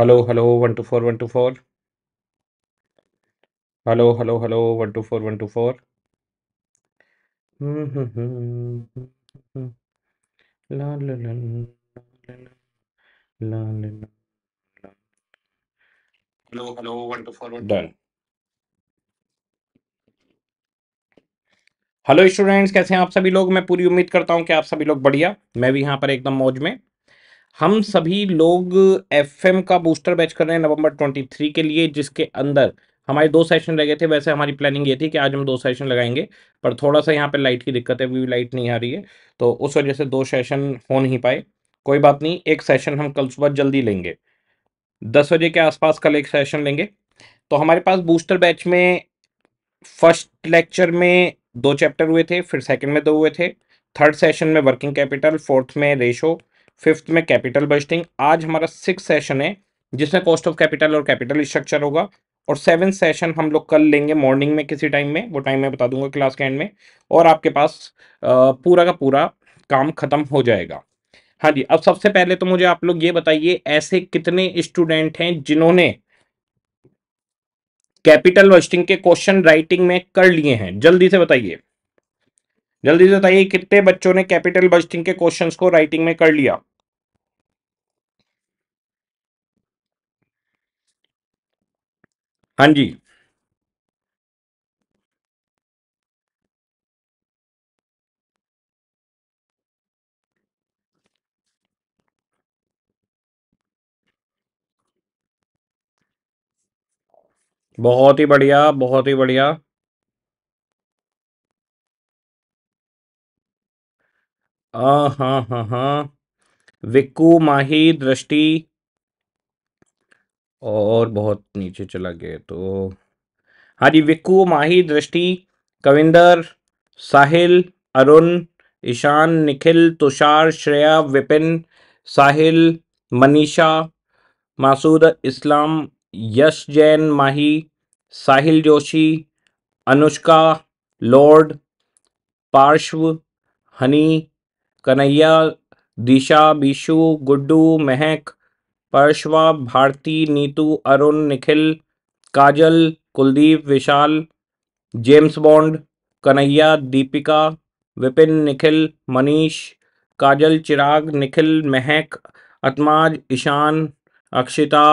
Hello hello one two four one two four hello hello hello one two four one two four hello hello hello students कैसे हैं आप सभी लोग मैं पूरी उम्मीद करता हूं कि आप सभी लोग बढ़िया मैं भी यहां पर एकदम मौज में हम सभी लोग एफएम का बूस्टर बैच कर रहे हैं नवंबर 23 के लिए जिसके अंदर हमारे दो सेशन लगे थे वैसे हमारी प्लानिंग ये थी कि आज हम दो सेशन लगाएंगे पर थोड़ा सा यहाँ पे लाइट की दिक्कत है अभी लाइट नहीं आ रही है तो उस वजह से दो सेशन हो नहीं पाए कोई बात नहीं एक सेशन हम कल सुबह जल्दी लेंगे दस बजे के आसपास कल एक सेशन लेंगे तो हमारे पास बूस्टर बैच में फर्स्ट लेक्चर में दो चैप्टर हुए थे फिर सेकेंड में दो हुए थे थर्ड सेशन में वर्किंग कैपिटल फोर्थ में रेशो फिफ्थ में कैपिटल बजटिंग आज हमारा सिक्स सेशन है जिसमें कॉस्ट ऑफ कैपिटल और कैपिटल स्ट्रक्चर होगा और सेवन सेशन हम लोग कल लेंगे मॉर्निंग में किसी टाइम में वो टाइम मैं बता दूंगा क्लास के एंड में और आपके पास पूरा का पूरा काम खत्म हो जाएगा हाँ जी अब सबसे पहले तो मुझे आप लोग ये बताइए ऐसे कितने स्टूडेंट हैं जिन्होंने कैपिटल वर्स्टिंग के क्वेश्चन राइटिंग में कर लिए हैं जल्दी से बताइए जल्दी से बताइए कितने बच्चों ने कैपिटल बजटिंग के क्वेश्चंस को राइटिंग में कर लिया हाँ जी बहुत ही बढ़िया बहुत ही बढ़िया हाँ हाँ हाँ विक्कू माही दृष्टि और बहुत नीचे चला गया तो हाँ जी Vikku Mahi Drishti Kavinder Sahil Arun Ishaan Nikhil Tushar Shreya Vipin Sahil Manisha Masood Islam Yash Jain Mahi Sahil Joshi Anushka lord Parshva Honey Kanhaiya Disha Bishu Guddu Mahak Parshva Bharti Neetu Arun Nikhil Kajal Kuldeep Vishal James Bond Kanhaiya Deepika Vipin Nikhil Manish Kajal Chirag Nikhil Mahak Atmaj Ishan Akshita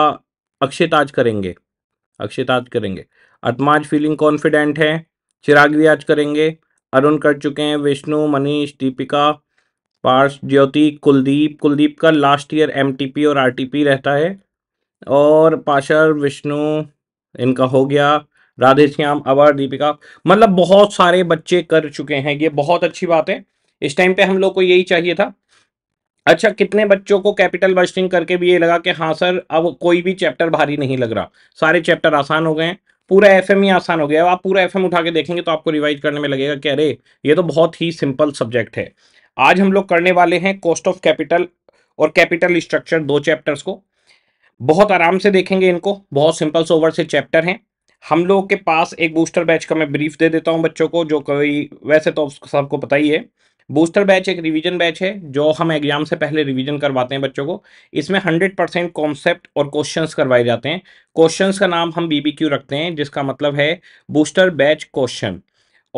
अक्षित आज करेंगे अक्षिताज करेंगे अतमाज फीलिंग कॉन्फिडेंट है चिराग भी आज करेंगे अरुण कर चुके हैं विष्णु मनीष दीपिका पार्श ज्योति कुलदीप कुलदीप का लास्ट ईयर एम और आर रहता है और पाशर विष्णु इनका हो गया राधे श्याम अवर दीपिका मतलब बहुत सारे बच्चे कर चुके हैं ये बहुत अच्छी बात है इस टाइम पे हम लोग को यही चाहिए था अच्छा कितने बच्चों को कैपिटल बस्टिंग करके भी ये लगा कि हाँ सर अब कोई भी चैप्टर भारी नहीं लग रहा सारे चैप्टर आसान हो गए हैं पूरा एफ ही आसान हो गया अब आप पूरा एफ उठा के देखेंगे तो आपको रिवाइज करने में लगेगा कि अरे ये तो बहुत ही सिंपल सब्जेक्ट है आज हम लोग करने वाले हैं कॉस्ट ऑफ कैपिटल और कैपिटल स्ट्रक्चर दो चैप्टर्स को बहुत आराम से देखेंगे इनको बहुत सिंपल सोवर से चैप्टर हैं हम लोग के पास एक बूस्टर बैच का मैं ब्रीफ दे देता हूं बच्चों को जो कोई वैसे तो सबको पता ही है बूस्टर बैच एक रिवीजन बैच है जो हम एग्जाम से पहले रिवीजन करवाते हैं बच्चों को इसमें 100 परसेंट कॉन्सेप्ट और क्वेश्चंस करवाए जाते हैं क्वेश्चंस का नाम हम बीबीक्यू रखते हैं जिसका मतलब है बूस्टर बैच क्वेश्चन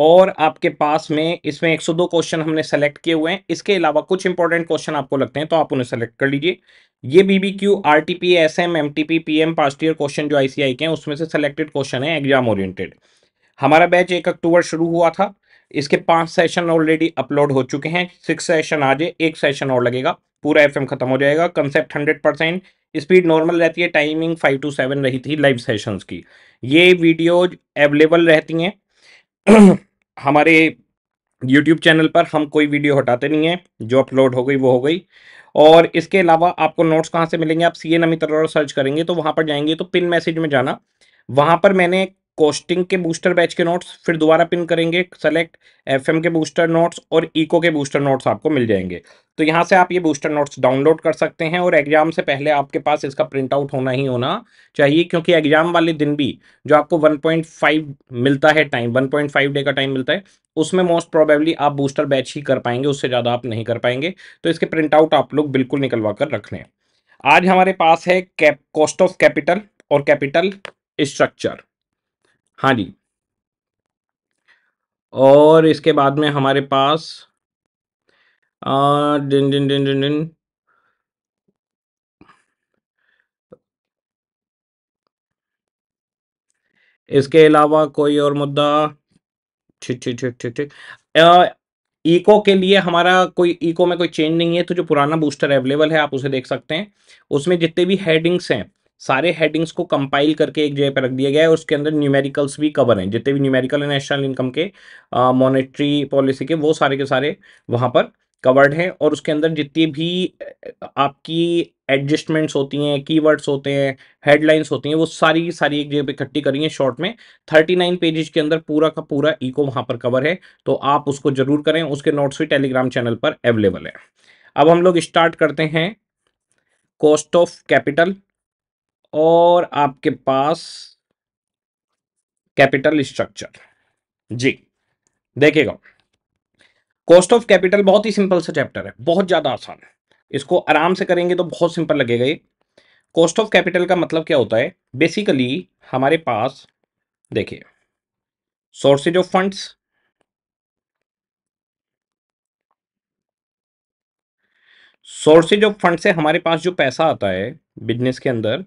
और आपके पास में इसमें 102 क्वेश्चन हमने सेलेक्ट किए हुए हैं इसके अलावा कुछ इंपॉर्टेंट क्वेश्चन आपको लगते हैं तो आप उन्हें सेलेक्ट कर लीजिए ये BBQ RTP SM MTP PM past year question जो आईसीआई के हैं उसमें से सेलेक्टेड क्वेश्चन है एग्जाम ओरिएंटेड हमारा बैच एक अक्टूबर शुरू हुआ था इसके पाँच सेशन ऑलरेडी अपलोड हो चुके हैं सिक्स सेशन आज एक सेशन और लगेगा पूरा एफ खत्म हो जाएगा concept hundred percent speed normal रहती है टाइमिंग फाइव टू सेवन रही थी लाइव सेशंस की ये वीडियोज अवेलेबल रहती हैं हमारे यूट्यूब चैनल पर हम कोई वीडियो हटाते नहीं हैं जो अपलोड हो गई वो हो गई और इसके अलावा आपको नोट्स कहाँ से मिलेंगे आप C N Amit Arora search करेंगे तो वहाँ पर जाएंगे तो पिन मैसेज में जाना वहाँ पर मैंने कोस्टिंग के बूस्टर बैच के नोट्स फिर दोबारा पिन करेंगे सेलेक्ट एफएम के बूस्टर नोट्स और इको के बूस्टर नोट्स आपको मिल जाएंगे तो यहाँ से आप ये बूस्टर नोट्स डाउनलोड कर सकते हैं और एग्जाम से पहले आपके पास इसका प्रिंट आउट होना ही होना चाहिए क्योंकि एग्जाम वाले दिन भी जो आपको 1.5 मिलता है टाइम 1.5 डे का टाइम मिलता है उसमें मोस्ट प्रोबेबली आप बूस्टर बैच ही कर पाएंगे उससे ज़्यादा आप नहीं कर पाएंगे तो इसके प्रिंट आउट आप लोग बिल्कुल निकलवा कर रख लें आज हमारे पास है कैप कॉस्ट ऑफ कैपिटल और कैपिटल स्ट्रक्चर हाँ जी और इसके बाद में हमारे पास आ, दिन दिन दिन दिन दिन इसके अलावा कोई और मुद्दा ठीक ठीक ठीक ठीक ठीक ईको के लिए हमारा कोई ईको में कोई चेंज नहीं है तो जो पुराना बूस्टर अवेलेबल है आप उसे देख सकते हैं उसमें जितने भी हेडिंग्स हैं सारे हेडिंग्स को कंपाइल करके एक जगह पर रख दिया गया है और उसके अंदर न्यूमेरिकल्स भी कवर हैं जितने भी न्यूमेरिकल हैं नेशनल इनकम के मॉनेटरी पॉलिसी के वो सारे के सारे वहाँ पर कवर्ड हैं और उसके अंदर जितनी भी आपकी एडजस्टमेंट्स होती हैं कीवर्ड्स होते हैं हेडलाइंस होती हैं वो सारी की सारी एक जगह पे इकट्ठी करी है शॉर्ट में थर्टी नाइन पेजेस के अंदर पूरा का पूरा इको वहाँ पर कवर है तो आप उसको जरूर करें उसके नोट्स भी टेलीग्राम चैनल पर अवेलेबल है अब हम लोग स्टार्ट करते हैं कॉस्ट ऑफ कैपिटल और आपके पास कैपिटल स्ट्रक्चर जी देखिएगा कॉस्ट ऑफ कैपिटल बहुत ही सिंपल सा चैप्टर है बहुत ज़्यादा आसान है इसको आराम से करेंगे तो बहुत सिंपल लगेगा ये कॉस्ट ऑफ कैपिटल का मतलब क्या होता है बेसिकली हमारे पास देखिए sources of funds sources of fund से हमारे पास जो पैसा आता है बिजनेस के अंदर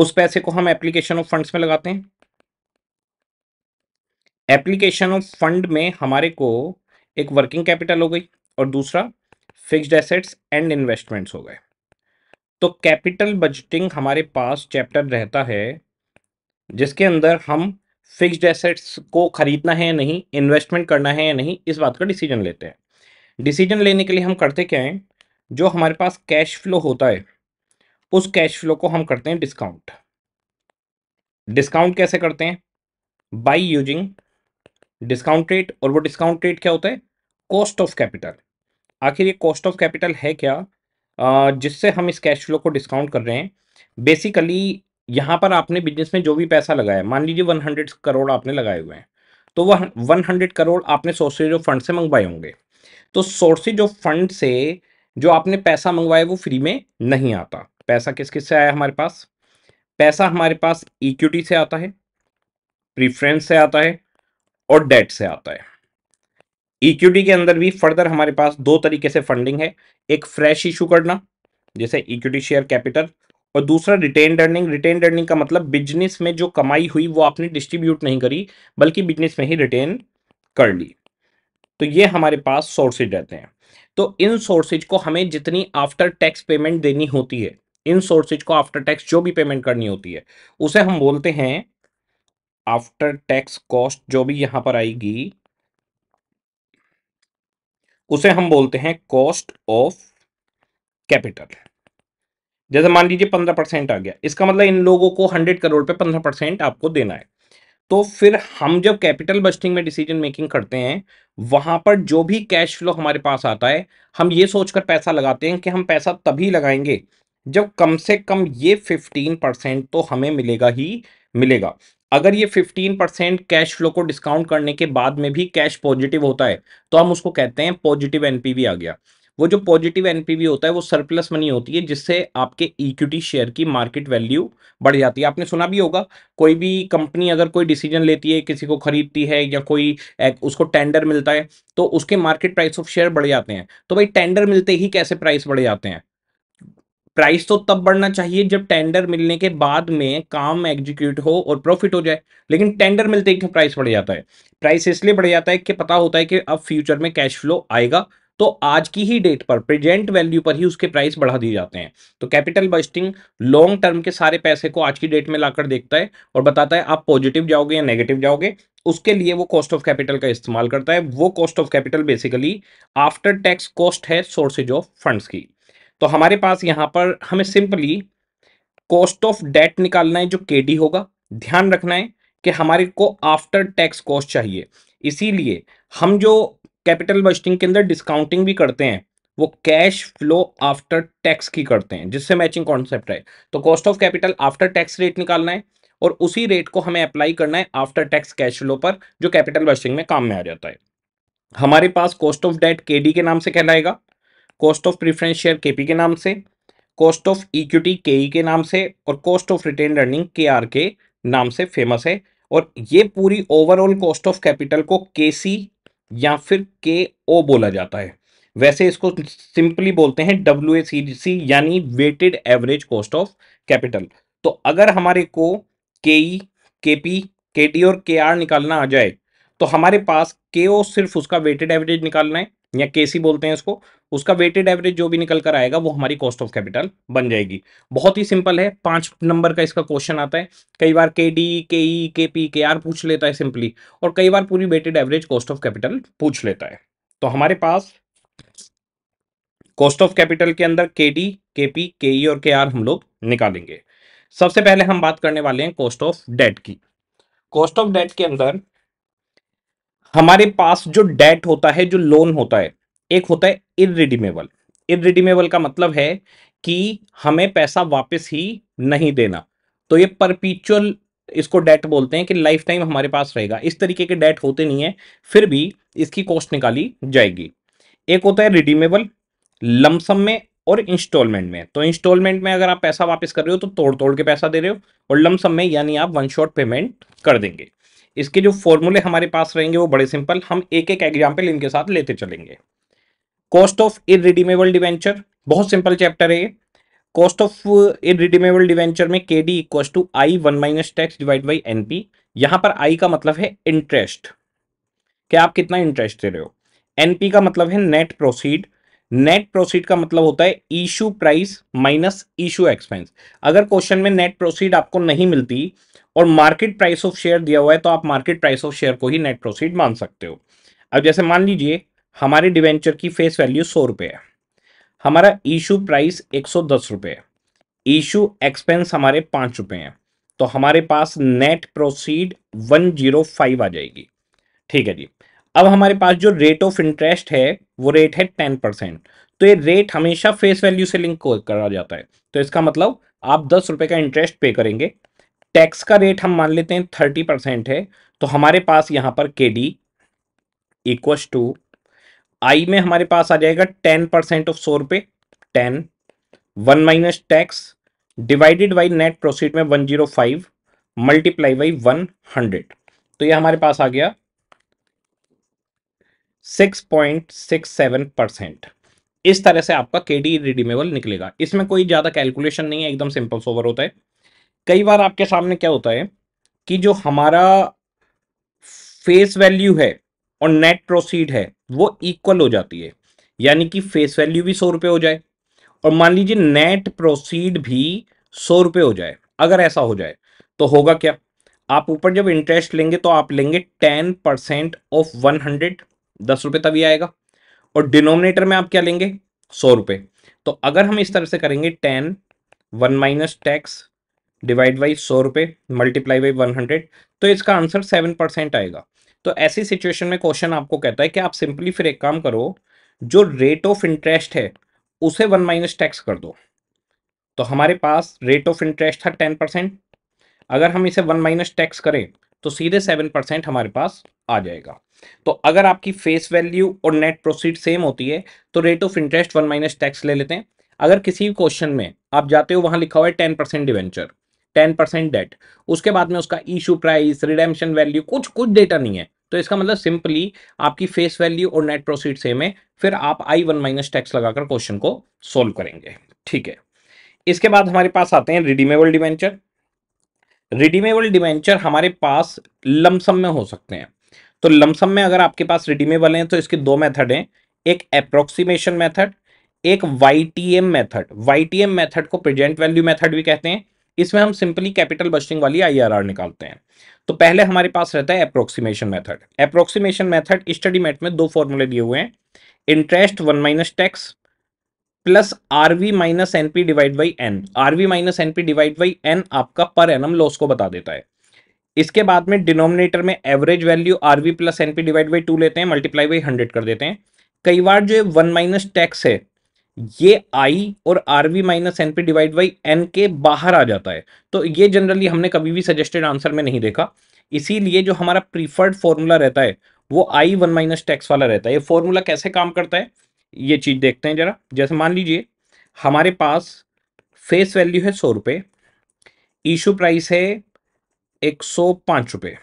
उस पैसे को हम एप्लीकेशन ऑफ फंड्स में लगाते हैं एप्लीकेशन ऑफ फंड में हमारे को एक वर्किंग कैपिटल हो गई और दूसरा फिक्स्ड एसेट्स एंड इन्वेस्टमेंट्स हो गए तो कैपिटल बजटिंग हमारे पास चैप्टर रहता है जिसके अंदर हम फिक्स्ड एसेट्स को खरीदना है या नहीं इन्वेस्टमेंट करना है या नहीं इस बात का डिसीजन लेते हैं डिसीजन लेने के लिए हम करते क्या हैं जो हमारे पास कैश फ्लो होता है उस कैश फ्लो को हम करते हैं डिस्काउंट डिस्काउंट कैसे करते हैं बाई यूजिंग डिस्काउंट रेट और वो डिस्काउंट रेट क्या होता है कॉस्ट ऑफ कैपिटल आखिर ये कॉस्ट ऑफ कैपिटल है क्या जिससे हम इस कैश फ्लो को डिस्काउंट कर रहे हैं बेसिकली यहाँ पर आपने बिजनेस में जो भी पैसा लगाया मान लीजिए वन हंड्रेड करोड़ आपने लगाए हुए हैं तो वह वन हंड्रेड करोड़ आपने सोर्सेज ऑफ फंड से मंगवाए होंगे तो सोर्सेज ऑफ फंड से जो आपने पैसा मंगवाया वो फ्री में नहीं आता पैसा किस किस से आया हमारे पास पैसा हमारे पास इक्विटी से आता है प्रीफ्रेंस से आता है और डेट से आता है इक्विटी के अंदर भी फर्दर हमारे पास दो तरीके से फंडिंग है एक फ्रेश इशू करना जैसे इक्विटी शेयर कैपिटल और दूसरा रिटेन अर्निंग रिटेन अर्निंग का मतलब बिजनेस में जो कमाई हुई वो आपने डिस्ट्रीब्यूट नहीं करी बल्कि बिजनेस में ही रिटेन कर ली तो ये हमारे पास सोर्सेज रहते हैं तो इन सोर्सेज को हमें जितनी आफ्टर टैक्स पेमेंट देनी होती है इन सोर्सेज को आफ्टर टैक्स जो भी पेमेंट करनी होती है उसे हम बोलते हैं आफ्टर टैक्स कॉस्ट जो भी यहां पर आएगी उसे हम बोलते हैं कॉस्ट ऑफ कैपिटल जैसे मान लीजिए पंद्रह परसेंट आ गया इसका मतलब इन लोगों को हंड्रेड करोड़ पे पंद्रह परसेंट आपको देना है तो फिर हम जब कैपिटल बस्टिंग में डिसीजन मेकिंग करते हैं वहां पर जो भी कैश फ्लो हमारे पास आता है हम ये सोचकर पैसा लगाते हैं कि हम पैसा तभी लगाएंगे जब कम से कम ये फिफ्टीन परसेंट तो हमें मिलेगा ही मिलेगा अगर ये 15 परसेंट कैश फ्लो को डिस्काउंट करने के बाद में भी कैश पॉजिटिव होता है तो हम उसको कहते हैं पॉजिटिव एनपीवी आ गया वो जो पॉजिटिव एनपीवी होता है वो सरप्लस मनी होती है जिससे आपके इक्विटी शेयर की मार्केट वैल्यू बढ़ जाती है आपने सुना भी होगा कोई भी कंपनी अगर कोई डिसीजन लेती है किसी को खरीदती है या कोई उसको टेंडर मिलता है तो उसके मार्केट प्राइस ऑफ शेयर बढ़ जाते हैं तो भाई टेंडर मिलते ही कैसे प्राइस बढ़ जाते हैं प्राइस तो तब बढ़ना चाहिए जब टेंडर मिलने के बाद में काम एग्जीक्यूट हो और प्रॉफिट हो जाए लेकिन टेंडर मिलते ही प्राइस तो बढ़ जाता है प्राइस इसलिए बढ़ जाता है कि पता होता है कि अब फ्यूचर में कैश फ्लो आएगा तो आज की ही डेट पर प्रेजेंट वैल्यू पर ही उसके प्राइस बढ़ा दिए जाते हैं तो कैपिटल बस्टिंग लॉन्ग टर्म के सारे पैसे को आज की डेट में लाकर देखता है और बताता है आप पॉजिटिव जाओगे या नेगेटिव जाओगे उसके लिए वो कॉस्ट ऑफ कैपिटल का इस्तेमाल करता है वो cost of capital basically after tax cost है सोर्सेज ऑफ फंड्स की तो हमारे पास यहाँ पर हमें सिंपली कॉस्ट ऑफ डेट निकालना है जो के होगा ध्यान रखना है कि हमारे को आफ्टर टैक्स कॉस्ट चाहिए इसीलिए हम जो कैपिटल बजटिंग के अंदर डिस्काउंटिंग भी करते हैं वो कैश फ्लो आफ्टर टैक्स की करते हैं जिससे मैचिंग कॉन्सेप्ट है तो cost of capital after tax rate निकालना है और उसी रेट को हमें अप्लाई करना है आफ्टर टैक्स कैश फ्लो पर जो कैपिटल बजटिंग में काम में आ जाता है हमारे पास कॉस्ट ऑफ डेट के के नाम से कहलाएगा कॉस्ट ऑफ प्रीफरेंस शेयर के के नाम से कॉस्ट ऑफ इक्विटी के के नाम से और cost of retain earning K R के नाम से फेमस है और ये पूरी ओवरऑल कॉस्ट ऑफ कैपिटल को के सी या फिर के ओ बोला जाता है वैसे इसको सिंपली बोलते हैं डब्ल्यू सी यानी weighted average cost of capital तो अगर हमारे को के ई के पी के टी और के आर निकालना आ जाए तो हमारे पास के ओ सिर्फ उसका वेटेड एवरेज निकालना है या केसी बोलते हैं इसको उसका वेटेड एवरेज जो भी निकल कर आएगा वो हमारी कॉस्ट ऑफ कैपिटल बन जाएगी बहुत ही सिंपल है पांच नंबर का इसका क्वेश्चन आता है कई बार के डी के ई के पी के आर पूछ लेता है सिंपली और कई बार पूरी weighted average cost of capital पूछ लेता है तो हमारे पास कॉस्ट ऑफ कैपिटल के अंदर के डी के पी के ई और के आर हम लोग निकालेंगे सबसे पहले हम बात करने वाले हैं कॉस्ट ऑफ डेट की कॉस्ट ऑफ डेट के अंदर हमारे पास जो डेट होता है जो लोन होता है एक होता है इरेडिमेबल इरेडिमेबल का मतलब है कि हमें पैसा वापस ही नहीं देना तो ये परपीचुअल इसको डेट बोलते हैं कि लाइफ टाइम हमारे पास रहेगा इस तरीके के डेट होते नहीं है फिर भी इसकी कॉस्ट निकाली जाएगी एक होता है रिडीमेबल लमसम में और इंस्टॉलमेंट में तो इंस्टॉलमेंट में अगर आप पैसा वापस कर रहे हो तो तोड़ तोड़ के पैसा दे रहे हो और लमसम में यानी आप वन शॉट पेमेंट कर देंगे इसके जो फॉर्मूले हमारे पास रहेंगे वो बड़े सिंपल हम एक एक एग्जाम्पल इनके साथ लेते चलेंगे कॉस्ट ऑफ इनरिडीमेबल डिवेंचर बहुत सिंपल चैप्टर है ये कॉस्ट ऑफ इनरिडीमेबल डिवेंचर में K D equal to I one minus tax divide by N P यहाँ पर आई का मतलब है इंटरेस्ट कि आप कितना इंटरेस्ट दे रहे हो एन पी का मतलब है नेट प्रोसीड नेट प्रोसीड का मतलब होता है issue price minus issue expense अगर क्वेश्चन में नेट प्रोसीड आपको नहीं मिलती और मार्केट प्राइस ऑफ शेयर दिया हुआ है तो आप मार्केट प्राइस ऑफ शेयर को ही नेट प्रोसीड मान सकते हो अब जैसे मान लीजिए हमारे डिवेंचर की फेस वैल्यू सौ रुपये है हमारा इशू प्राइस एक सौ दस रुपये है इशू एक्सपेंस हमारे पाँच रुपये हैं तो हमारे पास net proceed one zero five आ जाएगी ठीक है जी अब हमारे पास जो रेट ऑफ इंटरेस्ट है वो रेट है टेन परसेंट तो ये रेट हमेशा फेस वैल्यू से लिंक करा जाता है तो इसका मतलब आप दस रुपये का इंटरेस्ट पे करेंगे टैक्स का रेट हम मान लेते हैं थर्टी परसेंट है तो हमारे पास यहां पर के डी इक्वस टू आई में हमारे पास आ जाएगा टेन परसेंट ऑफ सौ रुपये ten one minus tax divided by net proceed में one zero five multiply by one hundred तो ये हमारे पास आ गया six point six seven percent इस तरह से आपका के डी रिडीमेबल निकलेगा इसमें कोई ज़्यादा कैलकुलेशन नहीं है एकदम सिंपल सोवर होता है कई बार आपके सामने क्या होता है कि जो हमारा फेस वैल्यू है और नेट प्रोसीड है वो इक्वल हो जाती है यानी कि फेस वैल्यू भी सौ रुपये हो जाए और मान लीजिए नेट प्रोसीड भी सौ रुपये हो जाए अगर ऐसा हो जाए तो होगा क्या आप ऊपर जब इंटरेस्ट लेंगे तो आप लेंगे ten percent of one hundred दस रुपये तभी आएगा और डिनोमिनेटर में आप क्या लेंगे सौ रुपये तो अगर हम इस तरह से करेंगे ten one minus tax divide by सौ रुपये मल्टीप्लाई बाई वन हंड्रेड तो इसका आंसर सेवन परसेंट आएगा तो ऐसी सिचुएशन में क्वेश्चन आपको कहता है कि आप सिंपली फिर एक काम करो जो रेट ऑफ इंटरेस्ट है उसे वन माइनस टैक्स कर दो तो हमारे पास रेट ऑफ इंटरेस्ट था टेन परसेंट अगर हम इसे वन माइनस टैक्स करें तो सीधे सेवन परसेंट हमारे पास आ जाएगा तो अगर आपकी फेस वैल्यू और नेट प्रोसीड सेम होती है तो rate of interest one minus tax ले लेते हैं अगर किसी क्वेश्चन में आप जाते हो वहां लिखा हुआ है ten percent debenture ten percent debt उसके बाद में उसका इशू प्राइस रिडेम्शन वैल्यू कुछ कुछ डेटा नहीं है तो इसका मतलब सिंपली आपकी फेस वैल्यू और नेट प्रोसीड सेम है फिर आप आई वन माइनस टैक्स लगाकर क्वेश्चन को सोल्व करेंगे ठीक है इसके बाद हमारे पास आते हैं रिडीमेबल डिवेंचर रिडीमेबल डिवेंचर हमारे पास लमसम में हो सकते हैं तो लमसम में अगर आपके पास रिडीमेबल हैं तो इसके दो मेथड हैं एक अप्रोक्सीमेशन मेथड एक Y T M method Y T M method को प्रेजेंट वैल्यू मेथड भी कहते हैं इसमें हम सिंपली कैपिटल बस्टिंग वाली आईआरआर निकालते हैं तो पहले हमारे पास रहता है approximation method approximation method study mat में दो फॉर्मूले दिए हुए हैं interest one minus tax plus R V minus N P divide by N R V minus N P divide by N आपका पर एनम लॉस को बता देता है इसके बाद में डिनोमिनेटर में average value R V plus N P divide by two लेते हैं मल्टीप्लाई बाई हंड्रेड कर देते हैं कई बार जो वन माइनस टैक्स है ये आई और R V minus N P divide by N के बाहर आ जाता है तो ये जनरली हमने कभी भी सजेस्टेड आंसर में नहीं देखा इसीलिए जो हमारा प्रीफर्ड फॉर्मूला रहता है वो आई वन माइनस टैक्स वाला रहता है ये फॉर्मूला कैसे काम करता है ये चीज़ देखते हैं जरा जैसे मान लीजिए हमारे पास फेस वैल्यू है सौ रुपये ईशू प्राइस है एक सौ पाँच रुपये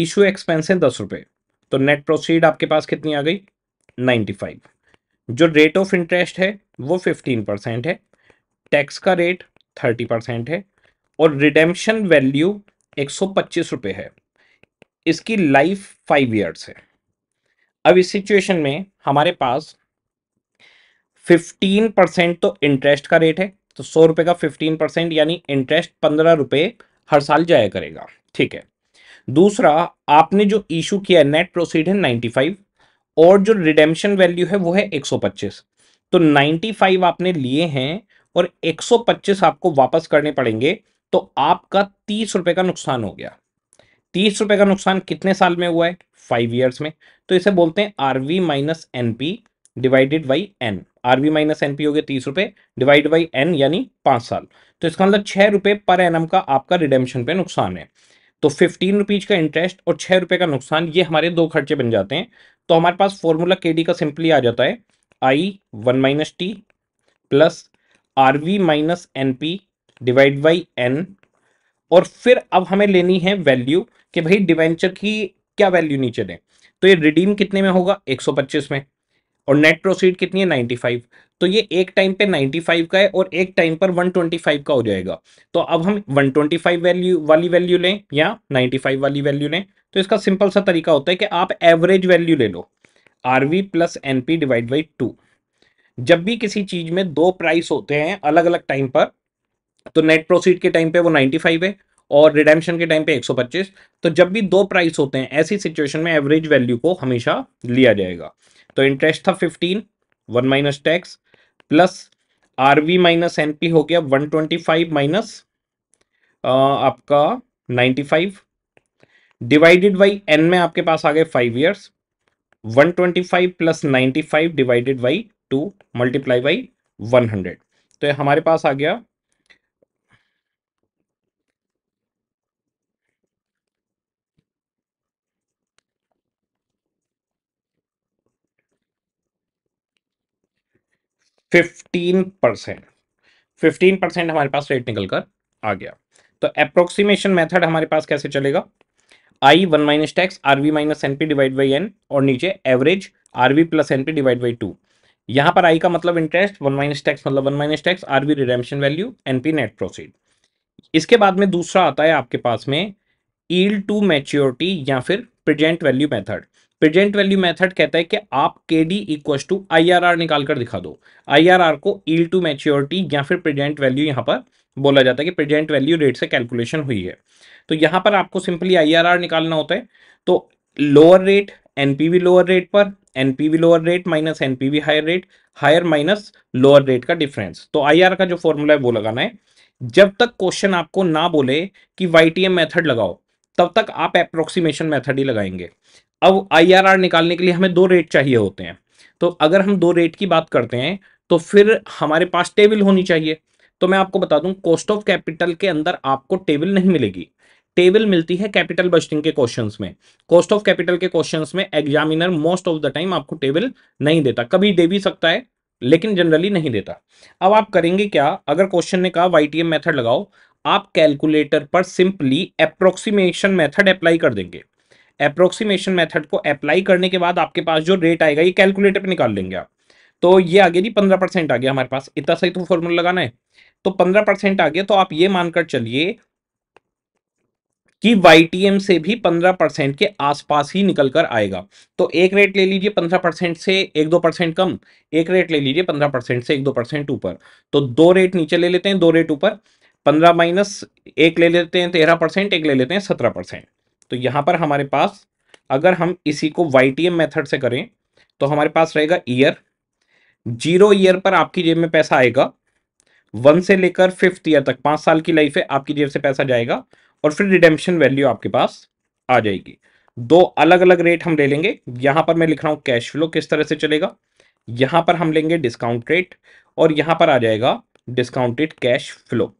ईशू एक्सपेंस है दस रुपये तो नेट प्रोसीड आपके पास कितनी आ गई नाइन्टी फाइव जो रेट ऑफ इंटरेस्ट है वो फिफ्टीन परसेंट है टैक्स का रेट थर्टी परसेंट है और रिडेम्पशन वैल्यू एक सौ पच्चीस रुपये है इसकी लाइफ फाइव ईयर्स है अब इस सिचुएशन में हमारे पास फिफ्टीन परसेंट तो इंटरेस्ट का रेट है तो सौ रुपये का फिफ्टीन परसेंट यानी इंटरेस्ट पंद्रह रुपये हर साल जाया करेगा ठीक है दूसरा आपने जो इशू किया है नेट प्रोसीड है नाइन्टी फाइव और जो रिडेम्शन वैल्यू है वो है एक तो 95 आपने लिए हैं और 125 आपको वापस करने पड़ेंगे तो आपका तीस रुपए का नुकसान हो गया तीस रुपए का नुकसान कितने साल में हुआ है फाइव इयर्स में तो इसे बोलते हैं RV minus NP divided by N RV minus NP हो गया तीस रुपए डिवाइड बाई एन यानी पांच साल तो इसका मतलब छह रुपए पर एन का आपका रिडेम्शन पे नुकसान है तो फिफ्टीन रुपीज़ का इंटरेस्ट और छह रुपये का नुकसान ये हमारे दो खर्चे बन जाते हैं तो हमारे पास फॉर्मूला के डी का सिंपली आ जाता है I one minus T plus R V minus N P divide by N और फिर अब हमें लेनी है वैल्यू कि भाई डिवेंचर की क्या वैल्यू नीचे दें तो ये रिडीम कितने में होगा 125 में और नेट प्रोसीड कितनी है 95 तो ये एक टाइम पे 95 का है और एक टाइम पर 125 का हो जाएगा तो अब हम 125 वैल्यू वाली वैल्यू लें या 95 वाली वैल्यू लें तो इसका सिंपल सा तरीका होता है कि आप एवरेज वैल्यू ले लो R V plus N P divide by two जब भी किसी चीज में दो प्राइस होते हैं अलग अलग टाइम पर तो नेट प्रोसीड के टाइम पे वो 95 है और रिडेम्पशन के टाइम पे 125 तो जब भी दो प्राइस होते हैं ऐसी सिचुएशन में एवरेज वैल्यू को हमेशा लिया जाएगा तो इंटरेस्ट था 15 one minus tax plus R V minus N P हो गया 125 माइनस आपका 95 डिवाइडेड बाई एन में आपके पास आ गए five years 125 plus 95 divided by two multiply by 100 तो ये हमारे पास आ गया फिफ्टीन परसेंट फिफ्टीन परसेंट हमारे पास रेट निकलकर आ गया तो अप्रोक्सीमेशन मेथड हमारे पास कैसे चलेगा I one minus tax R V minus N P divide by N और नीचे average R V plus N P divide by two यहाँ पर आई का मतलब इंटरेस्ट वन माइनस टैक्स मतलब one minus tax R V redemption value N P net proceed इसके बाद में दूसरा आता है आपके पास में ईल टू मैच्योरिटी या फिर present value method present value method कहता है कि आप K D equal to I R R निकाल कर दिखा दो आई आर आर को ईल टू मैच्योरिटी या फिर प्रेजेंट वैल्यू यहाँ पर बोला जाता है कि प्रेजेंट वैल्यू रेट से कैलकुलेशन हुई है तो यहां पर आपको सिंपली आईआरआर निकालना होता है तो lower rate NPV lower rate पर NPV lower rate minus NPV higher rate higher minus lower rate का डिफरेंस तो आईआर का जो फॉर्मूला है वो लगाना है जब तक क्वेश्चन आपको ना बोले कि वाईटीएम मेथड लगाओ तब तक आप अप्रोक्सीमेशन मेथड ही लगाएंगे अब आईआरआर निकालने के लिए हमें दो रेट चाहिए होते हैं तो अगर हम दो रेट की बात करते हैं तो फिर हमारे पास टेबल होनी चाहिए तो मैं आपको बता दूं कॉस्ट ऑफ कैपिटल के अंदर आपको टेबल नहीं मिलेगी टेबल मिलती है कैपिटल बस्टिंग के क्वेश्चन में कॉस्ट ऑफ कैपिटल के क्वेश्चन में examiner most of the time आपको टेबल नहीं देता कभी दे भी सकता है लेकिन जनरली नहीं देता अब आप करेंगे क्या अगर क्वेश्चन ने कहा वाई मेथड लगाओ आप कैलकुलेटर पर सिंपली अप्रोक्सीमेशन मेथड अप्लाई कर देंगे अप्रोक्सीमेशन मेथड को अप्लाई करने के बाद आपके पास जो रेट आएगा ये कैलकुलेटर पर निकाल लेंगे आप तो ये आ गया जी पंद्रह परसेंट आ गया हमारे पास इतना सही तो फॉर्मूला लगाना है तो पंद्रह परसेंट आ गया तो आप ये मानकर चलिए कि वाईटीएम से भी 15 परसेंट के आसपास ही निकल कर आएगा तो एक रेट ले लीजिए 15 परसेंट से एक दो परसेंट कम एक रेट ले लीजिए 15 परसेंट से एक दो परसेंट ऊपर तो दो रेट नीचे ले लेते हैं दो रेट ऊपर पंद्रह माइनस एक ले लेते हैं तेरह परसेंट एक ले लेते हैं सत्रह परसेंट तो यहाँ पर हमारे पास अगर हम इसी को वाई मेथड से करें तो हमारे पास रहेगा ईयर जीरो ईयर पर आपकी जेब में पैसा आएगा वन से लेकर फिफ्थ ईयर तक पाँच साल की लाइफ है आपकी जेब से पैसा जाएगा और फिर रिडेम्पशन वैल्यू आपके पास आ जाएगी दो अलग अलग रेट हम ले लेंगे यहाँ पर मैं लिख रहा हूँ कैश फ्लो किस तरह से चलेगा यहाँ पर हम लेंगे डिस्काउंट रेट और यहाँ पर आ जाएगा डिस्काउंटेड कैश फ्लो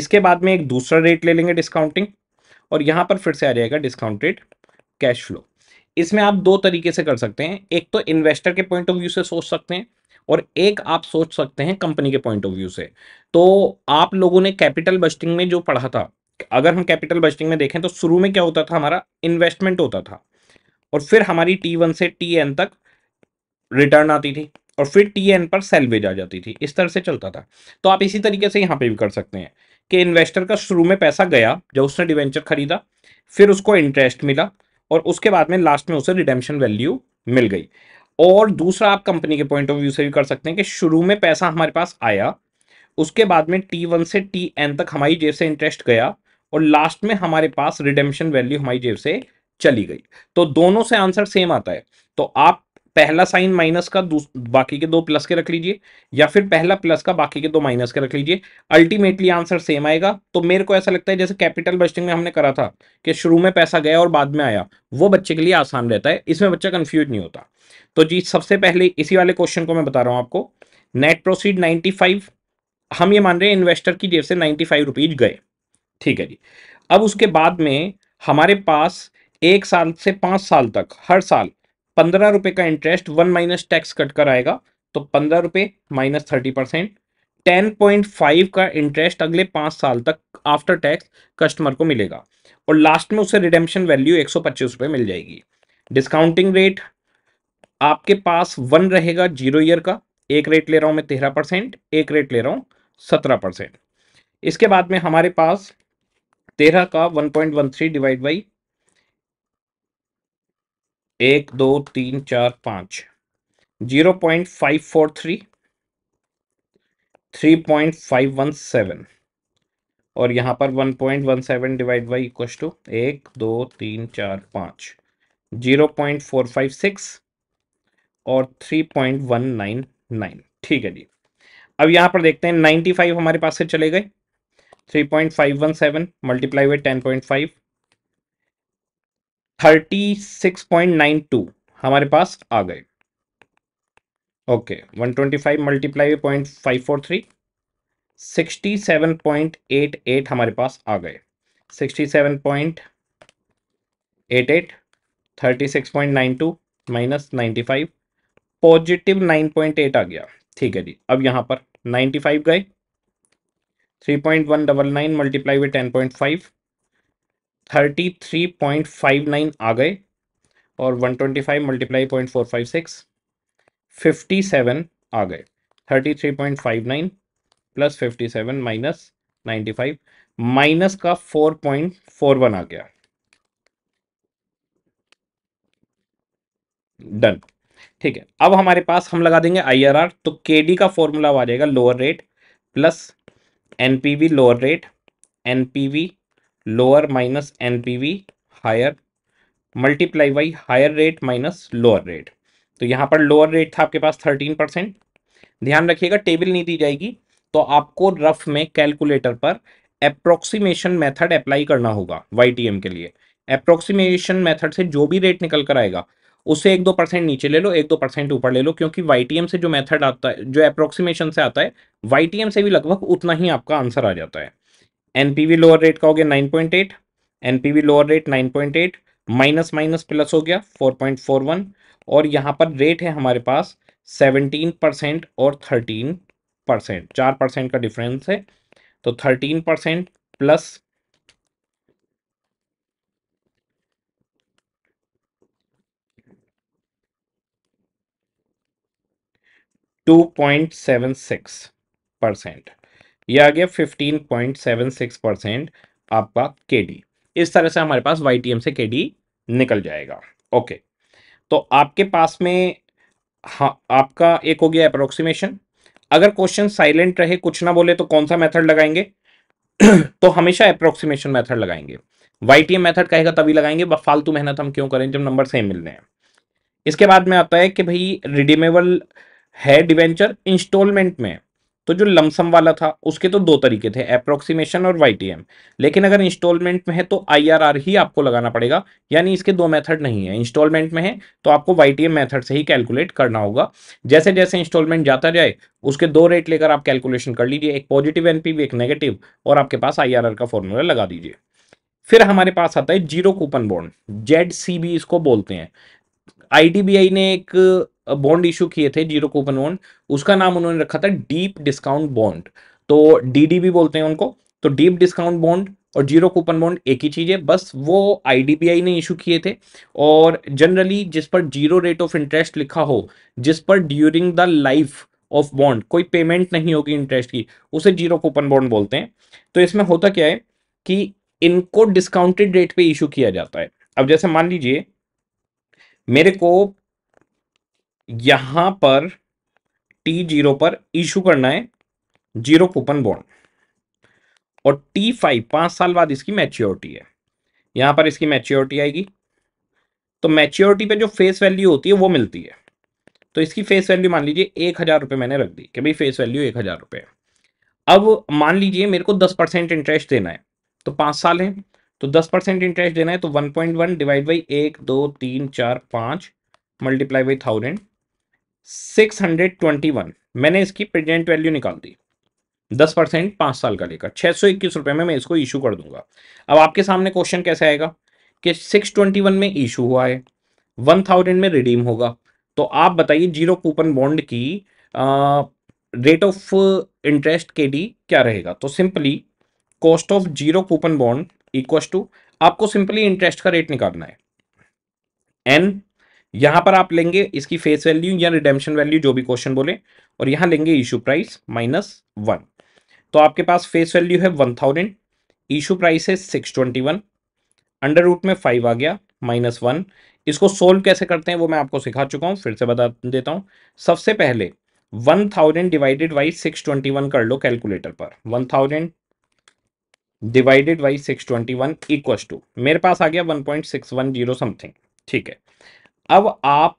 इसके बाद में एक दूसरा रेट ले लेंगे डिस्काउंटिंग और यहाँ पर फिर से आ जाएगा डिस्काउंटेड कैश फ्लो इसमें आप दो तरीके से कर सकते हैं एक तो इन्वेस्टर के पॉइंट ऑफ व्यू से सोच सकते हैं और एक आप सोच सकते हैं कंपनी के पॉइंट ऑफ व्यू से तो आप लोगों ने कैपिटल बस्टिंग में जो पढ़ा था अगर हम कैपिटल बजटिंग में देखें तो शुरू में क्या होता था हमारा इन्वेस्टमेंट होता था और फिर हमारी टी वन से टी एन तक रिटर्न आती थी और फिर टी एन पर सेलवेज आ जाती थी इस तरह से चलता था तो आप इसी तरीके से यहाँ पे भी कर सकते हैं कि इन्वेस्टर का शुरू में पैसा गया जब उसने डिवेंचर खरीदा फिर उसको इंटरेस्ट मिला और उसके बाद में लास्ट में उसे रिडेम्शन वैल्यू मिल गई और दूसरा आप कंपनी के पॉइंट ऑफ व्यू से भी कर सकते हैं कि शुरू में पैसा हमारे पास आया उसके बाद में टी वन से टी एन तक हमारी जेब से इंटरेस्ट गया और लास्ट में हमारे पास रिडेम्पशन वैल्यू हमारी जेब से चली गई तो दोनों से आंसर सेम आता है तो आप पहला साइन माइनस का बाकी के दो प्लस के रख लीजिए या फिर पहला प्लस का बाकी के दो माइनस के रख लीजिए अल्टीमेटली आंसर सेम आएगा तो मेरे को ऐसा लगता है जैसे कैपिटल बस्टिंग में हमने करा था कि शुरू में पैसा गया और बाद में आया वो बच्चे के लिए आसान रहता है इसमें बच्चा कंफ्यूज नहीं होता तो जी सबसे पहले इसी वाले क्वेश्चन को मैं बता रहा हूँ आपको नेट प्रोसीड नाइन्टी हम ये मान रहे हैं इन्वेस्टर की जेब से नाइन्टी फाइव गए ठीक है जी अब उसके बाद में हमारे पास एक साल से पाँच साल तक हर साल पंद्रह रुपये का interest one minus tax cut कर आएगा तो पंद्रह रुपये minus thirty percent ten point five का इंटरेस्ट अगले पाँच साल तक आफ्टर टैक्स कस्टमर को मिलेगा और लास्ट में उसे रिडेम्पशन वैल्यू एक सौ पच्चीस रुपये मिल जाएगी डिस्काउंटिंग रेट आपके पास वन रहेगा जीरो ईयर का एक रेट ले रहा हूँ मैं तेरह परसेंट एक रेट ले रहा हूँ सत्रह परसेंट इसके बाद में हमारे पास तेरह का one point one three divide by एक दो तीन चार पांच zero point five four three three point five one seven और यहां पर one point one seven divide by equal to एक दो तीन चार पांच zero point four five six और three point one nine nine ठीक है जी अब यहां पर देखते हैं नाइनटी फाइव हमारे पास से चले गए three point point five five one seven multiply ten thirty six point nine two हमारे पास आ गए okay one twenty five multiply हुए point five four three sixty seven point eight eight हमारे पास आ गए sixty seven point eight eight thirty six point nine two minus ninety five positive nine point eight आ गया ठीक है जी अब यहाँ पर नाइन्टी फाइव गए three point one double nine multiply point five thirty three point five nine आ गए और one five multiply point four five six fifty seven आ गए thirty three point five nine plus fifty seven minus ninety five minus का four point four one आ गया done ठीक है अब हमारे पास हम लगा देंगे आईआरआर तो केडी का फॉर्मूला आ जाएगा lower rate plus N P V lower rate N P V lower minus N P V higher multiply by higher rate minus lower rate तो यहाँ पर लोअर रेट था आपके पास थर्टीन परसेंट ध्यान रखिएगा टेबल नहीं दी जाएगी तो आपको रफ में कैलकुलेटर पर अप्रोक्सीमेशन मेथड अप्लाई करना होगा वाई के लिए अप्रोक्सीमेशन मेथड से जो भी रेट निकल कर आएगा उससे एक दो परसेंट नीचे ले लो एक दो परसेंट ऊपर ले लो क्योंकि वाई से जो मेथड आता है जो अप्रोक्सीमेशन से आता है वाई से भी लगभग उतना ही आपका आंसर आ जाता है एन लोअर रेट का हो गया nine point eight NPV lower rate nine point eight minus minus plus हो गया फोर पॉइंट फोर वन और यहाँ पर रेट है हमारे पास सेवनटीन परसेंट और थर्टीन परसेंट चार परसेंट का डिफरेंस है तो थर्टीन परसेंट प्लस 2.76 परसेंट यह आ गया 15.76 परसेंट आपका के इस तरह से हमारे पास वाई से के निकल जाएगा ओके तो आपके पास में हाँ आपका एक हो गया अप्रोक्सीमेशन अगर क्वेश्चन साइलेंट रहे कुछ ना बोले तो कौन सा मेथड लगाएंगे तो हमेशा अप्रोक्सीमेशन मेथड लगाएंगे वाई मेथड कहेगा तभी लगाएंगे फालतू मेहनत हम क्यों करें जब नंबर सेम मिल रहे हैं इसके बाद में आता है कि भाई रिडीमेबल है डिवेंचर इंस्टॉलमेंट में तो जो लमसम वाला था उसके तो दो तरीके थे अप्रोक्सीमेशन और वाईटीएम लेकिन अगर इंस्टॉलमेंट में है तो आईआरआर ही आपको लगाना पड़ेगा यानी इसके दो मेथड नहीं है इंस्टॉलमेंट में है तो आपको वाईटीएम मेथड से ही कैलकुलेट करना होगा जैसे जैसे इंस्टॉलमेंट जाता जाए उसके दो रेट लेकर आप कैलकुलेशन कर लीजिए एक पॉजिटिव एन एक नेगेटिव और आपके पास आई का फॉर्मूला लगा दीजिए फिर हमारे पास आता है जीरो कूपन बॉन्ड जेड इसको बोलते हैं आई ने एक बॉन्ड इशू किए थे जीरो कूपन बॉन्ड उसका नाम उन्होंने रखा था डीप डिस्काउंट बॉन्ड तो डीडीबी बोलते हैं उनको तो डीप डिस्काउंट बॉन्ड और जीरो कूपन बॉन्ड एक ही चीज़ है बस वो आईडीबीआई ने इशू किए थे और जनरली जिस पर जीरो रेट ऑफ इंटरेस्ट लिखा हो जिस पर during the life of bond कोई पेमेंट नहीं होगी इंटरेस्ट की उसे जीरो कूपन बॉन्ड बोलते हैं तो इसमें होता क्या है कि इनको डिस्काउंटेड रेट पे इशू किया जाता है अब जैसे मान लीजिए मेरे को यहां पर टी जीरो पर इशू करना है जीरो कूपन बॉन्ड और टी फाइव पांच साल बाद इसकी मैच्योरिटी है यहां पर इसकी मैच्योरिटी आएगी तो मैच्योरिटी पे जो फेस वैल्यू होती है वो मिलती है तो इसकी फेस वैल्यू मान लीजिए एक हज़ार रुपये मैंने रख दी कि भाई फेस वैल्यू एक हज़ार रुपये अब मान लीजिए मेरे को दस परसेंट इंटरेस्ट देना है तो पांच साल है तो दस परसेंट इंटरेस्ट देना है तो one point one divide by एक दो तीन चार पांच multiply by thousand six hundred twenty one मैंने इसकी प्रेजेंट वैल्यू निकाल दी दस परसेंट पांच साल का लेकर छह सौ इक्कीस रुपए में मैं इसको इशू कर दूंगा अब आपके सामने क्वेश्चन कैसे आएगा कि सिक्स ट्वेंटी वन में इशू हुआ है वन थाउजेंड में रिडीम होगा तो आप बताइए जीरो कूपन बॉन्ड की रेट ऑफ इंटरेस्ट के डी क्या रहेगा तो simply cost of zero coupon bond equal to आपको सिंपली इंटरेस्ट का रेट निकालना है एन यहां पर आप लेंगे इसकी फेस वैल्यू या रिडेम्शन वैल्यू जो भी क्वेश्चन बोले और यहां लेंगे इशू प्राइस माइनस वन तो आपके पास फेस वैल्यू है वन थाउजेंड इशू प्राइस है six twenty one under root में फाइव आ गया माइनस वन इसको सोल्व कैसे करते हैं वो मैं आपको सिखा चुका हूं फिर से बता देता हूं सबसे पहले one thousand divided by six twenty one कर लो कैलकुलेटर पर one thousand divided by six twenty one equal to मेरे पास आ गया one point six one zero something ठीक है अब आप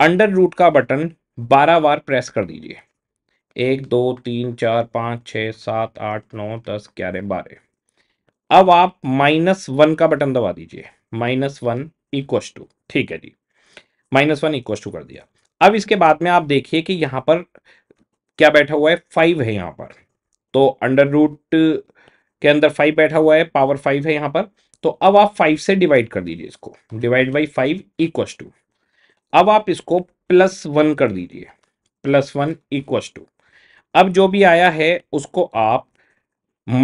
अंडर रूट का बटन बारह बार प्रेस कर दीजिए एक दो तीन चार पाँच छः सात आठ नौ दस ग्यारह बारह अब आप माइनस वन का बटन दबा दीजिए माइनस वन इक्वस टू ठीक है जी माइनस वन इक्वस टू कर दिया अब इसके बाद में आप देखिए कि यहाँ पर क्या बैठा हुआ है फाइव है यहाँ पर तो अंडर रूट के अंदर फाइव बैठा हुआ है पावर फाइव है यहाँ पर तो अब आप फाइव से डिवाइड कर दीजिए इसको divide by five equal to अब आप इसको प्लस वन कर दीजिए प्लस वन इक्वस टू अब जो भी आया है उसको आप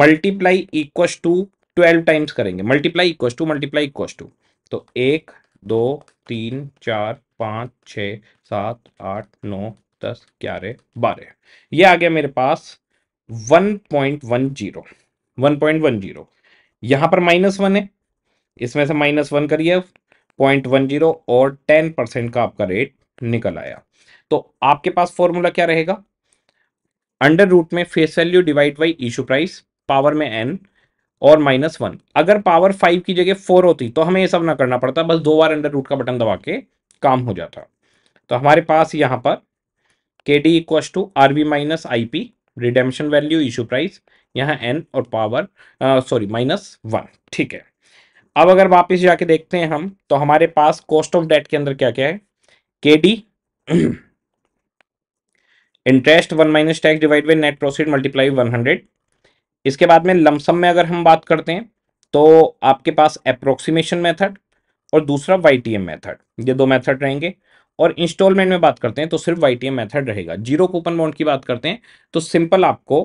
multiply equal to twelve times करेंगे multiply equal to multiply equal to तो एक दो तीन चार पाँच छ सात आठ नौ दस ग्यारह बारह ये आ गया मेरे पास one point one zero one point one zero यहां पर माइनस वन है इसमें से माइनस वन करिए पॉइंट वन जीरो और टेन परसेंट का आपका रेट निकल आया तो आपके पास फॉर्मूला क्या रहेगा अंडर रूट में face value divide by issue price power में एन और माइनस वन अगर पावर फाइव की जगह फोर होती तो हमें ये सब ना करना पड़ता बस दो बार अंडर रूट का बटन दबा के काम हो जाता तो हमारे पास यहाँ पर K D equal to R B minus I P redemption value issue price यहाँ एन और पावर सॉरी माइनस वन ठीक है अब अगर वापस जाके देखते हैं हम तो हमारे पास कॉस्ट ऑफ डेट के अंदर क्या क्या है K D interest one minus tax divide by net proceed multiply one hundred इसके बाद में लमसम में अगर हम बात करते हैं तो आपके पास अप्रोक्सीमेशन मेथड और दूसरा वाई टी एम मेथड ये दो मेथड रहेंगे और इंस्टॉलमेंट में बात करते हैं तो सिर्फ वाई टी एम मेथड रहेगा जीरो कूपन बॉन्ड की बात करते हैं तो सिंपल आपको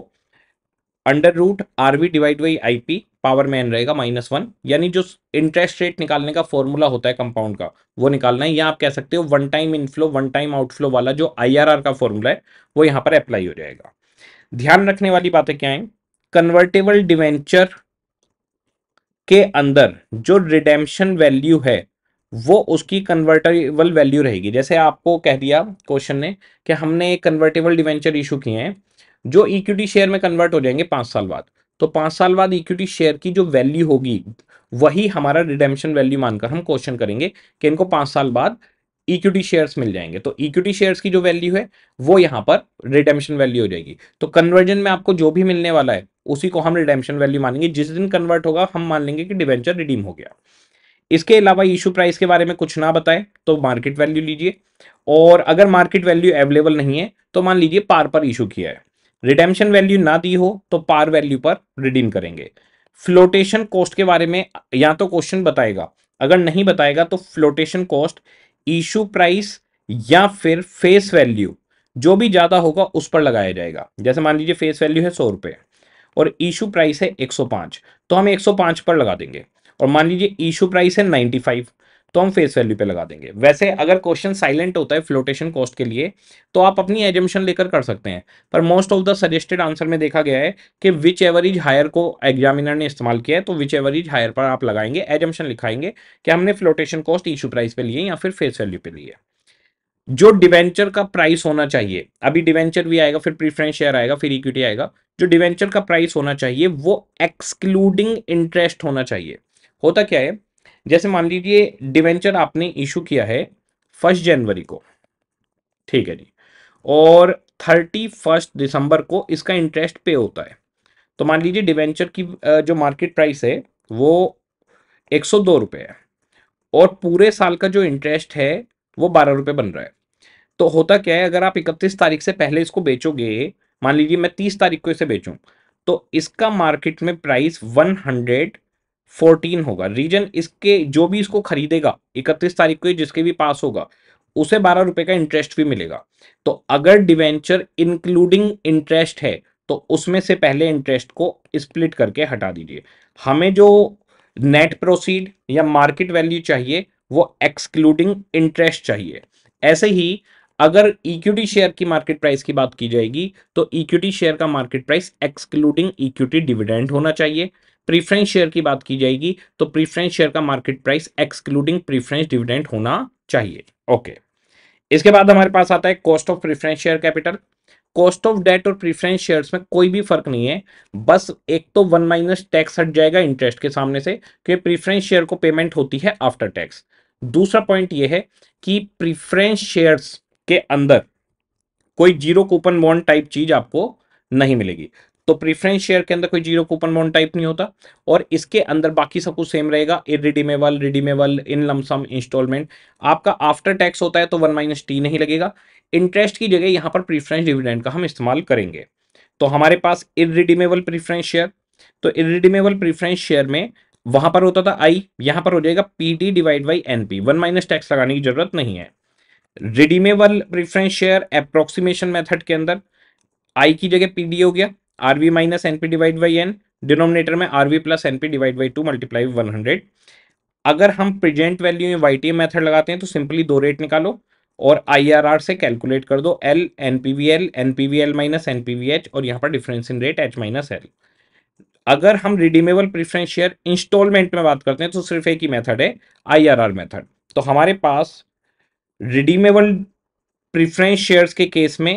under root RV divide by IP power में एन रहेगा माइनस वन यानी जो इंटरेस्ट रेट निकालने का फॉर्मूला होता है कंपाउंड का वो निकालना है या आप कह सकते हो one time inflow one time outflow वाला जो आईआरआर का फॉर्मूला है वो यहाँ पर अप्लाई हो जाएगा ध्यान रखने वाली बातें क्या है कन्वर्टेबल डिवेंचर के अंदर जो रिडेम्शन वैल्यू है वो उसकी कन्वर्टेबल वैल्यू रहेगी जैसे आपको कह दिया क्वेश्चन ने कि हमने एक कन्वर्टेबल डिवेंचर इशू किए हैं जो इक्विटी शेयर में कन्वर्ट हो जाएंगे पांच साल बाद तो पांच साल बाद इक्विटी शेयर की जो वैल्यू होगी वही हमारा रिडेम्पशन वैल्यू मानकर हम क्वेश्चन करेंगे कि इनको पांच साल बाद इक्विटी शेयर्स मिल जाएंगे तो इक्विटी शेयर्स की जो वैल्यू है वो यहां पर रिडेम्पशन वैल्यू हो जाएगी तो कन्वर्जन में आपको जो भी मिलने वाला है उसी को हम रिडेम्पशन वैल्यू मानेंगे जिस दिन कन्वर्ट होगा हम मान लेंगे कि डिवेंचर रिडीम हो गया इसके अलावा इशू प्राइस के बारे में कुछ ना बताएं तो मार्केट वैल्यू लीजिए और अगर मार्केट वैल्यू अवेलेबल नहीं है तो मान लीजिए पार पर इशू किया है रिडेम्पशन वैल्यू ना दी हो तो पार वैल्यू पर रिडीम करेंगे फ्लोटेशन कॉस्ट के बारे में या तो क्वेश्चन बताएगा अगर नहीं बताएगा तो फ्लोटेशन कॉस्ट इशू प्राइस या फिर फेस वैल्यू जो भी ज़्यादा होगा उस पर लगाया जाएगा जैसे मान लीजिए फेस वैल्यू है सौ रुपये और इशू प्राइस है 105 तो हम 105 पर लगा देंगे और मान लीजिए इशू प्राइस है 95 तो हम फेस वैल्यू पे लगा देंगे वैसे अगर क्वेश्चन साइलेंट होता है फ्लोटेशन कॉस्ट के लिए तो आप अपनी एजम्पन लेकर कर सकते हैं पर most of the suggested answer में देखा गया है कि विच एवरेज हायर को एग्जामिनर ने इस्तेमाल किया है तो विच एवरेज हायर पर आप लगाएंगे एजम्पन लिखाएंगे कि हमने फ्लोटेशन कॉस्ट इशू प्राइस पे लिए या फिर फेस वैल्यू पे लिए जो डिवेंचर का प्राइस होना चाहिए अभी डिवेंचर भी आएगा फिर प्रीफ्रेंस शेयर आएगा फिर इक्विटी आएगा जो डिवेंचर का प्राइस होना चाहिए वो एक्सक्लूडिंग इंटरेस्ट होना चाहिए होता क्या है जैसे मान लीजिए डिवेंचर आपने इशू किया है फर्स्ट जनवरी को ठीक है जी और थर्टी फर्स्ट दिसंबर को इसका इंटरेस्ट पे होता है तो मान लीजिए डिवेंचर की जो मार्केट प्राइस है वो एक सौ दो रुपये है और पूरे साल का जो इंटरेस्ट है वो बारह रुपये बन रहा है तो होता क्या है अगर आप इकतीस तारीख से पहले इसको बेचोगे मान लीजिए मैं तीस तारीख को इसे बेचूँ तो इसका मार्केट में प्राइस वन हंड्रेड फोर्टीन होगा रीजन इसके जो भी इसको खरीदेगा इकतीस तारीख को जिसके भी पास होगा उसे बारह रुपए का इंटरेस्ट भी मिलेगा तो अगर डिवेंचर इंक्लूडिंग इंटरेस्ट है तो उसमें से पहले इंटरेस्ट को स्प्लिट करके हटा दीजिए हमें जो नेट प्रोसीड या मार्केट वैल्यू चाहिए वो एक्सक्लूडिंग इंटरेस्ट चाहिए ऐसे ही अगर इक्विटी शेयर की मार्केट प्राइस की बात की जाएगी तो इक्विटी शेयर का market price excluding equity dividend होना चाहिए प्रीफ्रेंस शेयर की बात की जाएगी तो प्रीफ्रेंस शेयर का market price excluding preference dividend होना चाहिए ओके इसके बाद हमारे पास आता है cost of preference share capital cost of debt और प्रीफ्रेंस शेयर्स में कोई भी फर्क नहीं है बस एक तो वन माइनस टैक्स हट जाएगा इंटरेस्ट के सामने से क्योंकि प्रीफ्रेंस शेयर को पेमेंट होती है आफ्टर टैक्स दूसरा पॉइंट यह है कि प्रीफ्रेंस शेयर्स के अंदर कोई जीरो कूपन बॉन्ड टाइप चीज आपको नहीं मिलेगी तो प्रीफरेंस शेयर के अंदर कोई जीरो कूपन बॉन्ड टाइप नहीं होता और इसके अंदर बाकी सब कुछ सेम रहेगा irredeemable redeemable in lump sum instalment आपका आफ्टर टैक्स होता है तो वन माइनस टी नहीं लगेगा इंटरेस्ट की जगह यहाँ पर प्रीफरेंस डिविडेंड का हम इस्तेमाल करेंगे तो हमारे पास इरिडीमेबल प्रीफरेंस शेयर तो इरिडीमेबल प्रीफरेंस शेयर में वहां पर होता था आई यहां पर हो जाएगा P PT divide by N P one minus tax लगाने की जरूरत नहीं है redeemable preference share approximation method के अंदर आई की जगह पी डी हो गया R V minus N P divide by N denominator में R V plus N P divide by two multiply one hundred अगर हम present value Y T method लगाते हैं तो सिंपली दो रेट निकालो और आई आर आर से कैलकुलेट कर दो L N P V L N P V L minus N P V H और यहाँ पर difference in rate H minus L अगर हम रिडीमेबल प्रिफरेंस शेयर इंस्टॉलमेंट में बात करते हैं तो सिर्फ एक ही मेथड है आई आर आर मेथड तो हमारे पास रिडीमेबल प्रिफरेंस शेयर्स के केस में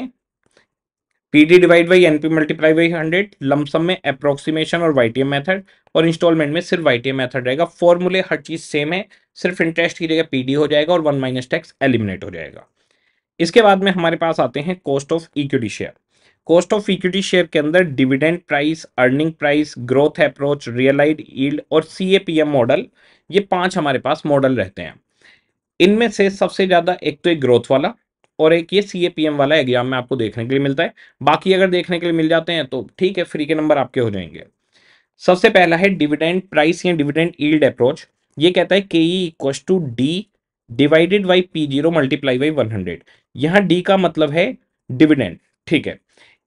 PD divide by NP multiply by hundred lump sum में अप्रोक्सीमेशन और वाईटीएम मेथड और इंस्टॉलमेंट में सिर्फ वाईटीएम मेथड रहेगा फॉर्मूले हर चीज सेम है सिर्फ इंटरेस्ट की जगह पीडी हो जाएगा और वन माइनस टैक्स एलिमिनेट हो जाएगा इसके बाद में हमारे पास आते हैं cost of equity share cost of equity share के अंदर dividend price earning price growth approach realised yield और एम मॉडल ये पांच हमारे पास मॉडल रहते हैं इनमें से सबसे ज़्यादा एक तो एक ग्रोथ वाला और एक ये सी ए पी एम वाला एग्जाम में आपको देखने के लिए मिलता है बाकी अगर देखने के लिए मिल जाते हैं तो ठीक है फ्री के नंबर आपके हो जाएंगे सबसे पहला है डिविडेंड प्राइस या डिविडेंड ईल्ड अप्रोच ये कहता है K E equal to D divided by P zero multiply by one hundred यहाँ डी का मतलब है डिविडेंड ठीक है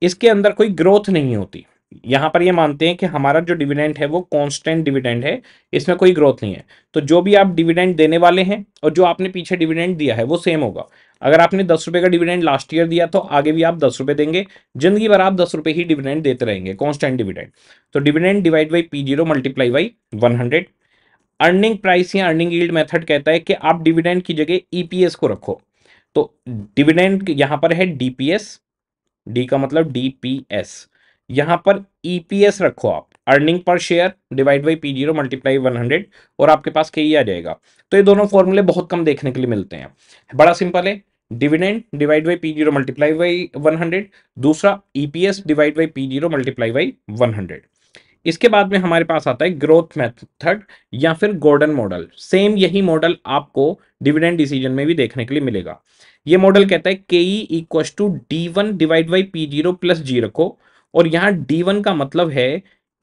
इसके अंदर कोई ग्रोथ नहीं होती यहाँ पर ये मानते हैं कि हमारा जो डिविडेंड है वो कांस्टेंट डिविडेंड है इसमें कोई ग्रोथ नहीं है तो जो भी आप डिविडेंड देने वाले हैं और जो आपने पीछे डिविडेंड दिया है वो सेम होगा अगर आपने दस रुपये का डिविडेंड लास्ट ईयर दिया तो आगे भी आप दस रुपये देंगे जिंदगी भर आप दस रुपये ही डिविडेंड देते रहेंगे कॉन्स्टेंट डिविडेंड तो dividend divide by P zero multiply by one hundred earning price या अर्निंग ईल्ड मेथड कहता है कि आप डिविडेंड की जगह ईपीएस e को रखो तो डिविडेंड यहाँ पर है डीपीएस डी का मतलब डीपीएस यहां पर ईपीएस e रखो आप earning per share divide by P zero multiply one hundred और आपके पास के ही e आ जाएगा तो ये दोनों फॉर्मूले बहुत कम देखने के लिए मिलते हैं बड़ा सिंपल है dividend divide by P zero multiply by one hundred दूसरा EPS divide by P zero multiply by one hundred इसके बाद में हमारे पास आता है ग्रोथ मेथड या फिर गोल्डन मॉडल सेम यही मॉडल आपको डिविडेंड डिसीजन में भी देखने के लिए मिलेगा ये मॉडल कहता है K E equal to D one divide by P zero plus G रखो और यहाँ डी वन का मतलब है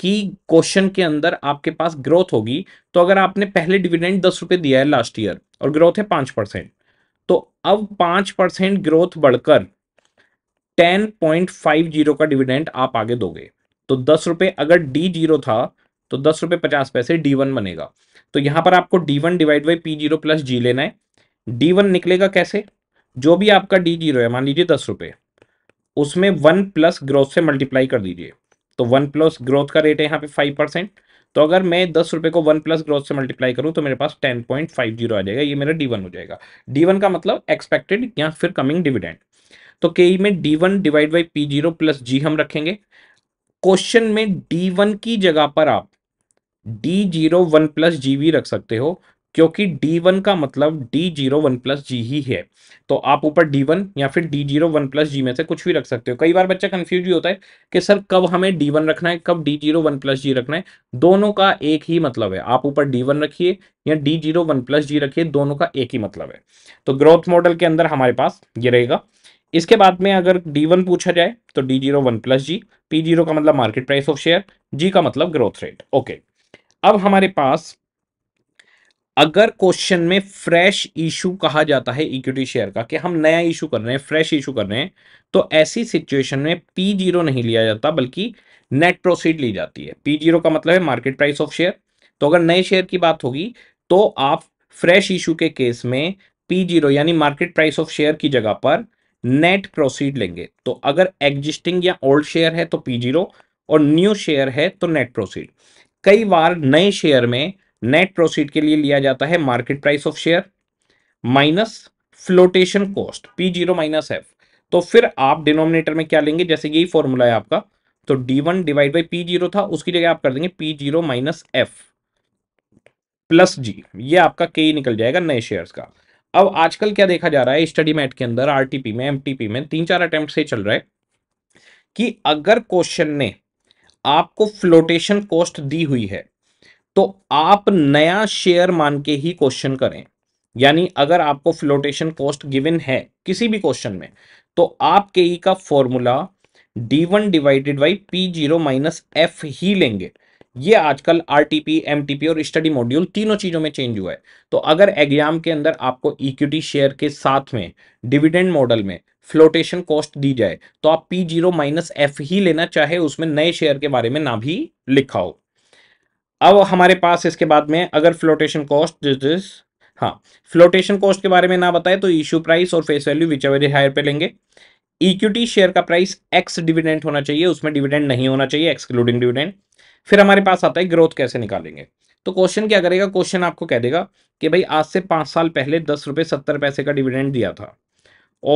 कि क्वेश्चन के अंदर आपके पास ग्रोथ होगी तो अगर आपने पहले डिविडेंड दस रुपये दिया है लास्ट ईयर और ग्रोथ है पाँच परसेंट तो अब पाँच परसेंट ग्रोथ बढ़कर टेन पॉइंट फाइव जीरो का डिविडेंड आप आगे दोगे तो दस रुपये अगर डी जीरो था तो दस रुपये पचास पैसे डी वन बनेगा तो यहाँ पर आपको D one divide by P zero plus G लेना है डी वन निकलेगा कैसे जो भी आपका डी जीरो है मान लीजिए दस रुपये उसमें वन प्लस ग्रोथ से मल्टीप्लाई कर दीजिए तो वन प्लस ग्रोथ का रेट है यहाँ पे फाइव परसेंट तो अगर मैं दस रुपये को वन प्लस ग्रोथ से मल्टीप्लाई करूँ तो मेरे पास टेन पॉइंट फाइव जीरो आ जाएगा ये मेरा डी वन हो जाएगा डी वन का मतलब एक्सपेक्टेड या फिर कमिंग डिविडेंड तो के में D one divide by P zero plus G हम रखेंगे क्वेश्चन में डी वन की जगह पर आप D zero one plus G भी रख सकते हो क्योंकि d1 का मतलब d01 zero one plus G ही है तो आप ऊपर d1 या फिर d01 जीरो वन प्लस जी में से कुछ भी रख सकते हो कई बार बच्चा कंफ्यूज भी होता है कि सर कब हमें d1 रखना है कब d01 जीरो वन प्लस जी रखना है दोनों का एक ही मतलब है आप ऊपर d1 रखिए या d01 जीरो वन प्लस जी रखिए दोनों का एक ही मतलब है तो ग्रोथ मॉडल के अंदर हमारे पास ये रहेगा इसके बाद में अगर D1 पूछा जाए तो D01 zero one plus G P zero का मतलब market price of share G का मतलब ग्रोथ रेट ओके अब हमारे पास अगर क्वेश्चन में फ्रेश इशू कहा जाता है इक्विटी शेयर का कि हम नया इशू कर रहे हैं फ्रेश इशू कर रहे हैं तो ऐसी सिचुएशन में पी जीरो नहीं लिया जाता बल्कि नेट प्रोसीड ली जाती है पी जीरो का मतलब है मार्केट प्राइस ऑफ शेयर तो अगर नए शेयर की बात होगी तो आप फ्रेश इशू के केस में पी जीरो यानी मार्केट प्राइस ऑफ शेयर की जगह पर नेट प्रोसीड लेंगे तो अगर एग्जिस्टिंग या ओल्ड शेयर है तो पी जीरो और न्यू शेयर है तो नेट प्रोसीड कई बार नए शेयर में नेट प्रोसीड के लिए लिया जाता है market price of share minus flotation cost P zero minus F तो फिर आप डिनोमिनेटर में क्या लेंगे जैसे यही फॉर्मूला है आपका तो D one divide by P zero था उसकी जगह आप कर देंगे P zero minus F plus G ये आपका के ही निकल जाएगा नए शेयर्स का अब आजकल क्या देखा जा रहा है स्टडी मैट के अंदर आरटीपी में एमटीपी में तीन चार अटेम्प्ट से चल रहा है कि अगर क्वेश्चन ने आपको फ्लोटेशन कॉस्ट दी हुई है तो आप नया शेयर मान के ही क्वेश्चन करें यानी अगर आपको फ्लोटेशन कॉस्ट गिवन है किसी भी क्वेश्चन में तो आप के ई e का formula D one divided by P zero minus F ही लेंगे ये आजकल R T P M T P और स्टडी मॉड्यूल तीनों चीज़ों में चेंज हुआ है तो अगर एग्जाम के अंदर आपको इक्विटी शेयर के साथ में डिविडेंड मॉडल में फ्लोटेशन कॉस्ट दी जाए तो आप पी जीरो माइनस एफ ही लेना चाहे उसमें नए शेयर के बारे में ना भी लिखा हो अब हमारे पास इसके बाद में अगर फ्लोटेशन कॉस्ट दिस दिस हाँ फ्लोटेशन कॉस्ट के बारे में ना बताए तो इश्यू प्राइस और face value whichever higher पे लेंगे इक्विटी शेयर का प्राइस एक्स डिविडेंट होना चाहिए उसमें डिविडेंड नहीं होना चाहिए एक्सक्लूडिंग डिविडेंड फिर हमारे पास आता है ग्रोथ कैसे निकालेंगे तो क्वेश्चन क्या करेगा क्वेश्चन आपको कह देगा कि भाई आज से पाँच साल पहले दस रुपये सत्तर पैसे का डिविडेंड दिया था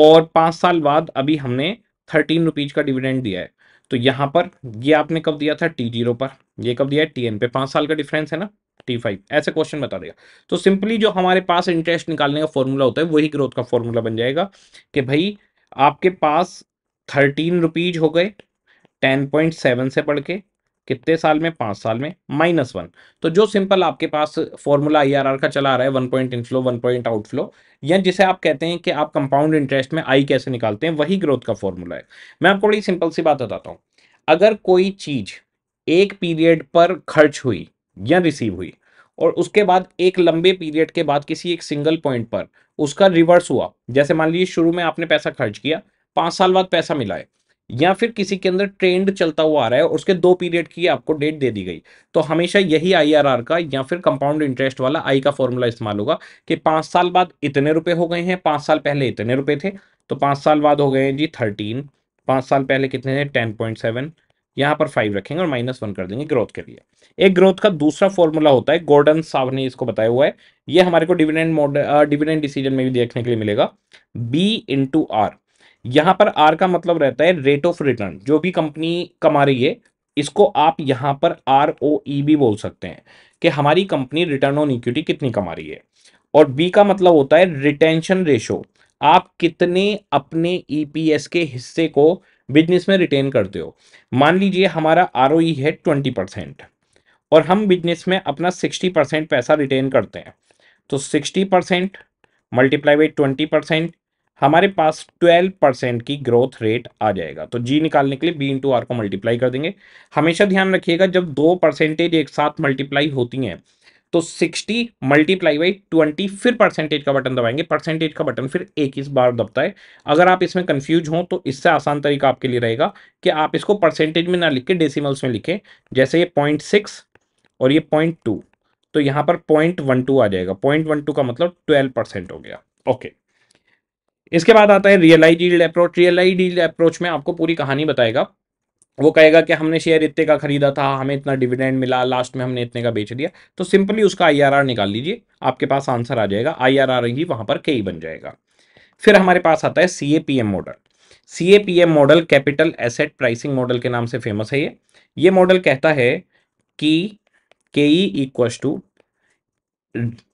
और पाँच साल बाद अभी हमने थर्टीन रुपीज़ का डिविडेंड दिया है तो यहाँ पर ये आपने कब दिया था टी जीरो पर ये कब दिया है टी एन पे पाँच साल का डिफरेंस है ना टी फाइव ऐसे क्वेश्चन बता देगा तो सिंपली जो हमारे पास इंटरेस्ट निकालने का फॉर्मूला होता है वही ग्रोथ का फॉर्मूला बन जाएगा कि भाई आपके पास थर्टीन रुपीज हो गए टेन पॉइंट सेवन से पढ़ के कितने साल में पांच साल में माइनस वन तो जो सिंपल आपके पास फॉर्मूला आई का चला रहा है one point inflow one point outflow या जिसे आप कहते हैं कि आप कंपाउंड इंटरेस्ट में आई कैसे निकालते हैं वही ग्रोथ का फॉर्मूला है मैं आपको बड़ी सिंपल सी बात बताता हूं अगर कोई चीज़ एक पीरियड पर खर्च हुई या रिसीव हुई और उसके बाद एक लंबे पीरियड के बाद किसी एक सिंगल पॉइंट पर उसका रिवर्स हुआ जैसे मान लीजिए शुरू में आपने पैसा खर्च किया पांच साल बाद पैसा मिला है या फिर किसी के अंदर ट्रेंड चलता हुआ आ रहा है और उसके दो पीरियड की आपको डेट दे दी गई तो हमेशा यही आईआरआर का या फिर कंपाउंड इंटरेस्ट वाला आई का फॉर्मूला इस्तेमाल होगा कि पांच साल बाद इतने रुपए हो गए हैं पांच साल पहले इतने रुपए थे तो पांच साल बाद हो गए हैं जी थर्टीन पांच साल पहले कितने थे टेन पॉइंट सेवन यहाँ पर फाइव रखेंगे और माइनस वन कर देंगे ग्रोथ के लिए एक ग्रोथ का दूसरा फॉर्मूला होता है गोर्डन साहब ने इसको बताया हुआ है ये हमारे को डिविडेंड मोड डिविडेंड डिसीजन में भी देखने के लिए मिलेगा बी इंटू आर यहां पर आर का मतलब रहता है रेट ऑफ रिटर्न जो भी कंपनी कमा रही है इसको आप यहां पर आर ओ ई भी बोल सकते हैं कि हमारी कंपनी रिटर्न ऑन इक्विटी कितनी कमा रही है और बी का मतलब होता है रिटेंशन रेशो आप कितने अपने ईपीएस e के हिस्से को बिजनेस में रिटेन करते हो मान लीजिए हमारा आर e है ट्वेंटी परसेंट और हम बिजनेस में अपना सिक्सटी परसेंट पैसा रिटेन करते हैं तो sixty percent multiply by twenty percent हमारे पास 12 परसेंट की ग्रोथ रेट आ जाएगा तो जी निकालने के लिए बी इंटू आर को मल्टीप्लाई कर देंगे हमेशा ध्यान रखिएगा जब दो परसेंटेज एक साथ मल्टीप्लाई होती हैं तो 60 मल्टीप्लाई बाई ट्वेंटी फिर परसेंटेज का बटन दबाएंगे परसेंटेज का बटन फिर एक इस बार दबता है अगर आप इसमें कंफ्यूज हों तो इससे आसान तरीका आपके लिए रहेगा कि आप इसको परसेंटेज में ना लिख के डेसीमल्स में लिखें जैसे ये पॉइंट सिक्स और ये पॉइंट टू तो यहाँ पर पॉइंट वन टू आ जाएगा पॉइंट वन टू का मतलब ट्वेल्व परसेंट हो गया ओके इसके बाद आता है realise yield approach realise yield approach में आपको पूरी कहानी बताएगा वो कहेगा कि हमने शेयर इतने का खरीदा था हमें इतना डिविडेंड मिला लास्ट में हमने इतने का बेच दिया तो सिंपली उसका आईआरआर निकाल लीजिए आपके पास आंसर आ जाएगा आईआरआर ही वहां पर कई बन जाएगा फिर हमारे पास आता है CAPM model CAPM model capital asset pricing model के नाम से फेमस है ये ये मॉडल कहता है कि के ई टू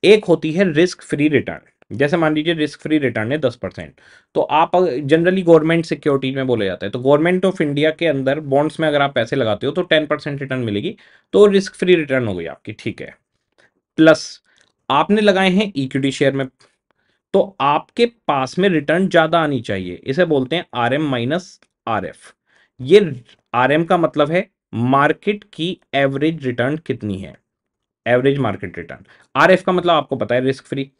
एक होती है रिस्क फ्री रिटर्न जैसे मान लीजिए रिस्क फ्री रिटर्न है दस परसेंट तो आप जनरली गवर्नमेंट सिक्योरिटीज में बोले जाते हैं तो गवर्नमेंट ऑफ इंडिया के अंदर बॉन्ड्स में अगर आप पैसे लगाते हो तो टेन परसेंट रिटर्न मिलेगी तो रिस्क फ्री रिटर्न हो गई आपकी ठीक है प्लस आपने लगाए हैं इक्विटी शेयर में तो आपके पास में रिटर्न ज़्यादा आनी चाहिए इसे बोलते हैं R M minus R F ये आर एम का मतलब है मार्केट की एवरेज रिटर्न कितनी है average market return R F का मतलब आपको पता है रिस्क फ्री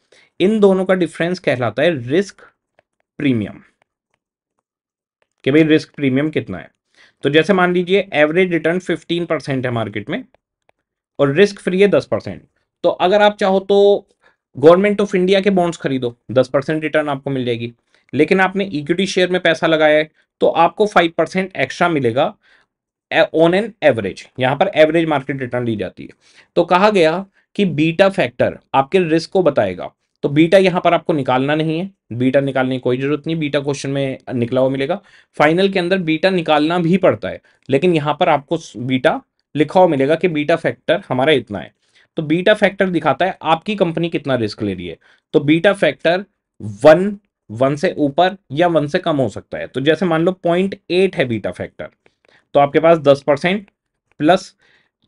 इन दोनों का डिफरेंस कहलाता है रिस्क प्रीमियम कि भाई रिस्क प्रीमियम कितना है तो जैसे मान लीजिए एवरेज रिटर्न 15 परसेंट है मार्केट में और रिस्क फ्री है 10 परसेंट तो अगर आप चाहो तो गवर्नमेंट ऑफ इंडिया के बॉन्ड्स खरीदो 10 परसेंट रिटर्न आपको मिल जाएगी लेकिन आपने इक्विटी शेयर में पैसा लगाया है तो आपको 5 परसेंट एक्स्ट्रा मिलेगा ऑन एन एवरेज यहां पर एवरेज मार्केट रिटर्न ली जाती है तो कहा गया कि बीटा फैक्टर आपके रिस्क को बताएगा तो बीटा यहां पर आपको निकालना नहीं है बीटा निकालने की कोई जरूरत नहीं बीटा क्वेश्चन में निकला हुआ मिलेगा फाइनल के अंदर बीटा निकालना भी पड़ता है लेकिन यहां पर आपको बीटा लिखा हुआ मिलेगा कि बीटा फैक्टर हमारा इतना है तो बीटा फैक्टर दिखाता है आपकी कंपनी कितना रिस्क ले रही है तो बीटा फैक्टर वन वन से ऊपर या वन से कम हो सकता है तो जैसे मान लो पॉइंट है बीटा फैक्टर तो आपके पास दस परसेंट प्लस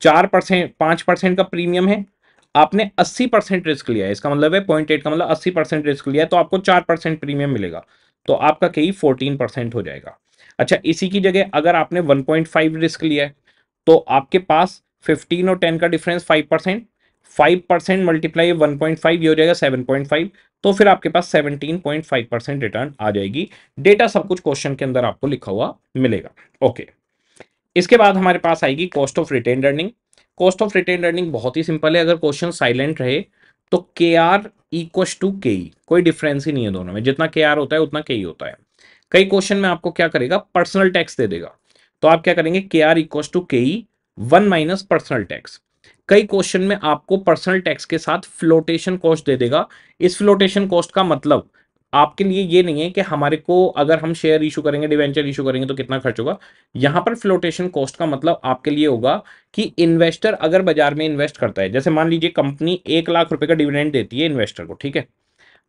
चार परसेंट पांच परसेंट का प्रीमियम है आपने अस्सी परसेंट रिस्क लिया है इसका मतलब है पॉइंट एट का मतलब अस्सी परसेंट रिस्क लिया है तो आपको चार परसेंट प्रीमियम मिलेगा तो आपका कई फोर्टीन e परसेंट हो जाएगा अच्छा इसी की जगह अगर आपने वन पॉइंट फाइव रिस्क लिया है तो आपके पास फिफ्टीन और टेन का difference five percent five percent multiply one point five ये हो जाएगा सेवन पॉइंट फाइव तो फिर आपके पास seventeen point five percent return आ जाएगी डेटा सब कुछ क्वेश्चन के अंदर आपको लिखा हुआ मिलेगा ओके okay. इसके बाद हमारे पास आएगी cost of retain earning cost of retain earning बहुत ही सिंपल है अगर क्वेश्चन साइलेंट रहे तो के आर इक्वस टू के ई कोई डिफरेंस ही नहीं है दोनों में जितना के आर होता है उतना के ई e होता है कई क्वेश्चन में आपको क्या करेगा पर्सनल टैक्स दे देगा तो आप क्या करेंगे के are equals to K E one minus personal tax कई क्वेश्चन में आपको पर्सनल टैक्स के साथ फ्लोटेशन कॉस्ट दे देगा इस फ्लोटेशन कॉस्ट का मतलब आपके लिए ये नहीं है कि हमारे को अगर हम शेयर इशू करेंगे डिवेंचर इशू करेंगे तो कितना खर्च होगा यहाँ पर फ्लोटेशन कॉस्ट का मतलब आपके लिए होगा कि इन्वेस्टर अगर बाजार में इन्वेस्ट करता है जैसे मान लीजिए कंपनी एक लाख रुपए का डिविडेंड देती है इन्वेस्टर को ठीक है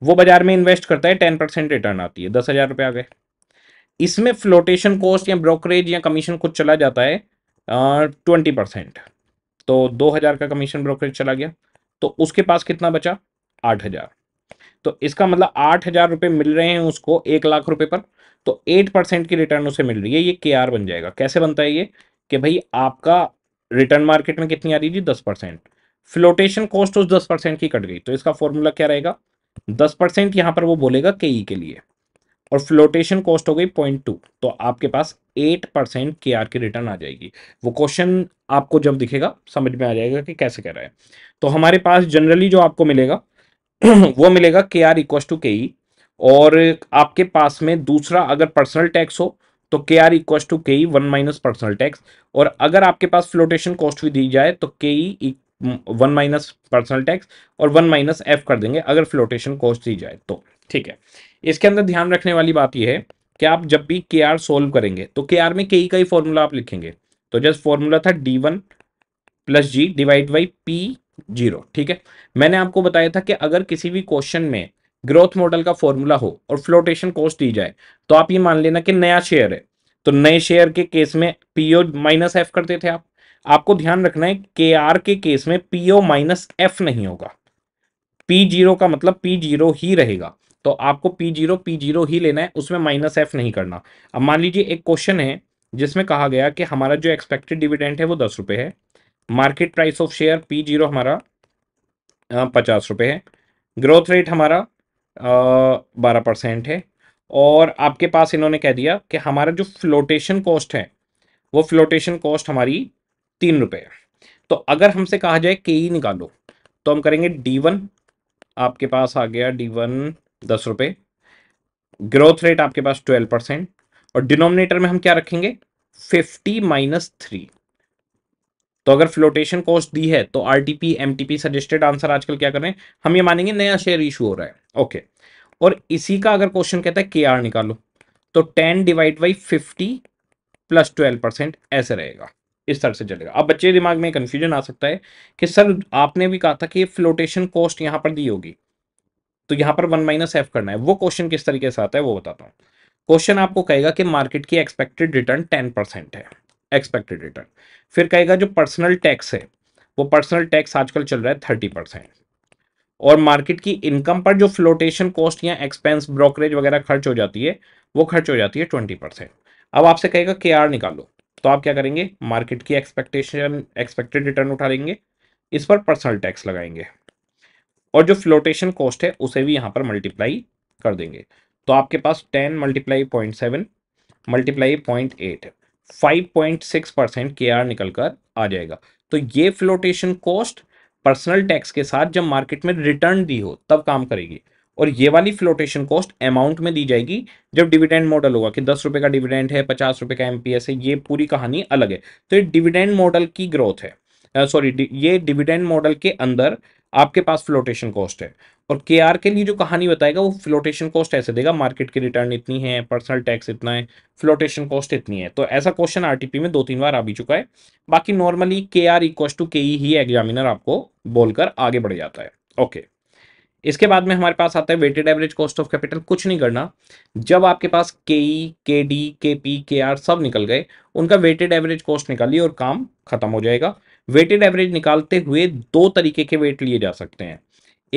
वो बाजार में इन्वेस्ट करता है टेन परसेंट रिटर्न आती है दस हजार रुपये आ गए इसमें फ्लोटेशन कॉस्ट या ब्रोकरेज या कमीशन कुछ चला जाता है ट्वेंटी परसेंट तो दो हज़ार का कमीशन ब्रोकरेज चला गया तो उसके पास कितना बचा आठ हज़ार तो इसका मतलब आठ हजार रुपये मिल रहे हैं उसको एक लाख रुपए पर तो एट परसेंट की रिटर्न उसे मिल रही है ये के आर बन जाएगा कैसे बनता है ये कि भाई आपका रिटर्न मार्केट में कितनी आ रही थी दस परसेंट फ्लोटेशन कॉस्ट उस दस परसेंट की कट गई तो इसका फॉर्मूला क्या रहेगा दस परसेंट यहाँ पर वो बोलेगा के ई e के लिए और फ्लोटेशन कॉस्ट हो गई पॉइंट टू तो आपके पास एट परसेंट के आर की रिटर्न आ जाएगी वो क्वेश्चन आपको जब दिखेगा समझ में आ जाएगा कि कैसे कह रहा है तो हमारे पास जनरली जो आपको मिलेगा वो मिलेगा के आर इक्व टू के ई और आपके पास में दूसरा अगर पर्सनल टैक्स हो तो के are equal to K E one minus personal tax और अगर आपके पास फ्लोटेशन कॉस्ट भी दी जाए तो K E one minus personal tax और वन माइनस एफ कर देंगे अगर फ्लोटेशन कॉस्ट दी जाए तो ठीक है इसके अंदर ध्यान रखने वाली बात यह है कि आप जब भी के आर सोल्व करेंगे तो के आर में के ई e का ही फॉर्मूला आप लिखेंगे तो जस्ट फॉर्मूला था D one plus G divide by P zero ठीक है मैंने आपको बताया था कि अगर किसी भी क्वेश्चन में ग्रोथ मॉडल का फॉर्मूला हो और फ्लोटेशन कॉस्ट दी जाए तो आप ये मान लेना कि नया शेयर है तो नए शेयर के केस में पीओ माइनस एफ करते थे आप आपको ध्यान रखना है के आर के केस में पीओ माइनस एफ नहीं होगा पी जीरो का मतलब पी जीरो ही रहेगा तो आपको पी जीरो पी जीरो ही लेना है उसमें माइनस एफ नहीं करना अब मान लीजिए एक क्वेश्चन है जिसमें कहा गया कि हमारा जो एक्सपेक्टेड डिविडेंट है वो दस रुपए है market price of share P zero हमारा पचास रुपये है ग्रोथ रेट हमारा बारह परसेंट है और आपके पास इन्होंने कह दिया कि हमारा जो फ्लोटेशन कॉस्ट है वो फ्लोटेशन कॉस्ट हमारी तीन रुपये है तो अगर हमसे कहा जाए के ई निकालो तो हम करेंगे डी वन आपके पास आ गया डी वन दस रुपये ग्रोथ रेट आपके पास ट्वेल्व परसेंट और डिनोमिनेटर में हम क्या रखेंगे फिफ्टी माइनस थ्री तो अगर फ्लोटेशन कॉस्ट दी है तो R T P suggested answer आजकल क्या करें हम ये मानेंगे नया शेयर इशू हो रहा है ओके और इसी का अगर क्वेश्चन कहता है के आर निकालो तो ten divide by fifty plus twelve percent ऐसे रहेगा इस तरह से चलेगा अब बच्चे दिमाग में कंफ्यूजन आ सकता है कि सर आपने भी कहा था कि फ्लोटेशन कॉस्ट यहाँ पर दी होगी तो यहाँ पर वन माइनस एफ करना है वो क्वेश्चन किस तरीके से आता है वो बताता हूँ क्वेश्चन आपको कहेगा कि मार्केट की एक्सपेक्टेड रिटर्न टेन परसेंट है एक्सपेक्टेड रिटर्न फिर कहेगा जो पर्सनल टैक्स है वो पर्सनल टैक्स आजकल चल रहा है थर्टी परसेंट और मार्केट की इनकम पर जो फ्लोटेशन कॉस्ट या एक्सपेंस ब्रोकरेज वगैरह खर्च हो जाती है वो खर्च हो जाती है ट्वेंटी परसेंट अब आपसे कहेगा के आर निकालो तो आप क्या करेंगे मार्केट की एक्सपेक्टेशन एक्सपेक्टेड रिटर्न उठा लेंगे इस पर पर्सनल टैक्स लगाएंगे और जो फ्लोटेशन कॉस्ट है उसे भी यहाँ पर मल्टीप्लाई कर देंगे तो आपके पास ten multiply point seven multiply point eight है 5.6 परसेंट के आर निकल कर आ जाएगा तो ये फ्लोटेशन कॉस्ट पर्सनल टैक्स के साथ जब मार्केट में रिटर्न दी हो तब काम करेगी और ये वाली फ्लोटेशन कॉस्ट अमाउंट में दी जाएगी जब डिविडेंड मॉडल होगा कि दस रुपये का डिविडेंड है पचास रुपये का एमपीएस है ये पूरी कहानी अलग है तो ये डिविडेंड मॉडल की ग्रोथ है सॉरी uh, ये डिविडेंड मॉडल के अंदर आपके पास फ्लोटेशन कॉस्ट है और के आर के लिए जो कहानी बताएगा वो फ्लोटेशन कॉस्ट ऐसे देगा मार्केट की रिटर्न इतनी है पर्सनल टैक्स इतना है फ्लोटेशन कॉस्ट इतनी है तो ऐसा क्वेश्चन आरटीपी में दो तीन बार आ भी चुका है बाकी नॉर्मली के are equals to K E he examiner आपको बोलकर आगे बढ़ जाता है ओके इसके बाद में हमारे पास आता है weighted average cost of capital कुछ नहीं करना जब आपके पास के ई के डी के पी के आर सब निकल गए उनका वेटेड एवरेज कॉस्ट निकालिए और काम खत्म हो जाएगा वेटेड एवरेज निकालते हुए दो तरीके के वेट लिए जा सकते हैं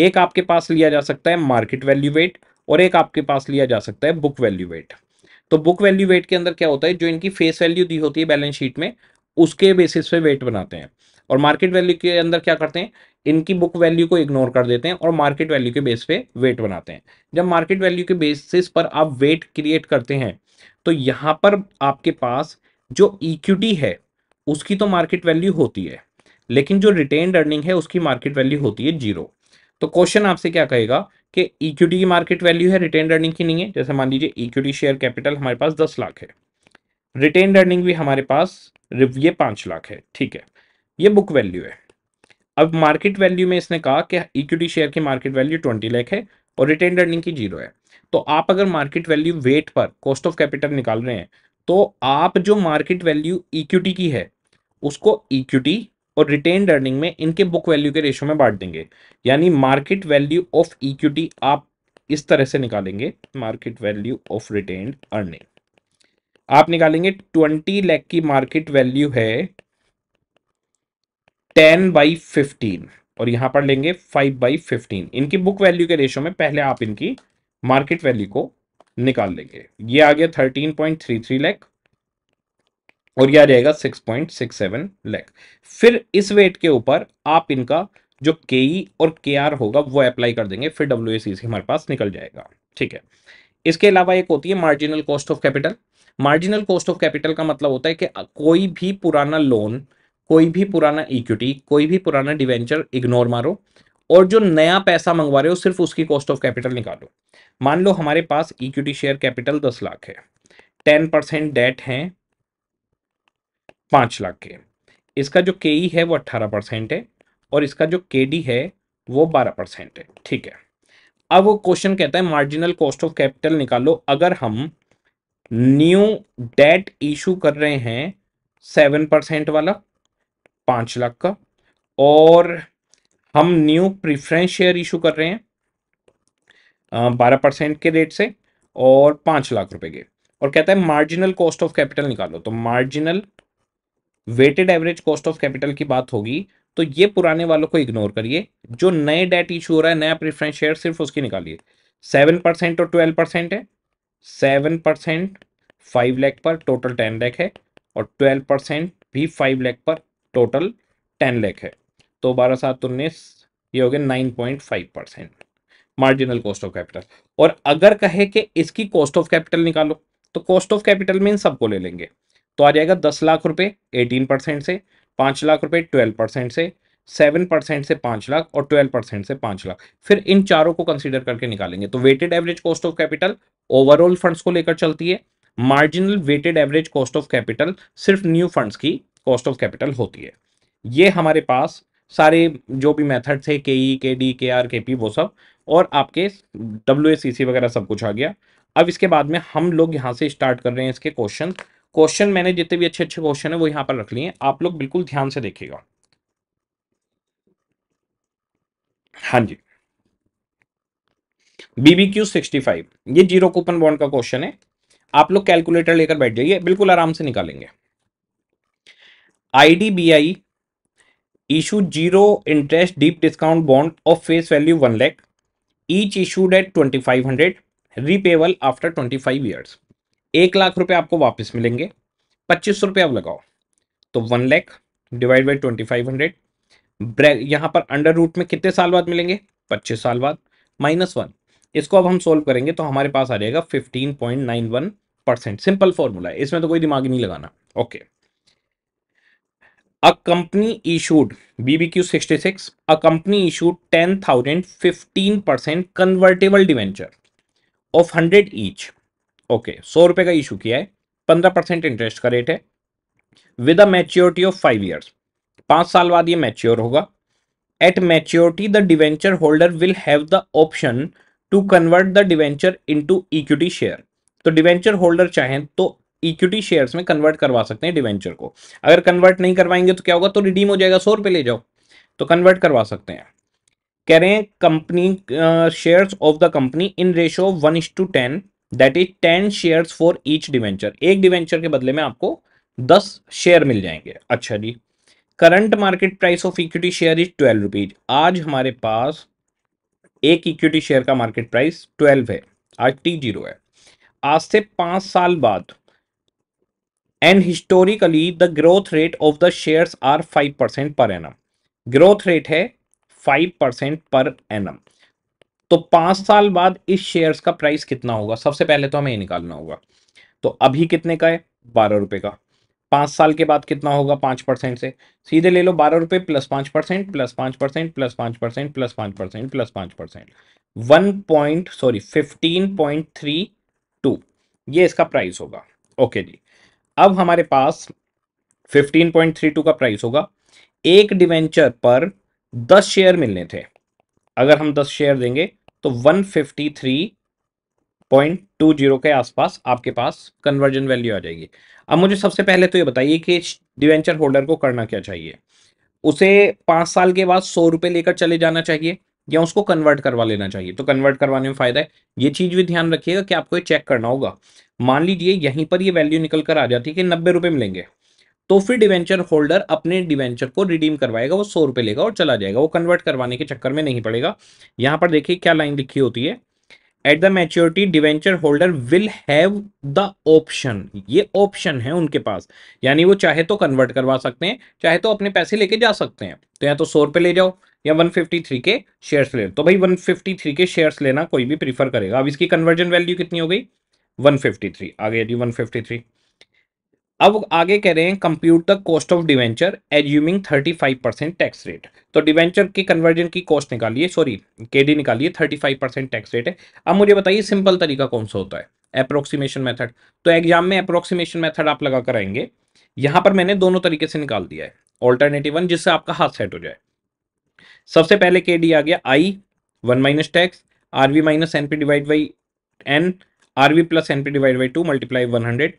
एक आपके पास लिया जा सकता है मार्केट वैल्यू वेट और एक आपके पास लिया जा सकता है बुक वैल्यू वेट तो बुक वैल्यू वेट के अंदर क्या होता है जो इनकी फेस वैल्यू दी होती है बैलेंस शीट में उसके बेसिस पे वेट बनाते हैं और मार्केट वैल्यू के अंदर क्या करते हैं इनकी बुक वैल्यू को इग्नोर कर देते हैं और मार्केट वैल्यू के बेस पे वेट बनाते हैं जब मार्केट वैल्यू के बेसिस पर आप वेट क्रिएट करते हैं तो यहाँ पर आपके पास जो इक्विटी है उसकी तो मार्केट वैल्यू होती है लेकिन जो रिटेन अर्निंग है उसकी मार्केट वैल्यू होती है जीरो तो क्वेश्चन आपसे क्या कहेगा कि इक्विटी की मार्केट वैल्यू है रिटेन अर्निंग की नहीं है जैसे मान लीजिए इक्विटी शेयर कैपिटल हमारे पास दस लाख है रिटेन अर्निंग भी हमारे पास ये पाँच लाख है ठीक है ये बुक वैल्यू है अब मार्केट वैल्यू में इसने कहा कि इक्विटी शेयर की मार्केट वैल्यू ट्वेंटी लाख है और रिटेन अर्निंग की जीरो है तो आप अगर मार्केट वैल्यू वेट पर कॉस्ट ऑफ कैपिटल निकाल रहे हैं तो आप जो मार्केट वैल्यू इक्विटी की है उसको इक्विटी और रिटेन अर्निंग में इनके बुक वैल्यू के रेशो में बांट देंगे यानी मार्केट वैल्यू ऑफ इक्विटी आप इस तरह से निकालेंगे market value of retain earning आप निकालेंगे ट्वेंटी लैख की मार्केट वैल्यू है टेन बाई फिफ्टीन और यहां पर लेंगे फाइव बाई फिफ्टीन इनकी बुक वैल्यू के रेशो में पहले आप इनकी मार्केट वैल्यू को निकाल लेंगे ये आ गया thirteen point three three lakh और यह जाएगा six point six seven lakh फिर इस वेट के ऊपर आप इनका जो के e और के होगा वो अप्लाई कर देंगे फिर डब्ल्यू से हमारे पास निकल जाएगा ठीक है इसके अलावा एक होती है marginal cost of capital marginal cost of capital का मतलब होता है कि कोई भी पुराना लोन कोई भी पुराना इक्विटी कोई भी पुराना डिवेंचर इग्नोर मारो और जो नया पैसा मंगवा रहे हो सिर्फ उसकी कॉस्ट ऑफ कैपिटल निकालो मान लो हमारे पास इक्विटी शेयर कैपिटल दस लाख है टेन परसेंट डेट है पांच लाख के इसका जो के e है वो अट्ठारह परसेंट है और इसका जो के है वो बारह परसेंट है ठीक है अब वो क्वेश्चन कहता है मार्जिनल कॉस्ट ऑफ कैपिटल निकालो अगर हम न्यू डेट इशू कर रहे हैं सेवन परसेंट वाला पांच लाख का और हम न्यू प्रिफ्रेंस शेयर इशू कर रहे हैं बारह परसेंट के रेट से और पांच लाख रुपए के और कहता है मार्जिनल कॉस्ट ऑफ कैपिटल निकालो तो marginal weighted average cost of capital की बात होगी तो ये पुराने वालों को इग्नोर करिए जो नए डेट इशू हो रहा है नया प्रीफरेंस शेयर सिर्फ उसकी निकालिए सेवन परसेंट और ट्वेल्व परसेंट है सेवन परसेंट फाइव लैख पर टोटल टेन लैख है और ट्वेल्व परसेंट भी फाइव लैख पर टोटल टेन लैख है तो बारह सात उन्नीस ये हो गया nine point five percent marginal cost of capital और अगर कहे कि इसकी कॉस्ट ऑफ कैपिटल निकालो तो कॉस्ट ऑफ कैपिटल में इन सबको ले लेंगे तो आ जाएगा दस लाख रुपए एटीन परसेंट से पाँच लाख रुपए ट्वेल्व परसेंट से सेवन परसेंट से पाँच लाख और ट्वेल्व परसेंट से पाँच लाख फिर इन चारों को कंसिडर करके निकालेंगे तो weighted average cost of capital overall funds को लेकर चलती है marginal weighted average cost of capital सिर्फ न्यू फंड्स की कॉस्ट ऑफ कैपिटल होती है ये हमारे पास सारे जो भी मेथड थे के ई के डी के आर के पी वो सब और आपके डब्ल्यू एस सी वगैरह सब कुछ आ गया अब इसके बाद में हम लोग यहाँ से स्टार्ट कर रहे हैं इसके क्वेश्चन क्वेश्चन मैंने जितने भी अच्छे अच्छे क्वेश्चन है वो यहाँ पर रख लिए आप लोग बिल्कुल ध्यान से देखिएगा हाँ जी क्यू सिक्सटी फाइव ये जीरो कूपन बॉन्ड का क्वेश्चन है आप लोग कैलकुलेटर लेकर बैठ जाइए बिल्कुल आराम से निकालेंगे I D B I issue zero interest deep discount bond of face value one lakh each issue date twenty five hundred repayable after twenty five years एक लाख रुपये आपको वापस मिलेंगे पच्चीस सौ रुपये आप लगाओ तो one lakh divide by twenty five hundred ब्रैक यहाँ पर अंडर रूट में कितने साल बाद मिलेंगे पच्चीस साल बाद माइनस वन इसको अब हम सोल्व करेंगे तो हमारे पास आ जाएगा fifteen point nine one percent simple formula है इसमें तो कोई दिमाग नहीं लगाना okay okay. A company issued a sixty six a company issued ten thousand fifteen percent convertible debenture of hundred each okay सौ रुपए का इशू किया है पंद्रह परसेंट इंटरेस्ट का रेट है with a maturity of five years पांच साल बाद ये मैच्योर होगा at maturity the debenture holder will have the option to convert the debenture into equity share तो डिवेंचर होल्डर चाहें तो इक्विटी शेयर्स में कन्वर्ट करवा सकते हैं डिवेंचर को अगर कन्वर्ट नहीं करवाएंगे तो क्या होगा तो रिडीम हो जाएगा सौ रुपये ले जाओ तो कन्वर्ट करवा सकते हैं कह रहे हैं company shares of the company in ratio one is to ten that is ten share for each debenture एक डिवेंचर के बदले में आपको दस शेयर मिल जाएंगे अच्छा जी current market price of equity share is twelve rupees आज हमारे पास एक इक्विटी शेयर का मार्केट प्राइस ट्वेल्व है आज टी जीरो है आज से पांच साल बाद and historically the growth rate of the shares are 5% पर annum ग्रोथ रेट है 5% पर annum तो पांच साल बाद इस शेयर्स का प्राइस कितना होगा सबसे पहले तो हमें ये निकालना होगा तो अभी कितने का है बारह रुपए का पाँच साल के बाद कितना होगा पाँच परसेंट से सीधे ले लो बारह रुपये प्लस पाँच परसेंट प्लस पाँच परसेंट प्लस पाँच परसेंट प्लस पाँच परसेंट प्लस पाँच percent one point sorry fifteen point three two ये इसका प्राइस होगा ओके जी अब हमारे पास 15.32 का प्राइस होगा एक डिवेंचर पर 10 शेयर मिलने थे अगर हम 10 शेयर देंगे तो 153.20 के आसपास आपके पास कन्वर्जन वैल्यू आ जाएगी अब मुझे सबसे पहले तो ये बताइए कि डिवेंचर होल्डर को करना क्या चाहिए उसे पाँच साल के बाद सौ रुपये लेकर चले जाना चाहिए या उसको कन्वर्ट करवा लेना चाहिए तो कन्वर्ट करवाने में फायदा है ये चीज भी ध्यान रखिएगा कि आपको ये चेक करना होगा मान लीजिए यहीं पर ये वैल्यू निकल कर आ जाती है कि नब्बे रुपए मिलेंगे तो फिर डिवेंचर होल्डर अपने डिवेंचर को रिडीम करवाएगा वो सौ रुपए लेगा और चला जाएगा वो कन्वर्ट करवाने के चक्कर में नहीं पड़ेगा यहाँ पर देखिए क्या लाइन लिखी होती है at the maturity debenture holder will have the option ये ऑप्शन है उनके पास यानी वो चाहे तो कन्वर्ट करवा सकते हैं चाहे तो अपने पैसे लेके जा सकते हैं तो या तो सौ रुपए ले जाओ या 153 के शेयर्स ले तो भाई 153 के शेयर्स लेना कोई भी प्रीफर करेगा अब इसकी कन्वर्जन वैल्यू कितनी हो गई 153 आगे वन जी 153 अब आगे कह रहे हैं compute the cost of debenture assuming 35 percent tax rate तो डिवेंचर की कन्वर्जन की कॉस्ट निकालिए सॉरी डी निकालिए थर्टी परसेंट टैक्स रेट है अब मुझे बताइए सिंपल तरीका कौन सा होता है अप्रोक्सीमेशन मैथड तो एग्जाम में अप्रोक्सीमेशन मैथड आप लगा कर आएंगे यहाँ पर मैंने दोनों तरीके से निकाल दिया है ऑल्टरनेटिव वन जिससे आपका हाथ सेट हो जाए सबसे पहले के डी आ गया I one minus tax R V minus N P divide by N R V plus N P divide by two multiply one hundred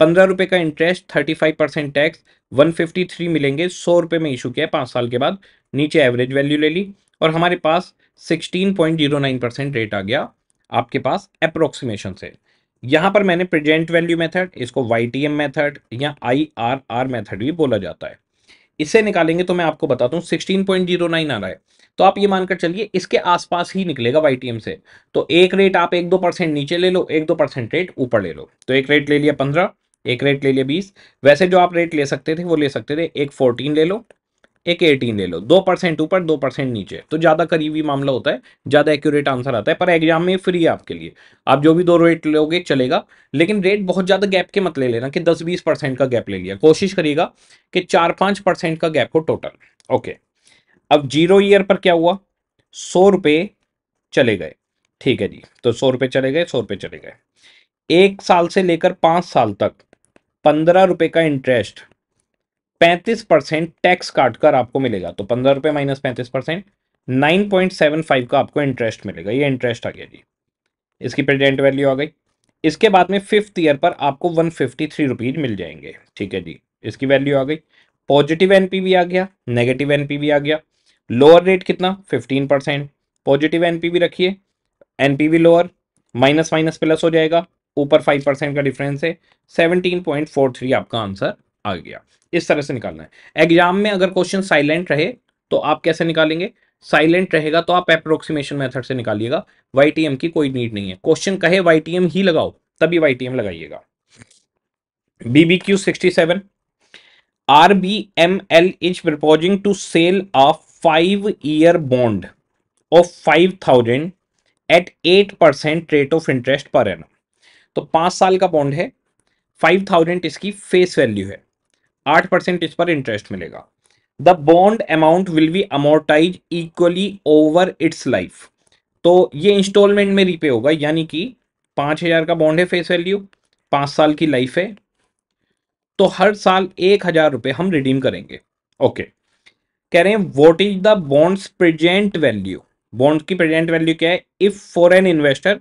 पंद्रह रुपये का interest thirty five percent tax one fifty three मिलेंगे सौ रुपये में issue किया पाँच साल के बाद नीचे एवरेज वैल्यू ले ली और हमारे पास sixteen point zero nine percent rate आ गया आपके पास अप्रोक्सीमेशन से यहाँ पर मैंने प्रेजेंट वैल्यू मेथड इसको वाई टी एम मैथड या आई आर आर मैथड भी बोला जाता है इसे निकालेंगे तो मैं आपको बताता हूँ सिक्सटीन पॉइंट जीरो नाइन आ रहा है तो आप ये मानकर चलिए इसके आसपास ही निकलेगा वाई से तो एक रेट आप एक दो परसेंट नीचे ले लो एक दो परसेंट रेट ऊपर ले लो तो एक रेट ले लिया पंद्रह एक रेट ले लिया बीस वैसे जो आप रेट ले सकते थे वो ले सकते थे एक फोर्टीन ले लो एक एटीन ले लो दो परसेंट ऊपर दो परसेंट नीचे तो ज़्यादा करीबी मामला होता है ज़्यादा एक्यूरेट आंसर आता है पर एग्जाम में फ्री है आपके लिए आप जो भी दो रेट लोगे चलेगा लेकिन रेट बहुत ज़्यादा गैप के मत ले लेना कि दस बीस परसेंट का गैप ले लिया कोशिश करिएगा कि चार पाँच परसेंट का गैप हो टोटल ओके अब जीरो ईयर पर क्या हुआ सौ रुपये चले गए ठीक है जी तो सौ रुपये चले गए सौ रुपये चले गए एक साल से लेकर पाँच साल तक पंद्रह रुपये का इंटरेस्ट पैंतीस परसेंट टैक्स काटकर आपको मिलेगा तो पंद्रह रुपए माइनस पैंतीस percent nine point seven five का आपको इंटरेस्ट मिलेगा ये इंटरेस्ट आ गया जी इसकी प्रेजेंट वैल्यू आ गई इसके बाद में फिफ्थ ईयर पर आपको वन फिफ्टी थ्री रुपीज मिल जाएंगे ठीक है जी इसकी वैल्यू आ गई पॉजिटिव एनपीवी आ गया नेगेटिव एनपीवी आ गया लोअर रेट कितना फिफ्टीन परसेंट पॉजिटिव एनपीवी रखिए NPV lower minus minus plus हो जाएगा ऊपर फाइव परसेंट का डिफरेंस है सेवनटीन पॉइंट फोर थ्री आपका आंसर आ गया इस तरह से निकालना है एग्जाम में अगर क्वेश्चन साइलेंट रहे तो आप कैसे निकालेंगे साइलेंट रहेगा तो आप अप्रोक्सीमेशन मेथड से निकालिएगा वाई की कोई नीड नहीं है क्वेश्चन कहे वाई ही लगाओ तभी वाई लगाइएगा BBQ sixty seven R B M L is proposing to sell a five year bond of five thousand at eight percent rate of interest per annum तो पांच साल का बॉन्ड है five thousand इसकी face value है आठ percent इस पर इंटरेस्ट मिलेगा the bond amount will be amortize equally over its life तो ये इंस्टॉलमेंट में रीपे होगा यानी कि पांच हज़ार का बॉन्ड है फेस वैल्यू पांच साल की लाइफ है तो हर साल एक हज़ार रुपए हम रिडीम करेंगे ओके कह रहे हैं what is the bonds present value bond की प्रेजेंट वैल्यू क्या है if for an investor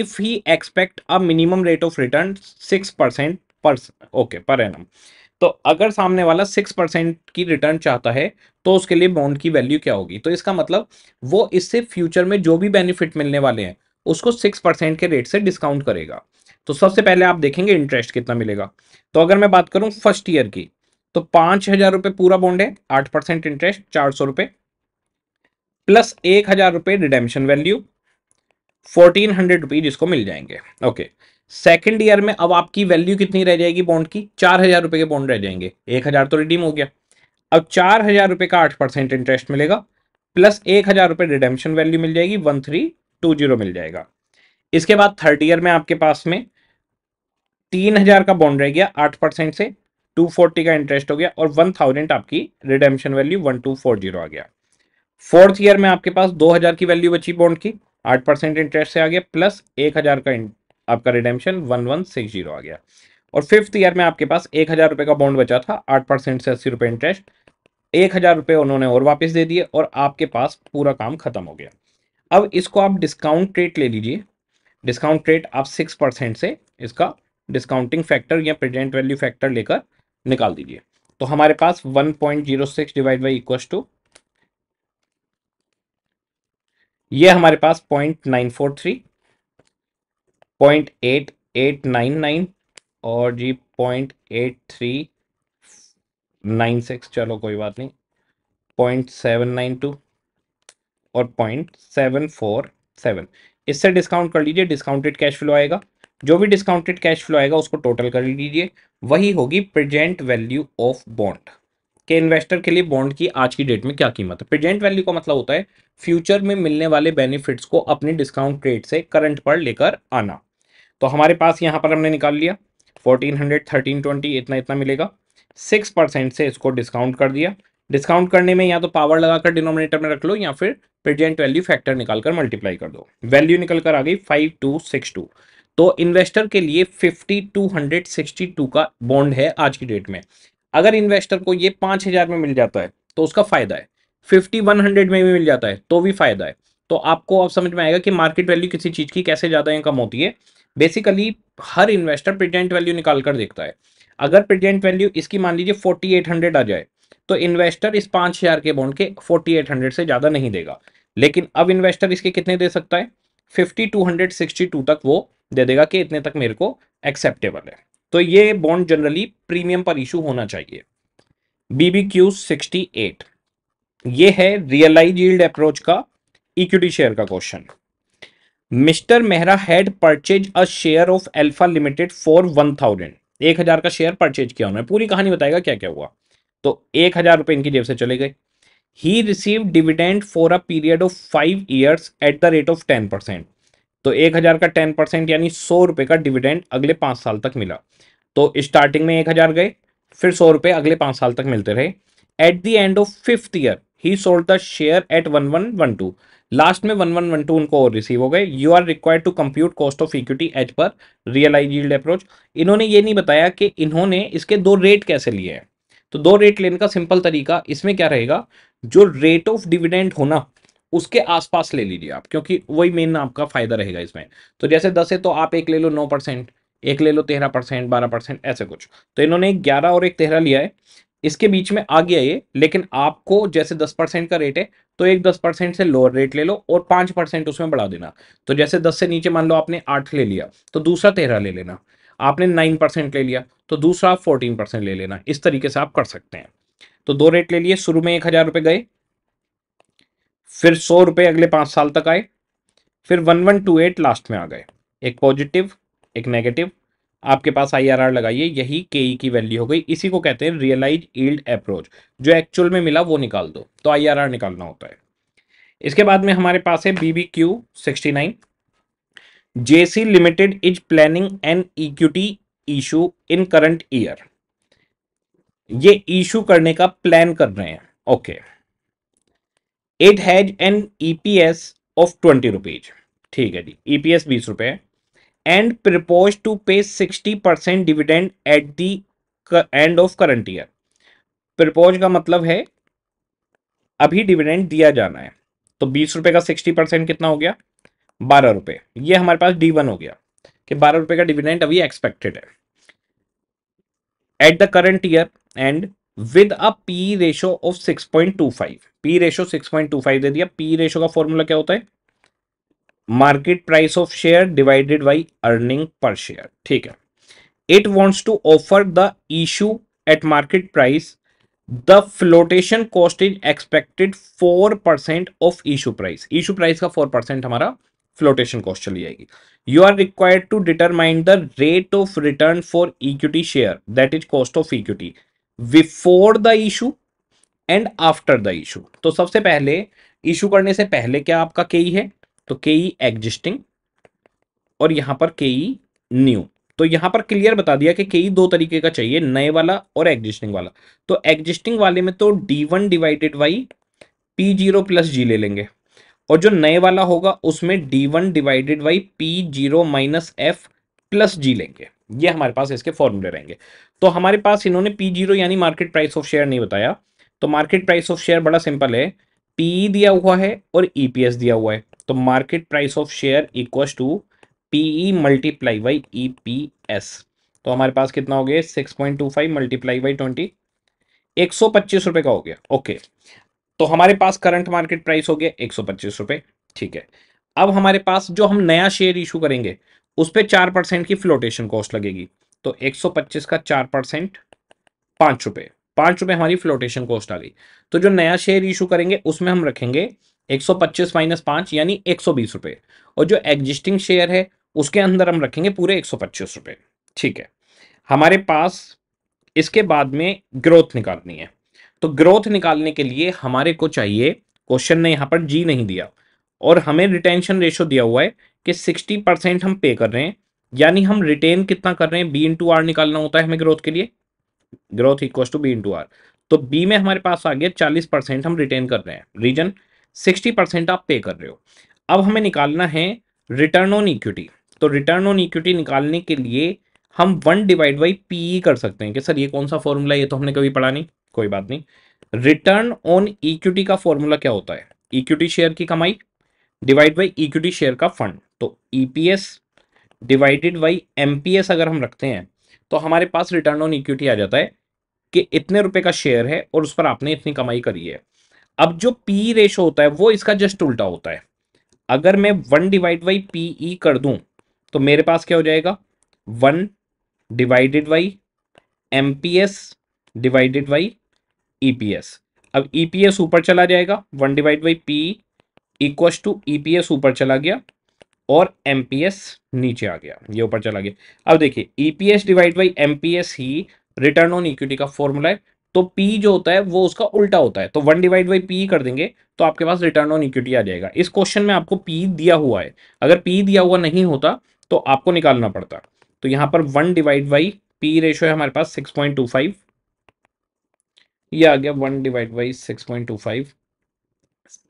if he expect a minimum rate of return six percent per okay per annum तो अगर सामने वाला सिक्स परसेंट की रिटर्न चाहता है तो उसके लिए बॉन्ड की वैल्यू क्या होगी तो इसका मतलब वो इससे फ्यूचर में जो भी बेनिफिट मिलने वाले हैं उसको सिक्स परसेंट के रेट से डिस्काउंट करेगा तो सबसे पहले आप देखेंगे इंटरेस्ट कितना मिलेगा तो अगर मैं बात करूं फर्स्ट ईयर की तो पाँच हज़ार रुपये पूरा बॉन्ड है आठ परसेंट इंटरेस्ट चार सौ रुपये प्लस एक हज़ार रुपये redemption value fourteen hundred rupees इसको मिल जाएंगे ओके okay. सेकेंड ईयर में अब आपकी वैल्यू कितनी रह जाएगी बॉन्ड की चार हजार रुपए के बॉन्ड रह जाएंगे एक हजार तो रिडीम हो गया अब चार हजार रुपए का आठ परसेंट इंटरेस्ट मिलेगा प्लस एक हजार रुपए रिडेम्पशन वैल्यू मिल जाएगी वन थ्री टू जीरो मिल जाएगा इसके बाद थर्ड ईयर में आपके पास में तीन हजार का बॉन्ड रह गया आठ परसेंट से टू फोर्टी का इंटरेस्ट हो गया और वन थाउजेंड आपकी redemption value one two four zero आ गया फोर्थ ईयर में आपके पास दो हजार की वैल्यू बची बॉन्ड की आठ परसेंट इंटरेस्ट से आ गया प्लस एक हजार का आपका redemption one one six zero आ गया और फिफ्थ ईयर में आपके पास एक हज़ार रुपये का बॉन्ड बचा था आठ परसेंट से अस्सी रुपये इंटरेस्ट एक हज़ार रुपये उन्होंने और वापस दे दिए और आपके पास पूरा काम खत्म हो गया अब इसको आप डिस्काउंट रेट ले लीजिए डिस्काउंट रेट आप सिक्स परसेंट से इसका डिस्काउंटिंग फैक्टर या प्रेजेंट वैल्यू फैक्टर लेकर निकाल दीजिए तो हमारे पास one point zero six divide by equal to ये हमारे पास point nine four three point eight eight nine nine और जी point eight three nine six चलो कोई बात नहीं पॉइंट सेवन नाइन टू और पॉइंट सेवन फोर सेवन इससे डिस्काउंट कर लीजिए डिस्काउंटेड कैश फ्लो आएगा जो भी डिस्काउंटेड कैश फ्लो आएगा उसको टोटल कर लीजिए वही होगी प्रेजेंट वैल्यू ऑफ बॉन्ड कि इन्वेस्टर के लिए बॉन्ड की आज की डेट में क्या कीमत है प्रेजेंट वैल्यू का मतलब होता है फ्यूचर में मिलने वाले बेनिफिट्स को अपने डिस्काउंट रेट से करंट पर लेकर आना तो हमारे पास यहाँ पर हमने निकाल लिया फोर्टीन हंड्रेड थर्टीन ट्वेंटी इतना इतना मिलेगा सिक्स परसेंट से इसको डिस्काउंट कर दिया डिस्काउंट करने में या तो पावर लगाकर डिनोमिनेटर में रख लो या फिर प्रेजेंट वैल्यू फैक्टर निकालकर मल्टीप्लाई कर दो वैल्यू निकल कर आ गई फाइव टू सिक्स टू तो इन्वेस्टर के लिए fifty two hundred sixty two का बॉन्ड है आज की डेट में अगर इन्वेस्टर को ये पाँच हज़ार में मिल जाता है तो उसका फ़ायदा है फिफ्टी वन हंड्रेड में भी मिल जाता है तो भी फ़ायदा है तो आपको अब समझ में आएगा कि मार्केट वैल्यू किसी चीज़ की कैसे ज़्यादा या कम होती है बेसिकली हर इन्वेस्टर प्रेजेंट वैल्यू निकाल कर देखता है अगर प्रेजेंट वैल्यू इसकी मान लीजिए फोर्टी एट हंड्रेड आ जाए तो इन्वेस्टर इस पाँच हज़ार के बॉन्ड के फोर्टी एट हंड्रेड से ज़्यादा नहीं देगा लेकिन अब इन्वेस्टर इसके कितने दे सकता है fifty two hundred sixty two तक वो दे देगा कि इतने तक मेरे को एक्सेप्टेबल है तो ये बॉन्ड जनरली प्रीमियम पर इशू होना चाहिए बीबीक्यू 68 ये है रियलाइज यील्ड अप्रोच का इक्विटी शेयर का question mister Mehra had purchase a share of alpha limited for one thousand एक हजार का शेयर परचेज किया उन्होंने पूरी कहानी बताएगा क्या क्या हुआ तो एक हजार रुपए इनकी जेब से चले गए he receive dividend for a period of five years at the rate of ten percent तो एक हज़ार का टेन परसेंट यानी सौ रुपए का डिविडेंड अगले पांच साल तक मिला तो स्टार्टिंग में एक हज़ार गए फिर सौ रुपये अगले पांच साल तक मिलते रहे at the end of fifth year he sold the share at one one one two last में वन वन वन टू उनको और रिसीव हो गए you are required to compute cost of equity as per realize yield approach इन्होंने ये नहीं बताया कि इन्होंने इसके दो रेट कैसे लिए हैं तो दो रेट लेने का सिंपल तरीका इसमें क्या रहेगा जो रेट ऑफ डिविडेंड होना उसके आसपास ले लीजिए आप क्योंकि वही मेन आपका फायदा रहेगा इसमें तो जैसे दस है तो आप एक ले लो नौ परसेंट एक ले लो तेरह परसेंट बारह परसेंट ऐसे कुछ तो इन्होंने एक ग्यारह और एक तेरह लिया है इसके बीच में आ गया ये लेकिन आपको जैसे दस परसेंट का रेट है तो एक दस परसेंट से लोअर रेट ले लो और पांच परसेंट उसमें बढ़ा देना तो जैसे दस से नीचे मान लो आपने आठ ले लिया तो दूसरा तेरह ले लेना आपने नाइन परसेंट ले लिया तो दूसरा आप फोर्टीन परसेंट ले लेना इस तरीके से आप कर सकते हैं तो दो रेट ले लिए शुरू में एक हज़ार रुपये गए फिर सौ रुपये अगले पाँच साल तक आए फिर one one two at last में आ गए एक पॉजिटिव एक नेगेटिव आपके पास आईआरआर लगाइए यही के ई e की वैल्यू हो गई इसी को कहते हैं रियलाइज ईल्ड अप्रोच जो एक्चुअल में मिला वो निकाल दो तो आईआरआर निकालना होता है इसके बाद में हमारे पास है B B Q sixty nine J C limited is planning an equity issue in current year ये इशू करने का प्लान कर रहे हैं okay okay. It has an EPS of twenty rupees ठीक है जी ईपीएस e बीस रुपए and propose to pay sixty percent dividend at the end of current year propose का मतलब है अभी डिविडेंड दिया जाना है तो बीस रुपये का सिक्सटी परसेंट कितना हो गया बारह रुपये ये हमारे पास डी वन हो गया कि बारह रुपये का डिविडेंड अभी एक्सपेक्टेड है at the current year end with a P ratio of 6.25 point two five P ratio six दे दिया पी रेशो का फॉर्मूला क्या होता है market price of share divided by earning per share ठीक है it wants to offer the issue at market price the flotation cost is expected four percent of issue price issue price का four percent हमारा flotation cost चली जाएगी you are required to determine the rate of return for equity share that is cost of equity before the issue and after the issue तो सबसे पहले issue करने से पहले क्या आपका के e है तो के ई एग्जिस्टिंग और यहां पर के ई न्यू तो यहां पर क्लियर बता दिया कि के ई e दो तरीके का चाहिए नए वाला और एग्जिस्टिंग वाला तो एग्जिस्टिंग वाले में तो D one divided by P zero plus G ले लेंगे और जो नए वाला होगा उसमें D one divided by P zero minus F plus G लेंगे ये हमारे पास इसके फॉर्मूले रहेंगे तो हमारे पास इन्होंने पी जीरो यानी मार्केट प्राइस ऑफ शेयर नहीं बताया तो मार्केट प्राइस ऑफ शेयर बड़ा सिंपल है पी दिया हुआ है और ईपीएस e दिया हुआ है तो market price of share equals to P E multiply by E P S तो हमारे पास कितना हो गया six point two five multiply by twenty एक सौ पच्चीस रुपये का हो गया ओके तो हमारे पास करंट मार्केट प्राइस हो गया एक सौ पच्चीस रुपये ठीक है अब हमारे पास जो हम नया शेयर इशू करेंगे उस पर चार परसेंट की फ्लोटेशन कॉस्ट लगेगी तो 125 का चार परसेंट पांच रुपए पांच रुपए हमारी फ्लोटेशन कॉस्ट आ गई तो जो नया शेयर इशू करेंगे उसमें हम रखेंगे 125 माइनस पांच यानी एक रुपए और जो एग्जिस्टिंग शेयर है उसके अंदर हम रखेंगे पूरे एक रुपये ठीक है हमारे पास इसके बाद में ग्रोथ निकालनी है तो ग्रोथ निकालने के लिए हमारे को चाहिए क्वेश्चन ने यहाँ पर जी नहीं दिया और हमें रिटेंशन रेशो दिया हुआ है कि सिक्सटी परसेंट हम पे कर रहे हैं यानी हम रिटेन कितना कर रहे हैं बी इंटू आर निकालना होता है हमें ग्रोथ के लिए growth equal to B into R तो बी में हमारे पास आ गया चालीस परसेंट हम रिटेन कर रहे हैं रीजन सिक्सटी परसेंट आप पे कर रहे हो अब हमें निकालना है रिटर्न ऑन इक्विटी तो रिटर्न ऑन इक्विटी निकालने के लिए हम वन डिवाइड बाई पी कर सकते हैं कि सर ये कौन सा फॉर्मूला ये तो हमने कभी पढ़ा नहीं कोई बात नहीं रिटर्न ऑन इक्विटी का फॉर्मूला क्या होता है इक्विटी शेयर की कमाई डिवाइड बाई इक्विटी शेयर का फंड तो ईपीएस डिवाइडेड बाई एमपीएस अगर हम रखते हैं तो हमारे पास रिटर्न ऑन इक्विटी आ जाता है कि इतने रुपए का शेयर है और उस पर आपने इतनी कमाई करी है अब जो पी रेशो होता है वो इसका जस्ट उल्टा होता है अगर मैं one divide by P E कर दूं तो मेरे पास क्या हो जाएगा one divided by M P S divided by E P S अब ई पी एस ऊपर चला जाएगा one divide by P equals to E ऊपर चला गया और एमपीएस नीचे आ गया ये ऊपर चला गया अब देखिए एस डिवाइड बाई एम ही रिटर्न ऑन इक्विटी का फॉर्मूला है तो P जो होता है वो उसका उल्टा होता है तो वन डिवाइड बाई P कर देंगे तो आपके पास रिटर्न ऑन इक्विटी आ जाएगा इस क्वेश्चन में आपको पी दिया हुआ है अगर पी दिया हुआ नहीं होता तो आपको निकालना पड़ता तो यहां पर one divide by P ratio है हमारे पास सिक्स पॉइंट टू फाइव ये आ गया one divide by six point two five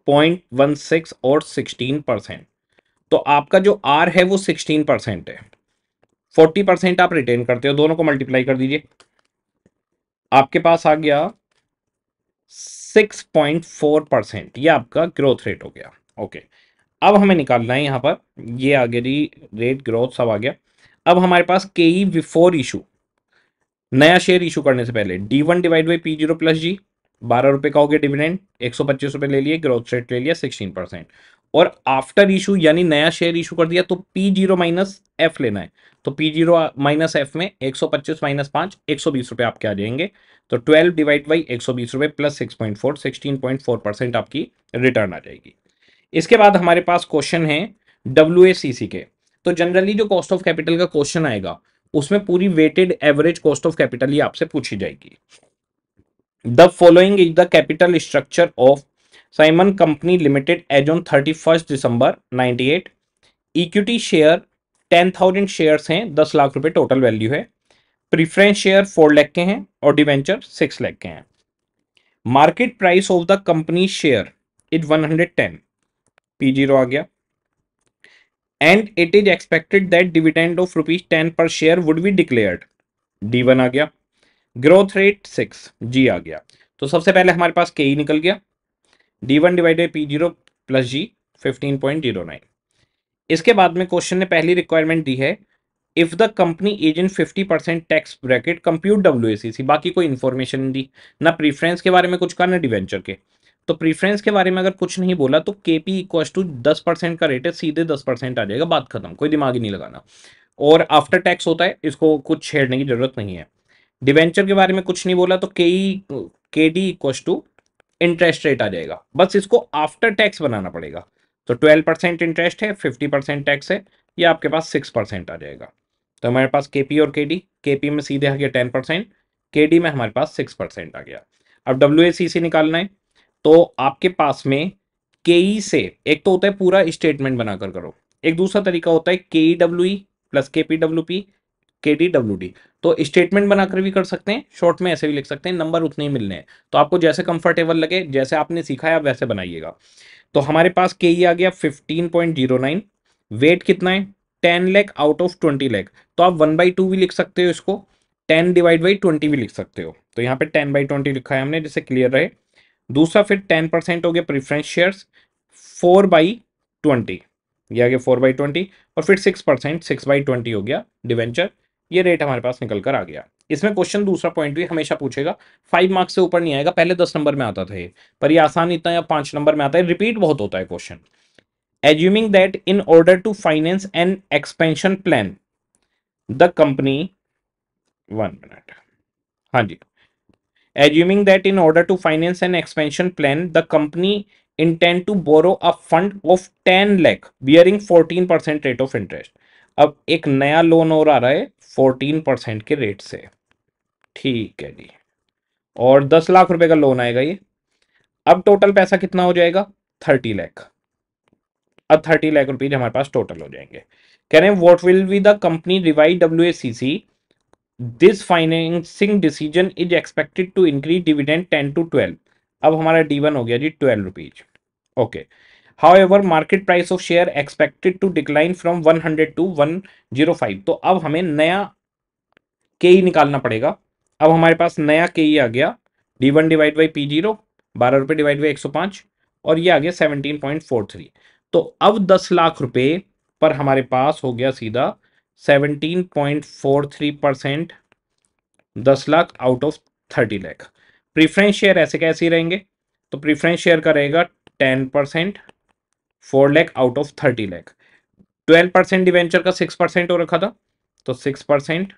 point one six और सिक्सटीन परसेंट तो आपका जो आर है वो सिक्सटीन परसेंट है फोर्टी परसेंट आप रिटेन करते हो दोनों को मल्टीप्लाई कर दीजिए आपके पास आ गया सिक्स पॉइंट फोर परसेंट यह आपका ग्रोथ रेट हो गया ओके अब हमें निकालना है यहां पर ये आ गया जी रेट ग्रोथ सब आ गया अब हमारे पास के ई बिफोर इशू नया शेयर इशू करने से पहले D one divide by P zero plus G बारह रुपए का हो गया डिविडेंड एक सौ पच्चीस रुपए ले लिए ग्रोथ रेट ले लिया सिक्सटीन परसेंट और आफ्टर इशू यानी नया शेयर इशू कर दिया तो पी जीरो माइनस एफ लेना है तो पी जीरो माइनस एफ में एक सौ पच्चीस माइनस पांच एक सौ बीस रुपए आपके आ जाएंगे तो ट्वेल्व डिवाइड बाई एक सौ बीस रुपए plus six point four sixteen point four percent आपकी रिटर्न आ जाएगी इसके बाद हमारे पास क्वेश्चन है डब्ल्यू के तो जनरली जो कॉस्ट ऑफ कैपिटल का क्वेश्चन आएगा उसमें पूरी weighted average cost of capital ही आपसे पूछी जाएगी following is the capital structure of Simon company limited as on thirty first December ninety eight equity share ten thousand share हैं दस लाख रुपए टोटल वैल्यू है प्रीफरेंस शेयर फोर लैख के हैं और डिवेंचर सिक्स लैख के हैं market price of the company share is one hundred ten P zero आ गया and it is expected that dividend of rupees ten per share would be declared D one आ गया growth rate six G आ गया तो सबसे पहले हमारे पास के ई e निकल गया D one divided P zero plus G fifteen point zero nine इसके बाद में क्वेश्चन ने पहली रिक्वायरमेंट दी है if the company agent fifty percent tax bracket compute W बाकी कोई इन्फॉर्मेशन नहीं दी ना प्रीफ्रेंस के बारे में कुछ कहा ना डिवेंचर के तो प्रीफ्रेंस के बारे में अगर कुछ नहीं बोला तो के पी इक्वस टू दस परसेंट का रेट है सीधे दस परसेंट आ जाएगा बात खत्म कोई दिमाग ही नहीं लगाना और आफ्टर टैक्स होता है इसको कुछ छेड़ने की जरूरत नहीं है डिवेंचर के बारे में कुछ नहीं बोला तो K E K D equals to interest rate आ जाएगा बस इसको आफ्टर टैक्स बनाना पड़ेगा तो ट्वेल्व परसेंट इंटरेस्ट है फिफ्टी परसेंट टैक्स है ये आपके पास सिक्स परसेंट आ जाएगा तो हमारे पास के पी और के डी के पी में सीधे आ गया टेन परसेंट के डी में हमारे पास सिक्स परसेंट आ गया अब डब्ल्यू ए सी सी निकालना है तो आपके पास में के ई e से एक तो होता है पूरा स्टेटमेंट बनाकर करो एक दूसरा तरीका होता है K E W E plus K P W P K D W D तो स्टेटमेंट बनाकर भी कर सकते हैं शॉर्ट में ऐसे भी लिख सकते हैं नंबर उतने ही मिलने हैं तो आपको जैसे कंफर्टेबल लगे जैसे आपने सीखा है आप वैसे बनाइएगा तो हमारे पास के ई e आ गया fifteen point zero nine weight कितना है ten lakh out of twenty lakh तो आप वन बाई टू भी लिख सकते हो इसको टेन डिवाइड बाई ट्वेंटी भी लिख सकते हो तो यहाँ पे टेन बाई ट्वेंटी लिखा है हमने जैसे क्लियर रहे दूसरा फिर टेन परसेंट हो गया preference shares four by twenty ये आ गया फोर बाई ट्वेंटी और फिर six percent six by twenty हो गया डिवेंचर ये रेट हमारे पास निकल कर आ गया इसमें क्वेश्चन दूसरा पॉइंट भी हमेशा पूछेगा फाइव मार्क्स से ऊपर नहीं आएगा पहले दस नंबर में आता था ये पर ये आसान इतना या पांच नंबर में आता है रिपीट बहुत होता है question assuming that in order to finance an expansion plan the company one minute हाँ जी assuming that in order to finance an expansion plan the company to borrow a fund of ten lakh bearing fourteen percent rate of interest अब एक नया loan और आ रहा है fourteen percent के rate से ठीक है जी और दस लाख रुपए का लोन आएगा ये अब टोटल पैसा कितना हो जाएगा थर्टी लाख अब थर्टी लाख रुपीज हमारे पास टोटल हो जाएंगे कह रहे हैं what will be the company revised W this financing decision is expected to increase dividend ten to twelve अब हमारा डी हो गया G twelve rupees okay okay. How market price of share expected to decline from 100 to 105 तो अब हमें नया के ई निकालना पड़ेगा अब हमारे पास नया के ई आ गया D one divide by P zero बारह रुपये डिवाइड बाई एक सौ पाँच और ये आ गया सेवनटीन पॉइंट फोर थ्री तो अब दस लाख रुपये पर हमारे पास हो गया सीधा seventeen point four three percent दस lakh out of thirty lakh preference share ऐसे कैसे रहेंगे तो प्रीफरेंस शेयर का रहेगा ten percent four lakh out of thirty lakh twelve percent debenture का सिक्स परसेंट हो रखा था तो six percent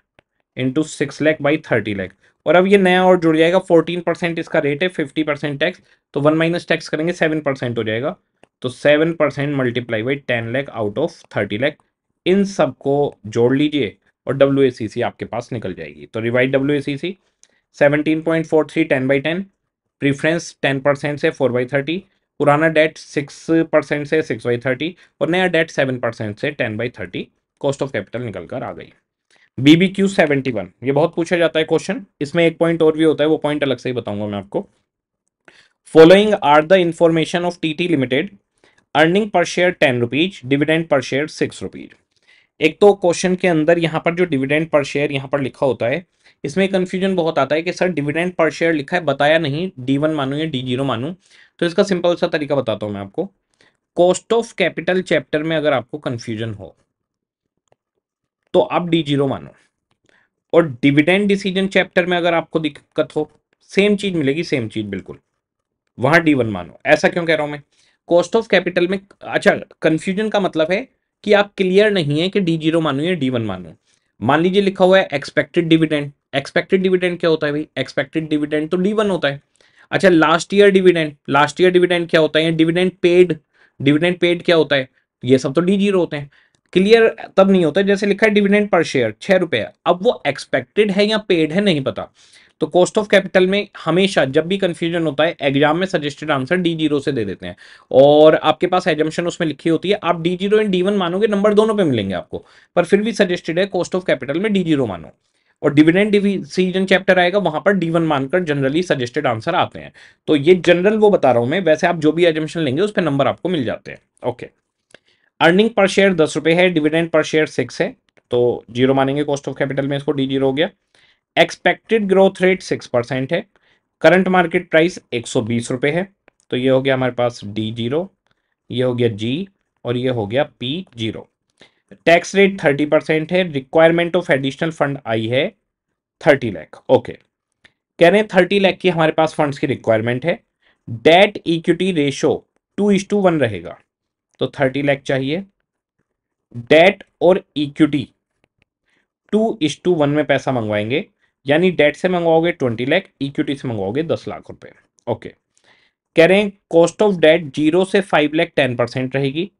into six lakh by thirty lakh और अब ये नया और जुड़ जाएगा फोर्टीन परसेंट इसका रेट है फिफ्टी परसेंट टैक्स तो वन माइनस टैक्स करेंगे सेवन परसेंट हो जाएगा तो seven percent multiply by ten lakh out of thirty lakh इन सब को जोड़ लीजिए और डब्ल्यू आपके पास निकल जाएगी तो revised W A C C seventeen point four three ten by ten preference ten percent से फोर बाई थर्टी पुराना डेट सिक्स परसेंट से सिक्स बाई थर्टी और नया डेट सेवन परसेंट से ten by thirty cost of capital निकल कर आ गई बीबी क्यू सेवेंटी वन ये बहुत पूछा जाता है क्वेश्चन इसमें एक पॉइंट और भी होता है वो पॉइंट अलग से ही बताऊंगा मैं आपको following are the information of T T limited earning per share ten rupees dividend per share six rupees एक तो क्वेश्चन के अंदर यहाँ पर जो डिविडेंड पर शेयर यहाँ पर लिखा होता है इसमें कन्फ्यूजन बहुत आता है कि सर डिविडेंड पर शेयर लिखा है बताया नहीं डी वन मानू या डी जीरो मानू तो इसका सिंपल सा तरीका बताता हूं मैं आपको कॉस्ट ऑफ कैपिटल चैप्टर में अगर आपको कंफ्यूजन हो तो आप डी जीरो मानो और डिविडेंड डिसीजन चैप्टर में अगर आपको दिक्कत हो सेम चीज मिलेगी सेम चीज बिल्कुल वहां डी वन मानो ऐसा क्यों कह रहा हूं मैं कॉस्ट ऑफ कैपिटल में अच्छा कंफ्यूजन का मतलब है कि आप क्लियर नहीं है कि डी जीरो मानो या डी वन मानो मान लीजिए लिखा हुआ है एक्सपेक्टेड डिविडेंड एक्सपेक्टेड डिविडेंड क्या होता है भाई एक्सपेक्टेड डिविडेंड तो डी वन होता है अच्छा last year dividend last year dividend क्या होता है डिविडेंड पेड डिविडेंड पेड क्या होता है ये सब तो डी जीरो होते हैं क्लियर तब नहीं होता जैसे लिखा है डिविडेंड पर शेयर छह रुपए अब वो एक्सपेक्टेड है या पेड है नहीं पता तो कॉस्ट ऑफ कैपिटल में हमेशा जब भी कंफ्यूजन होता है एग्जाम में सजेस्टेड आंसर डी जीरो से दे देते हैं और आपके पास एजम्पन उसमें लिखी होती है आप D zero and D one मानोगे नंबर दोनों पे मिलेंगे आपको पर फिर भी सजेस्टेड है कॉस्ट ऑफ कैपिटल में डी जीरो मानो और डिविडेंड डिविजन चैप्टर आएगा वहां पर डी वन मानकर जनरली सजेस्टेड आंसर आते हैं तो ये जनरल वो बता रहा हूं मैं वैसे आप जो भी एडमिशन लेंगे उस पर नंबर आपको मिल जाते हैं ओके अर्निंग पर शेयर दस रुपये है डिविडेंड पर शेयर सिक्स है तो जीरो मानेंगे कॉस्ट ऑफ कैपिटल में इसको डी जीरो हो गया expected growth rate six percent है करंट मार्केट प्राइस एक सौ बीस रुपये है तो ये हो गया हमारे पास डी जीरो ये हो गया जी और ये हो गया P zero tax rate thirty percent है रिक्वायरमेंट ऑफ एडिशनल फंड आई है थर्टी लैख ओके कह रहे हैं थर्टी लैख की हमारे पास फंड्स की रिक्वायरमेंट है debt equity ratio two is to one रहेगा तो थर्टी लैख चाहिए डेट और equity two is to one में पैसा मंगवाएंगे यानी डेट से मंगवाओगे ट्वेंटी लैख इक्विटी से मंगवाओगे दस लाख रुपए ओके कह रहे हैं कॉस्ट ऑफ डेट जीरो से फाइव लैख टेन परसेंट रहेगी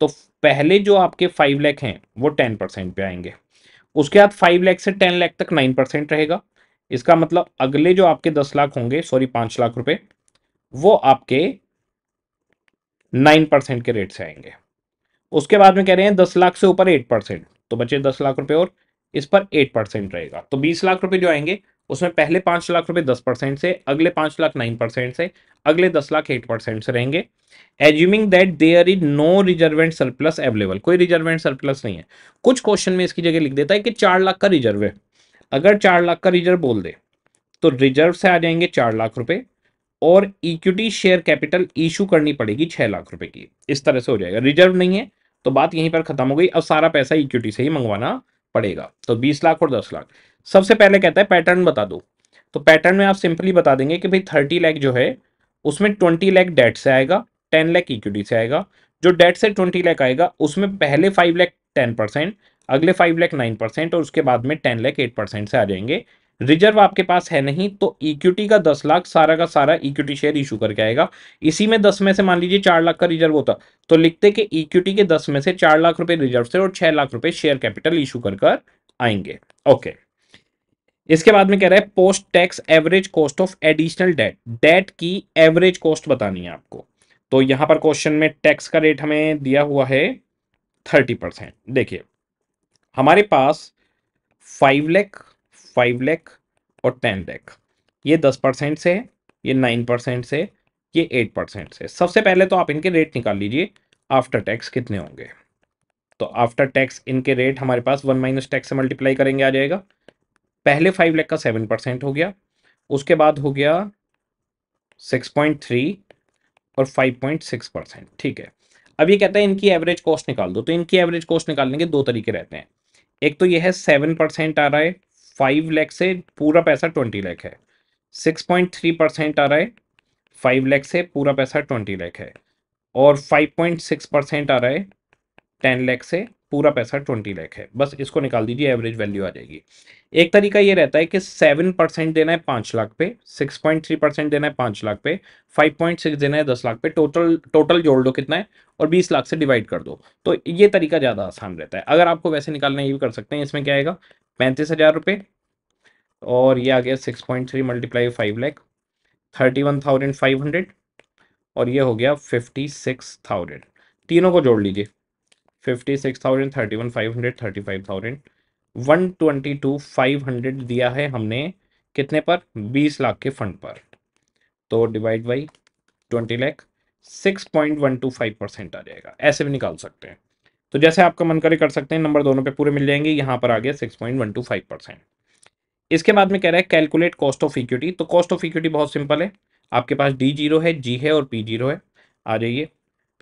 तो पहले जो आपके फाइव लैख हैं वो टेन परसेंट पे आएंगे उसके बाद फाइव लैख से टेन लैख तक नाइन परसेंट रहेगा इसका मतलब अगले जो आपके दस लाख होंगे सॉरी पांच लाख रुपए वो आपके नाइन परसेंट के रेट से आएंगे उसके बाद में कह रहे हैं दस लाख से ऊपर एट परसेंट तो बचे दस लाख रुपए और इस पर एट परसेंट रहेगा तो बीस लाख रुपए जो आएंगे उसमें पहले पांच लाख रुपए दस परसेंट से अगले पांच लाख नाइन परसेंट से अगले दस लाख एट परसेंट से रहेंगे assuming that there is no reserve and surplus available कोई रिजर्वेंट सरप्लस नहीं है कुछ क्वेश्चन में इसकी जगह लिख देता है कि चार लाख का रिजर्व है अगर चार लाख का रिजर्व बोल दे तो रिजर्व से आ जाएंगे चार लाख रुपए और इक्विटी शेयर कैपिटल इशू करनी पड़ेगी छह लाख रुपए की इस तरह से हो जाएगा रिजर्व नहीं है तो बात यहीं पर खत्म हो गई अब सारा पैसा इक्विटी से ही मंगवाना पड़ेगा तो बीस लाख और दस लाख सबसे पहले कहता है पैटर्न बता दो तो पैटर्न में आप सिंपली बता देंगे कि भाई थर्टी लैख जो है उसमें ट्वेंटी लैख डेट से आएगा टेन लैख इक्विटी से आएगा जो डेट से ट्वेंटी लैख आएगा उसमें पहले फाइव लैख टेन परसेंट अगले फाइव लैख नाइन परसेंट और उसके बाद में टेन लैख एट परसेंट से आ जाएंगे रिजर्व आपके पास है नहीं तो इक्विटी का दस लाख सारा का सारा इक्विटी शेयर इशू करके आएगा इसी में दस में से मान लीजिए चार लाख का रिजर्व होता तो लिखते कि इक्विटी के दस में से चार लाख रुपए रिजर्व से और छह लाख रुपए शेयर कैपिटल इशू कर आएंगे ओके okay. इसके बाद में कह रहा है post tax average cost of additional debt debt की एवरेज कॉस्ट बतानी है आपको तो यहां पर क्वेश्चन में टैक्स का रेट हमें दिया हुआ है थर्टी परसेंट देखिए हमारे पास फाइव लैख फाइव लैख और टेन लैख ये दस परसेंट से ये नाइन परसेंट से ये एट परसेंट से सबसे पहले तो आप इनके रेट निकाल लीजिए आफ्टर टैक्स कितने होंगे तो आफ्टर टैक्स इनके रेट हमारे पास वन माइनस टैक्स से मल्टीप्लाई करेंगे आ जाएगा पहले फाइव लैख का सेवन परसेंट हो गया उसके बाद हो गया सिक्स पॉइंट थ्री और फाइव पॉइंट सिक्स परसेंट ठीक है अब ये कहता है इनकी एवरेज कॉस्ट निकाल दो तो इनकी एवरेज कॉस्ट निकालने के दो तरीके रहते हैं एक तो ये है सेवन परसेंट आ रहा है फाइव लैख से पूरा पैसा ट्वेंटी लैख है सिक्स पॉइंट थ्री परसेंट आ रहा है फाइव लैख से पूरा पैसा ट्वेंटी लैख है और फाइव पॉइंट सिक्स परसेंट आ रहा है टेन लैख से पूरा पैसा ट्वेंटी लैख है बस इसको निकाल दीजिए एवरेज वैल्यू आ जाएगी एक तरीका ये रहता है कि सेवन परसेंट देना है पाँच लाख पे सिक्स पॉइंट थ्री परसेंट देना है पाँच लाख पे फाइव पॉइंट सिक्स देना है दस लाख पे टोटल टोटल जोड़ दो कितना है और बीस लाख से डिवाइड कर दो तो ये तरीका ज़्यादा आसान रहता है अगर आपको वैसे निकालना ये भी कर सकते हैं इसमें क्या आएगा पैंतीस हज़ार रुपये और ये आ गया six point three multiply five lakh thirty one thousand five hundred और ये हो गया फिफ्टी सिक्स थाउजेंड तीनों को जोड़ लीजिए fifty six thousand thirty one five hundred thirty five thousand one twenty two five hundred दिया है हमने कितने पर बीस लाख के फंड पर तो divide by twenty lakh six point one two five percent आ जाएगा ऐसे भी निकाल सकते हैं तो जैसे आपका मन करे कर सकते हैं नंबर दोनों पे पूरे मिल जाएंगे यहाँ पर आ गया six point one two five percent इसके बाद में कह रहा है कैलकुलेट कॉस्ट ऑफ इक्विटी तो कॉस्ट ऑफ इक्विटी बहुत सिंपल है आपके पास डी जीरो है जी है और पी जीरो है आ जाइए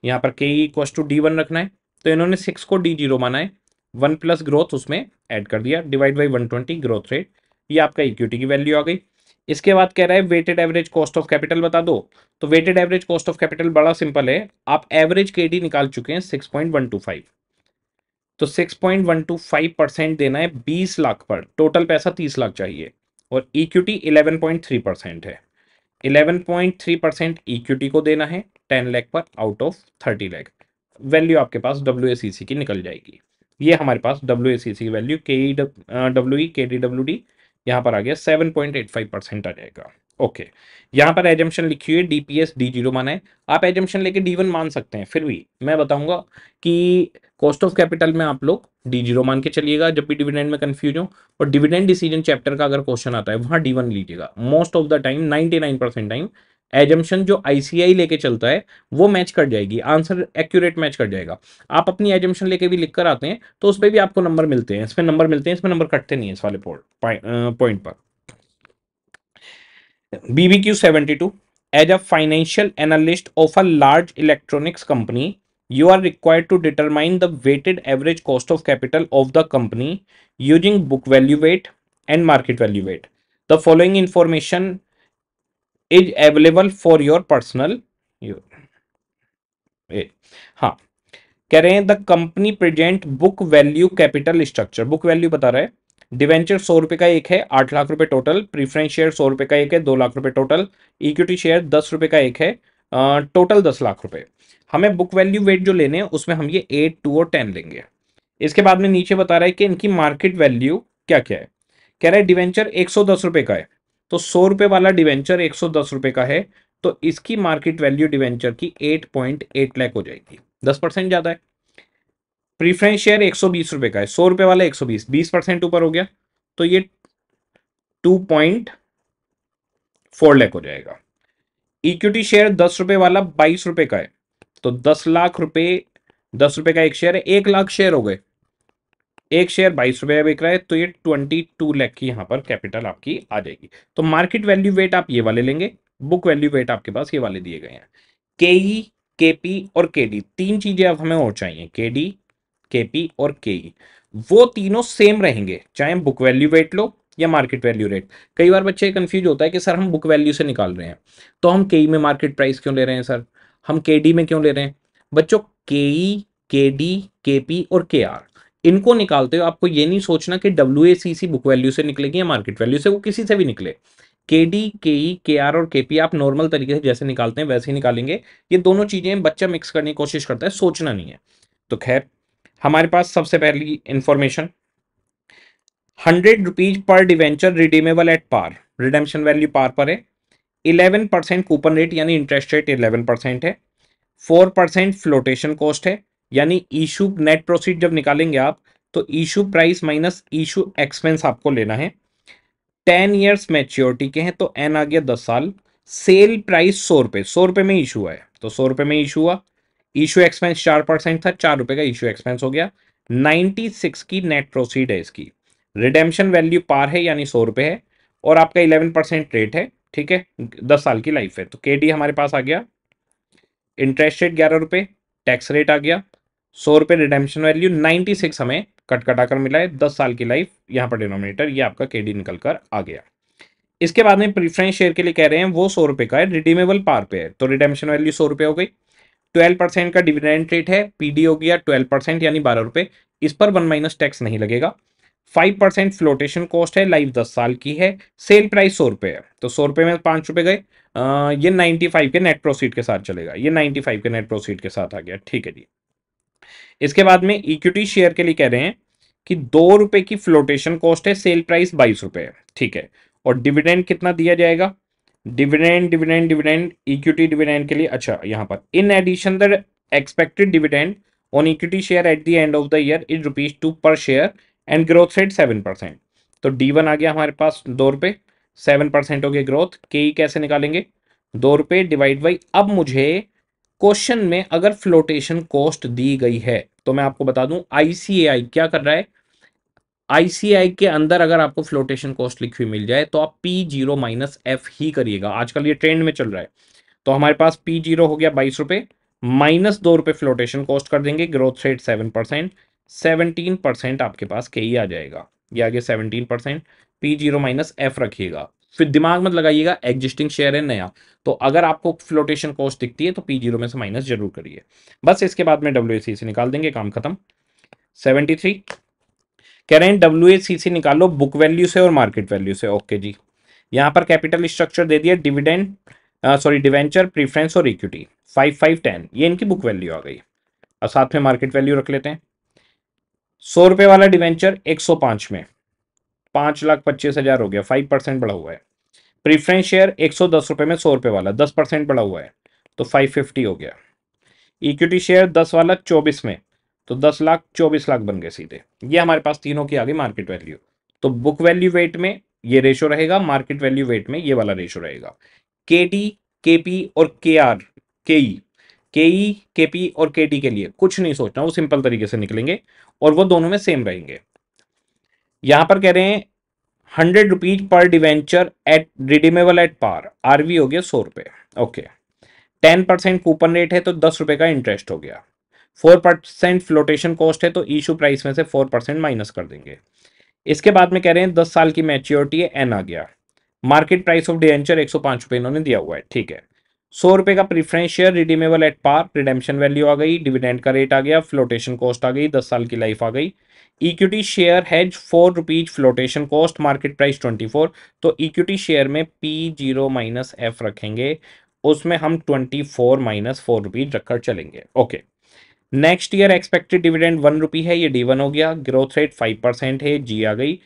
यहाँ पर के ई टू डी वन रखना है तो इन्होंने सिक्स को डी जीरो माना है वन प्लस ग्रोथ उसमें ऐड कर दिया divide by one twenty growth rate ये आपका इक्विटी की वैल्यू आ गई इसके बाद कह रहा है weighted average cost of capital बता दो तो weighted average cost of capital बड़ा सिंपल है आप एवरेज के डी निकाल चुके हैं six point one two five तो six point one two five percent देना है बीस लाख पर टोटल पैसा तीस लाख चाहिए और equity eleven point three percent है eleven point three percent equity को देना है टेन लैख पर out of thirty lakh value आपके पास डब्ल्यू की निकल जाएगी ये हमारे पास डब्ल्यू की value K E W K D W D यहाँ पर आ गया seven point eight five percent आ जाएगा ओके यहाँ पर एजम्पन लिखी हुई है D P S D zero माना है आप एजम्पन लेके डी वन मान सकते हैं फिर भी मैं बताऊंगा कि कॉस्ट ऑफ कैपिटल में आप लोग डी जीरो मान के चलिएगा जब भी डिविडेंड में कन्फ्यूज हो और डिविडेंड डिसीजन चैप्टर का अगर क्वेश्चन आता है वहाँ डी लीजिएगा most of the time ninety time assumption जो आईसीआई लेके चलता है वो मैच कर जाएगी आंसर एक्यूरेट मैच कर जाएगा आप अपनी एजम्पन लेके भी लिख कर आते हैं तो उस पर भी आपको नंबर मिलते हैं इसमें नंबर मिलते हैं इसमें नंबर कटते नहीं है इस वाले पॉइंट पर BB Q seventy two as a financial analyst of a large electronics company you are required to determine the weighted average cost of capital of the company using book value weight and market value weight. The following information is available for your personal हाँ कह रहे हैं the company present book value capital structure book value बता रहा है debenture सौ रुपए का एक है आठ लाख रुपए टोटल प्रीफरेंस शेयर सौ रुपए का एक है दो लाख रुपए टोटल इक्विटी शेयर दस रुपए का एक है टोटल दस लाख रुपए हमें बुक वैल्यू वेट जो लेने हैं उसमें हम ये एट टू और टेन लेंगे इसके बाद में नीचे बता रहा है कि इनकी मार्केट वैल्यू क्या क्या है कह रहा है डिवेंचर एक सौ दस रुपए का है तो सौ रुपये वाला डिवेंचर एक सौ दस रुपये का है तो इसकी मार्केट वैल्यू डिवेंचर की एट पॉइंट एट लैख हो जाएगी दस परसेंट ज़्यादा है प्रीफरेंस शेयर एक सौ बीस रुपये का है सौ रुपये वाला एक सौ बीस बीस परसेंट ऊपर हो गया तो ये टू पॉइंट फोर लैख हो जाएगा इक्विटी शेयर दस रुपये वाला बाईस रुपये का है तो दस लाख रुपये दस रुपये का एक शेयर है एक लाख शेयर हो गए एक शेयर बाईस रुपए बिक रहा है तो ये ट्वेंटी टू लैख की यहाँ पर कैपिटल आपकी आ जाएगी तो मार्केट वैल्यू वेट आप ये वाले लेंगे बुक वैल्यू वेट आपके पास ये वाले दिए गए हैं के ई के पी और के डी तीन चीज़ें अब हमें और चाहिए के डी के पी और के ई e। वो तीनों सेम रहेंगे चाहे बुक वैल्यू वेट लो या मार्केट वैल्यू रेट कई बार बच्चे कंफ्यूज होता है कि सर हम बुक वैल्यू से निकाल रहे हैं तो हम के e में मार्केट प्राइस क्यों ले रहे हैं सर हम के में क्यों ले रहे हैं बच्चों के ई के डी के पी और के आर इनको निकालते हो आपको ये नहीं सोचना कि डब्ल्यू ए बुक वैल्यू से निकलेगी या मार्केट वैल्यू से वो किसी से भी निकले के डी के ई के आर और के पी आप नॉर्मल तरीके से जैसे निकालते हैं वैसे ही निकालेंगे ये दोनों चीज़ें बच्चा मिक्स करने की कोशिश करता है सोचना नहीं है तो खैर हमारे पास सबसे पहली इंफॉर्मेशन हंड्रेड रुपीज पर debenture redeemable at par redemption value par पर है इलेवन परसेंट कूपन रेट यानी इंटरेस्ट रेट इलेवन परसेंट है फोर परसेंट फ्लोटेशन कॉस्ट है यानी इशू नेट प्रोसीड जब निकालेंगे आप तो issue price minus issue expense आपको लेना है टेन ईयर्स मेच्योरिटी के हैं तो एन आ गया दस साल सेल प्राइस सौ रुपये सौ रुपये में इशू है तो सौ रुपये में इशू हुआ इशू एक्सपेंस चार परसेंट था चार रुपये का इशू एक्सपेंस हो गया नाइन्टी सिक्स की नेट प्रोसीड है इसकी रिडेम्पशन वैल्यू पार है यानी सौ रुपये है और आपका इलेवन परसेंट रेट है ठीक है दस साल की लाइफ है तो के हमारे पास आ गया इंटरेस्ट रेट ग्यारह रुपये टैक्स रेट आ गया सौ रुपये रिडेम्पशन वैल्यू नाइन्टी सिक्स हमें कट कटाकर मिला है दस साल की लाइफ यहाँ पर डिनोमिनेटर ये आपका के डी निकल कर आ गया इसके बाद में प्रीफरेंस शेयर के लिए कह रहे हैं वो सौ रुपये का है रिडीमेबल पार पे है तो रिडेम्पशन वैल्यू सौ रुपये हो गई ट्वेल्व परसेंट का डिविडेंट रेट है डी हो गया ट्वेल्व परसेंट यानी बारह रुपये इस पर वन माइनस टैक्स नहीं लगेगा फाइव परसेंट फ्लोटेशन कॉस्ट है लाइफ दस साल की है सेल प्राइस सौ रुपये है तो सौ रुपये में पाँच रुपये गए आ, ये नाइन्टी फाइव के नेट प्रोसीड के साथ चलेगा ये नाइन्टी फाइव के नेट प्रोसीड के साथ आ गया ठीक है जी इसके बाद में इक्विटी शेयर के लिए कह रहे हैं कि दो रुपए की फ्लोटेशन कॉस्ट है सेल प्राइस बाईस रुपए ठीक है और डिविडेंड कितना दिया जाएगा dividend dividend dividend equity dividend के लिए अच्छा यहां पर in addition the expected dividend on equity share at the end of the year is rupees two per share and growth rate seven percent तो डी वन आ गया हमारे पास दो रुपए सेवन परसेंट हो गया ग्रोथ के ई कैसे निकालेंगे दो रुपए डिवाइड बाई अब मुझे क्वेश्चन में अगर फ्लोटेशन कॉस्ट दी गई है तो मैं आपको बता दूं आईसीएआई क्या कर रहा है आईसीआई के अंदर अगर आपको फ्लोटेशन कॉस्ट लिखी हुई मिल जाए तो आप पी जीरो माइनस एफ ही करिएगा आजकल ये ट्रेंड में चल रहा है तो हमारे पास पी जीरो हो गया बाईस रुपए माइनस दो रुपए फ्लोटेशन कॉस्ट कर देंगे growth rate seven percent seventeen percent आपके पास के ही e आ जाएगा ये आगे seventeen percent P zero minus F रखिएगा फिर दिमाग मत लगाइएगा एग्जिस्टिंग शेयर है नया तो अगर आपको फ्लोटेशन कॉस्ट दिखती है तो पी जीरो में से माइनस जरूर करिए बस इसके बाद में डब्ल्यू से निकाल देंगे काम खत्म सेवेंटी थ्री कह रहे हैं डब्ल्यू से निकालो बुक वैल्यू से और मार्केट वैल्यू से ओके जी यहाँ पर कैपिटल स्ट्रक्चर दे दिया डिविडेंड सॉरी डिवेंचर प्रीफ्रेंस और इक्विटी फाइव फाइव टेन ये इनकी बुक वैल्यू आ गई और साथ में मार्केट वैल्यू रख लेते हैं सौ रुपये वाला डिवेंचर एक सौ पाँच में पाँच लाख पच्चीस हज़ार हो गया फाइव परसेंट बढ़ा हुआ है प्रीफ्रेंस शेयर एक सौ दस रुपए में सौ रुपए वाला दस परसेंट बढ़ा हुआ है तो फाइव फिफ्टी हो गया इक्विटी शेयर दस वाला चौबीस में तो दस लाख चौबीस लाख बन गए सीधे ये हमारे पास तीनों की आ गई मार्केट वैल्यू तो बुक वैल्यू वेट में ये रेशो रहेगा मार्केट वैल्यू वेट में ये वाला रेशो रहेगा के टी के पी और के आर के E K E K P और के टी के लिए कुछ नहीं सोचना वो सिंपल तरीके से निकलेंगे और वो दोनों में सेम रहेंगे यहां पर कह रहे हैं हंड्रेड रुपीज पर debenture at redeemable at par RV हो गया सौ रुपये okay ten percent coupon rate है तो दस रुपये का इंटरेस्ट हो गया फोर परसेंट फ्लोटेशन कॉस्ट है तो ईशू प्राइस में से फोर परसेंट माइनस कर देंगे इसके बाद में कह रहे हैं दस साल की मैच्योरिटी है एन आ गया मार्केट प्राइस ऑफ डिवेंचर एक सौ पाँच रुपये इन्होंने दिया हुआ है ठीक है सौ रुपये का preference share redeemable at par redemption value आ गई डिविडेंड का रेट आ गया फ्लोटेशन कॉस्ट आ गई दस साल की लाइफ आ गई equity share has four rupees flotation cost market price twenty four तो इक्विटी शेयर में पी जीरो माइनस एफ रखेंगे उसमें हम twenty four minus four rupees रखकर चलेंगे okay okay. Next year expected dividend one rupee है ये डी वन हो गया ग्रोथ रेट फाइव परसेंट है जी आ गई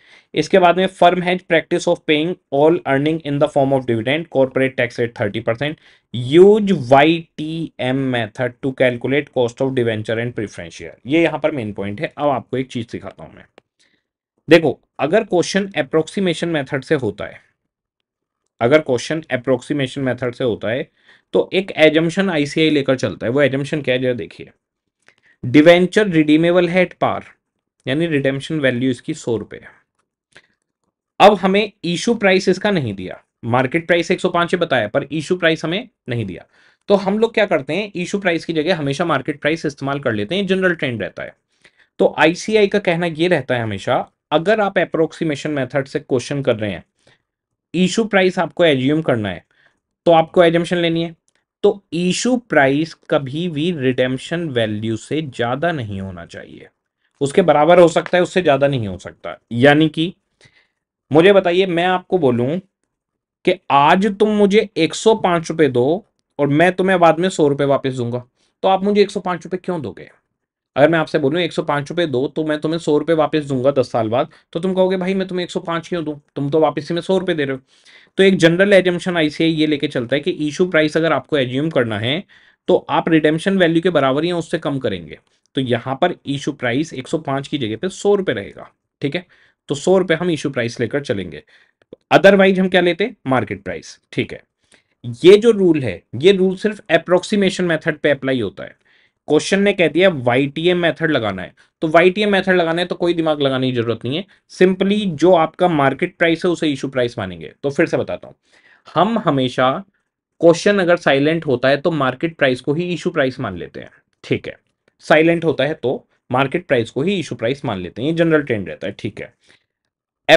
इसके बाद में firm has practice of paying all earning in the form of dividend corporate tax rate thirty percent use Y T M method to calculate cost of debenture and preference ये यहाँ पर main point है अब आपको एक चीज सिखाता हूँ मैं देखो अगर क्वेश्चन अप्रोक्सीमेशन मैथड से होता है अगर क्वेश्चन अप्रोक्सीमेशन मेथड से होता है तो एक एजम्पन आईसीआई लेकर चलता है वो एजम्पन क्या है जरा देखिए डिवेंचर रिडीमेबल है एट पार यानी रिडेम्शन वैल्यू इसकी सौ रुपए अब हमें इशू प्राइस इसका नहीं दिया मार्केट प्राइस एक सौ पांच बताया पर इशू प्राइस हमें नहीं दिया तो हम लोग क्या करते हैं इशू प्राइस की जगह हमेशा मार्केट प्राइस इस्तेमाल कर लेते हैं जनरल ट्रेंड रहता है तो आईसीआई का कहना यह रहता है हमेशा अगर आप अप्रोक्सीमेशन मेथड से क्वेश्चन कर रहे हैं इशू प्राइस आपको एज्यूम करना है तो आपको एजम्पन लेनी है तो ईशू प्राइस कभी भी रिडेम्पशन वैल्यू से ज़्यादा नहीं होना चाहिए उसके बराबर हो सकता है उससे ज़्यादा नहीं हो सकता यानी कि मुझे बताइए मैं आपको बोलूं कि आज तुम मुझे एक सौ दो और मैं तुम्हें बाद में सौ रुपए वापस दूंगा तो आप मुझे एक सौ क्यों दोगे अगर मैं आपसे बोलूँ एक सौ पाँच रुपये दो तो मैं तुम्हें सौ रुपये वापस दूंगा दस साल बाद तो तुम कहोगे भाई मैं तुम्हें एक सौ पाँच क्यों दूँ तुम तो वापस से मैं सौ रुपये दे रहे हो तो एक जनरल एजम्पन आई ये लेके चलता है कि इशू प्राइस अगर आपको एज्यूम करना है तो आप रिडेम्पशन वैल्यू के बराबर या उससे कम करेंगे तो यहाँ पर इशू प्राइस 105 की जगह पर सौ रुपये रहेगा ठीक है तो सौ रुपये हम इशू प्राइस लेकर चलेंगे अदरवाइज हम क्या लेते हैं मार्केट प्राइस ठीक है ये जो रूल है ये रूल सिर्फ अप्रोक्सीमेशन मेथड पे अप्लाई होता है क्वेश्चन ने कह दिया वाईटीएम मेथड लगाना है तो वाईटीएम मेथड लगाना है तो कोई दिमाग लगाने की जरूरत नहीं है सिंपली जो आपका मार्केट प्राइस है उसे इशू प्राइस मानेंगे तो फिर से बताता हूं हम हमेशा क्वेश्चन अगर साइलेंट होता है तो मार्केट प्राइस को ही इशू प्राइस मान लेते हैं ठीक है साइलेंट होता है तो मार्केट प्राइस को ही इशू प्राइस मान लेते हैं ये जनरल ट्रेंड रहता है ठीक है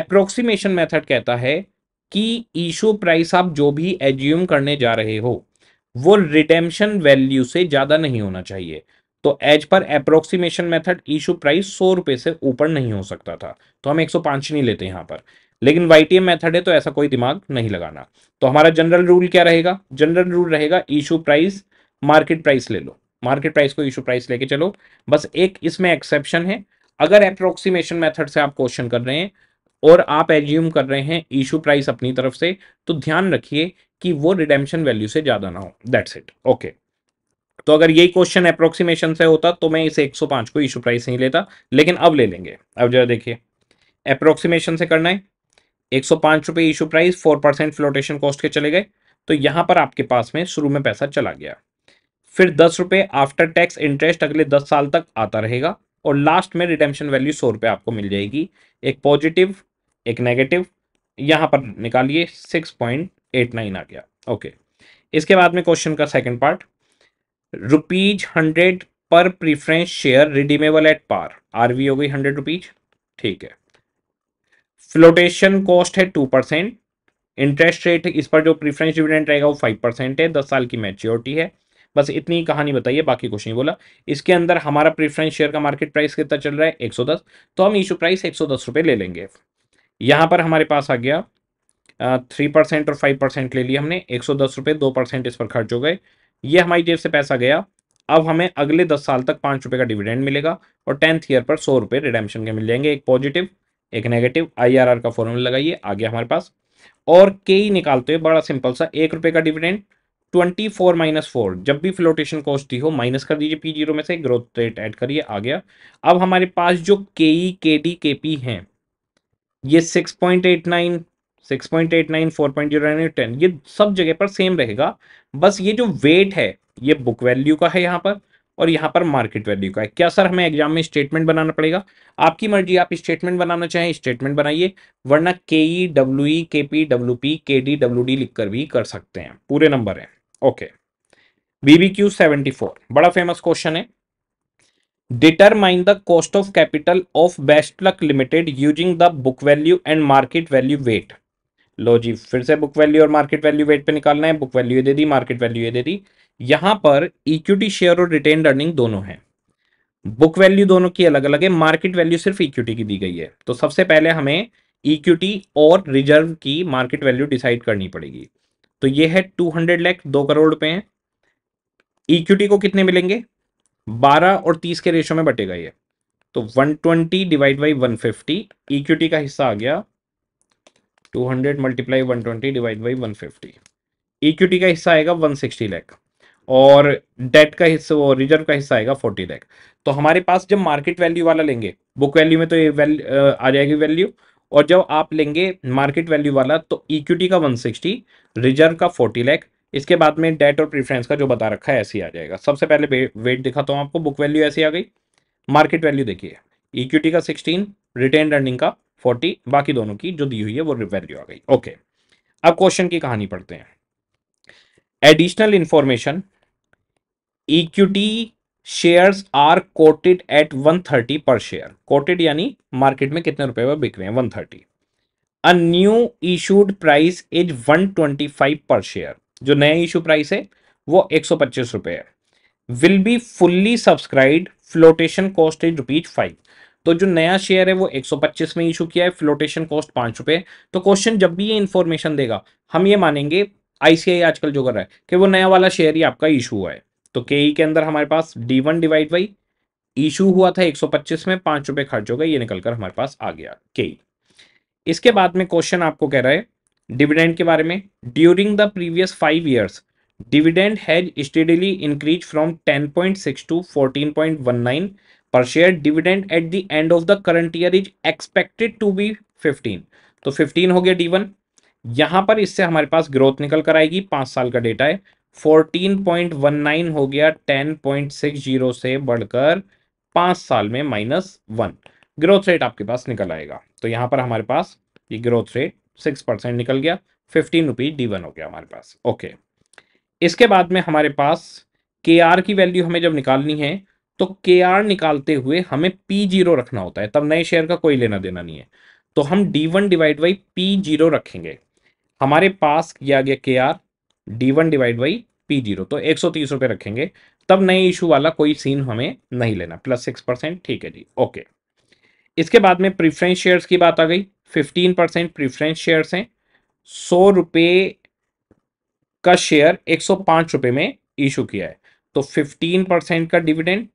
अप्रोक्सीमेशन मेथड कहता है कि इशू प्राइस आप जो भी एज्यूम करने जा रहे हो वो रिडेम्पशन वैल्यू से ज़्यादा नहीं होना चाहिए तो as per approximation method issue price सौ रुपए से ऊपर नहीं हो सकता था तो हम 105 नहीं लेते यहां पर लेकिन वाई मेथड है तो ऐसा कोई दिमाग नहीं लगाना तो हमारा जनरल रूल क्या रहेगा जनरल रूल रहेगा इशू प्राइस मार्केट प्राइस ले लो मार्केट प्राइस को इशू प्राइस लेके चलो बस एक इसमें एक्सेप्शन है अगर अप्रोक्सीमेशन मेथड से आप क्वेश्चन कर रहे हैं और आप एज्यूम कर रहे हैं इशू प्राइस अपनी तरफ से तो ध्यान रखिए कि वो रिडेम्पशन वैल्यू से ज़्यादा ना हो दैट्स इट ओके तो अगर यही क्वेश्चन अप्रोक्सीमेशन से होता तो मैं इसे 105 को इशू प्राइस नहीं लेता लेकिन अब ले लेंगे अब जरा देखिए अप्रोक्सीमेशन से करना है एक सौ पांच issue price four percent flotation cost के चले गए तो यहां पर आपके पास में शुरू में पैसा चला गया फिर दस रुपये आफ्टर टैक्स इंटरेस्ट अगले दस साल तक आता रहेगा और लास्ट में रिडेम्पशन वैल्यू सौ रुपये आपको मिल जाएगी एक पॉजिटिव एक नेगेटिव यहाँ पर निकालिए सिक्स पॉइंट एट नाइन आ गया ओके इसके बाद में क्वेश्चन का सेकंड पार्ट रुपीज हंड्रेड पर preference share redeemable at par RV हो गई हंड्रेड रुपीज ठीक है फ्लोटेशन कॉस्ट है टू परसेंट इंटरेस्ट रेट इस पर जो प्रीफ्रेंस डिविडेंट रहेगा वो फाइव परसेंट है दस साल की मैच्योरिटी है बस इतनी कहानी बताइए बाकी कुछ नहीं बोला इसके अंदर हमारा प्रीफ्रेंस शेयर का मार्केट प्राइस कितना चल रहा है 110 तो हम इशू प्राइस एक सौ ले लेंगे यहां पर हमारे पास आ गया थ्री परसेंट और फाइव परसेंट ले लिया हमने एक सौ दस रुपये दो परसेंट इस पर खर्च हो गए ये हमारी जेब से पैसा गया अब हमें अगले दस साल तक पाँच रुपये का डिविडेंड मिलेगा और टेंथ ईयर पर सौ रुपये रिडेम्पशन के मिल जाएंगे एक पॉजिटिव एक नेगेटिव आर का फॉर्मूला लगाइए आ गया हमारे पास और के ही e निकालते हुए बड़ा सिंपल सा एक रुपये का dividend twenty four minus four जब भी फ्लोटेशन कॉस्ट दी हो माइनस कर दीजिए पी जीरो में से ग्रोथ रेट ऐड करिए आ गया अब हमारे पास जो के ई के डी के पी हैं ये six point eight nine six point eight nine four point zero nine ten ये सब जगह पर सेम रहेगा बस ये जो वेट है ये बुक वैल्यू का है यहाँ पर और यहाँ पर मार्केट वैल्यू का है क्या सर हमें एग्जाम में स्टेटमेंट बनाना पड़ेगा आपकी मर्जी आप स्टेटमेंट बनाना चाहें स्टेटमेंट बनाइए वरना के E W E K P W P K D W D लिख कर भी कर सकते हैं पूरे नंबर हैं okay BB Q seventy four बड़ा फेमस क्वेश्चन है determine the cost of capital of Best Luck Limited using the book value and market value weight लो जी फिर से बुक वैल्यू और मार्केट वैल्यू वेट पे निकालना है बुक वैल्यू दे दी मार्केट वैल्यू दे दी यहां पर इक्विटी शेयर और रिटेन अर्निंग दोनों है बुक वैल्यू दोनों की अलग अलग है मार्केट वैल्यू सिर्फ इक्विटी की दी गई है तो सबसे पहले हमें इक्विटी और रिजर्व की मार्केट वैल्यू डिसाइड करनी पड़ेगी तो ये है टू हंड्रेड लैख दो करोड़ रुपए है इक्विटी को कितने मिलेंगे बारह और तीस के रेशो में बटेगा ये तो one twenty divide by one fifty equity का हिस्सा आ गया two hundred multiply one twenty divide by one fifty equity e का हिस्सा आएगा वन सिक्सटी लैख और डेट का हिस्सा वो रिजर्व का हिस्सा आएगा फोर्टी लैख तो हमारे पास जब मार्केट वैल्यू वाला लेंगे बुक वैल्यू में तो ये वैल्यू आ जाएगी वैल्यू और जब आप लेंगे मार्केट वैल्यू वाला तो इक्विटी e का वन सिक्सटी रिजर्व का फोर्टी लैख इसके बाद में डेट और प्रिफ्रेंस का जो बता रखा है ऐसे ही आ जाएगा सबसे पहले वेट दिखाता हूँ आपको बुक वैल्यू ऐसी आ गई मार्केट वैल्यू देखिए इक्विटी e का सिक्सटीन रिटेन अर्निंग का फोर्टी बाकी दोनों की जो दी हुई है वो वैल्यू आ गई ओके अब क्वेश्चन की कहानी पढ़ते हैं additional information equity shares are quoted at thirty per share quoted यानी मार्केट में कितने रुपए बिक रहे हैं one thirty a new issued price is one twenty five per share जो नया इशू प्राइस है वो एक सौ पच्चीस रुपए है will be fully subscribe flotation cost is rupees five तो जो नया शेयर है वो 125 में इशू किया है फ्लोटेशन कॉस्ट पांच रुपए तो क्वेश्चन जब भी ये इन्फॉर्मेशन देगा हम ये मानेंगे आईसीआई आजकल जो कर रहा है कि वो नया वाला शेयर ही आपका इशू हुआ है तो के के अंदर हमारे पास D one divide by issue हुआ था 125 में पांच रुपए खर्च हो गए ये निकलकर हमारे पास आ गया के इसके बाद में क्वेश्चन आपको कह रहा है डिविडेंड के बारे में during the previous five years Dividend has steadily increased from 10.6 to 14.19 per share. Dividend at the end of the current year is expected to be 15. तो 15 हो गया D1. यहाँ पर इससे हमारे पास ग्रोथ निकल कर आएगी पाँच साल का डेटा है 14.19 हो गया 10.60 से बढ़कर पाँच साल में माइनस वन ग्रोथ रेट आपके पास निकल आएगा तो यहाँ पर हमारे पास ये ग्रोथ रेट सिक्स परसेंट निकल गया फिफ्टीन रुपीज डी वन हो गया हमारे पास ओके okay. इसके बाद में हमारे पास के आर की वैल्यू हमें जब निकालनी है तो के आर निकालते हुए हमें पी जीरो रखना होता है तब नए शेयर का कोई लेना देना नहीं है तो हम D one divide by P zero रखेंगे हमारे पास किया गया के R D one divide by P zero तो एक सौ तीस रुपये रखेंगे तब नए इशू वाला कोई सीन हमें नहीं लेना प्लस सिक्स परसेंट ठीक है जी ओके इसके बाद में प्रीफरेंस शेयर्स की बात आ गई फिफ्टीन परसेंट प्रीफरेंस शेयर्स हैं सौ रुपये का शेयर एक सौ रुपए में इशू किया है तो 15 परसेंट का डिविडेंड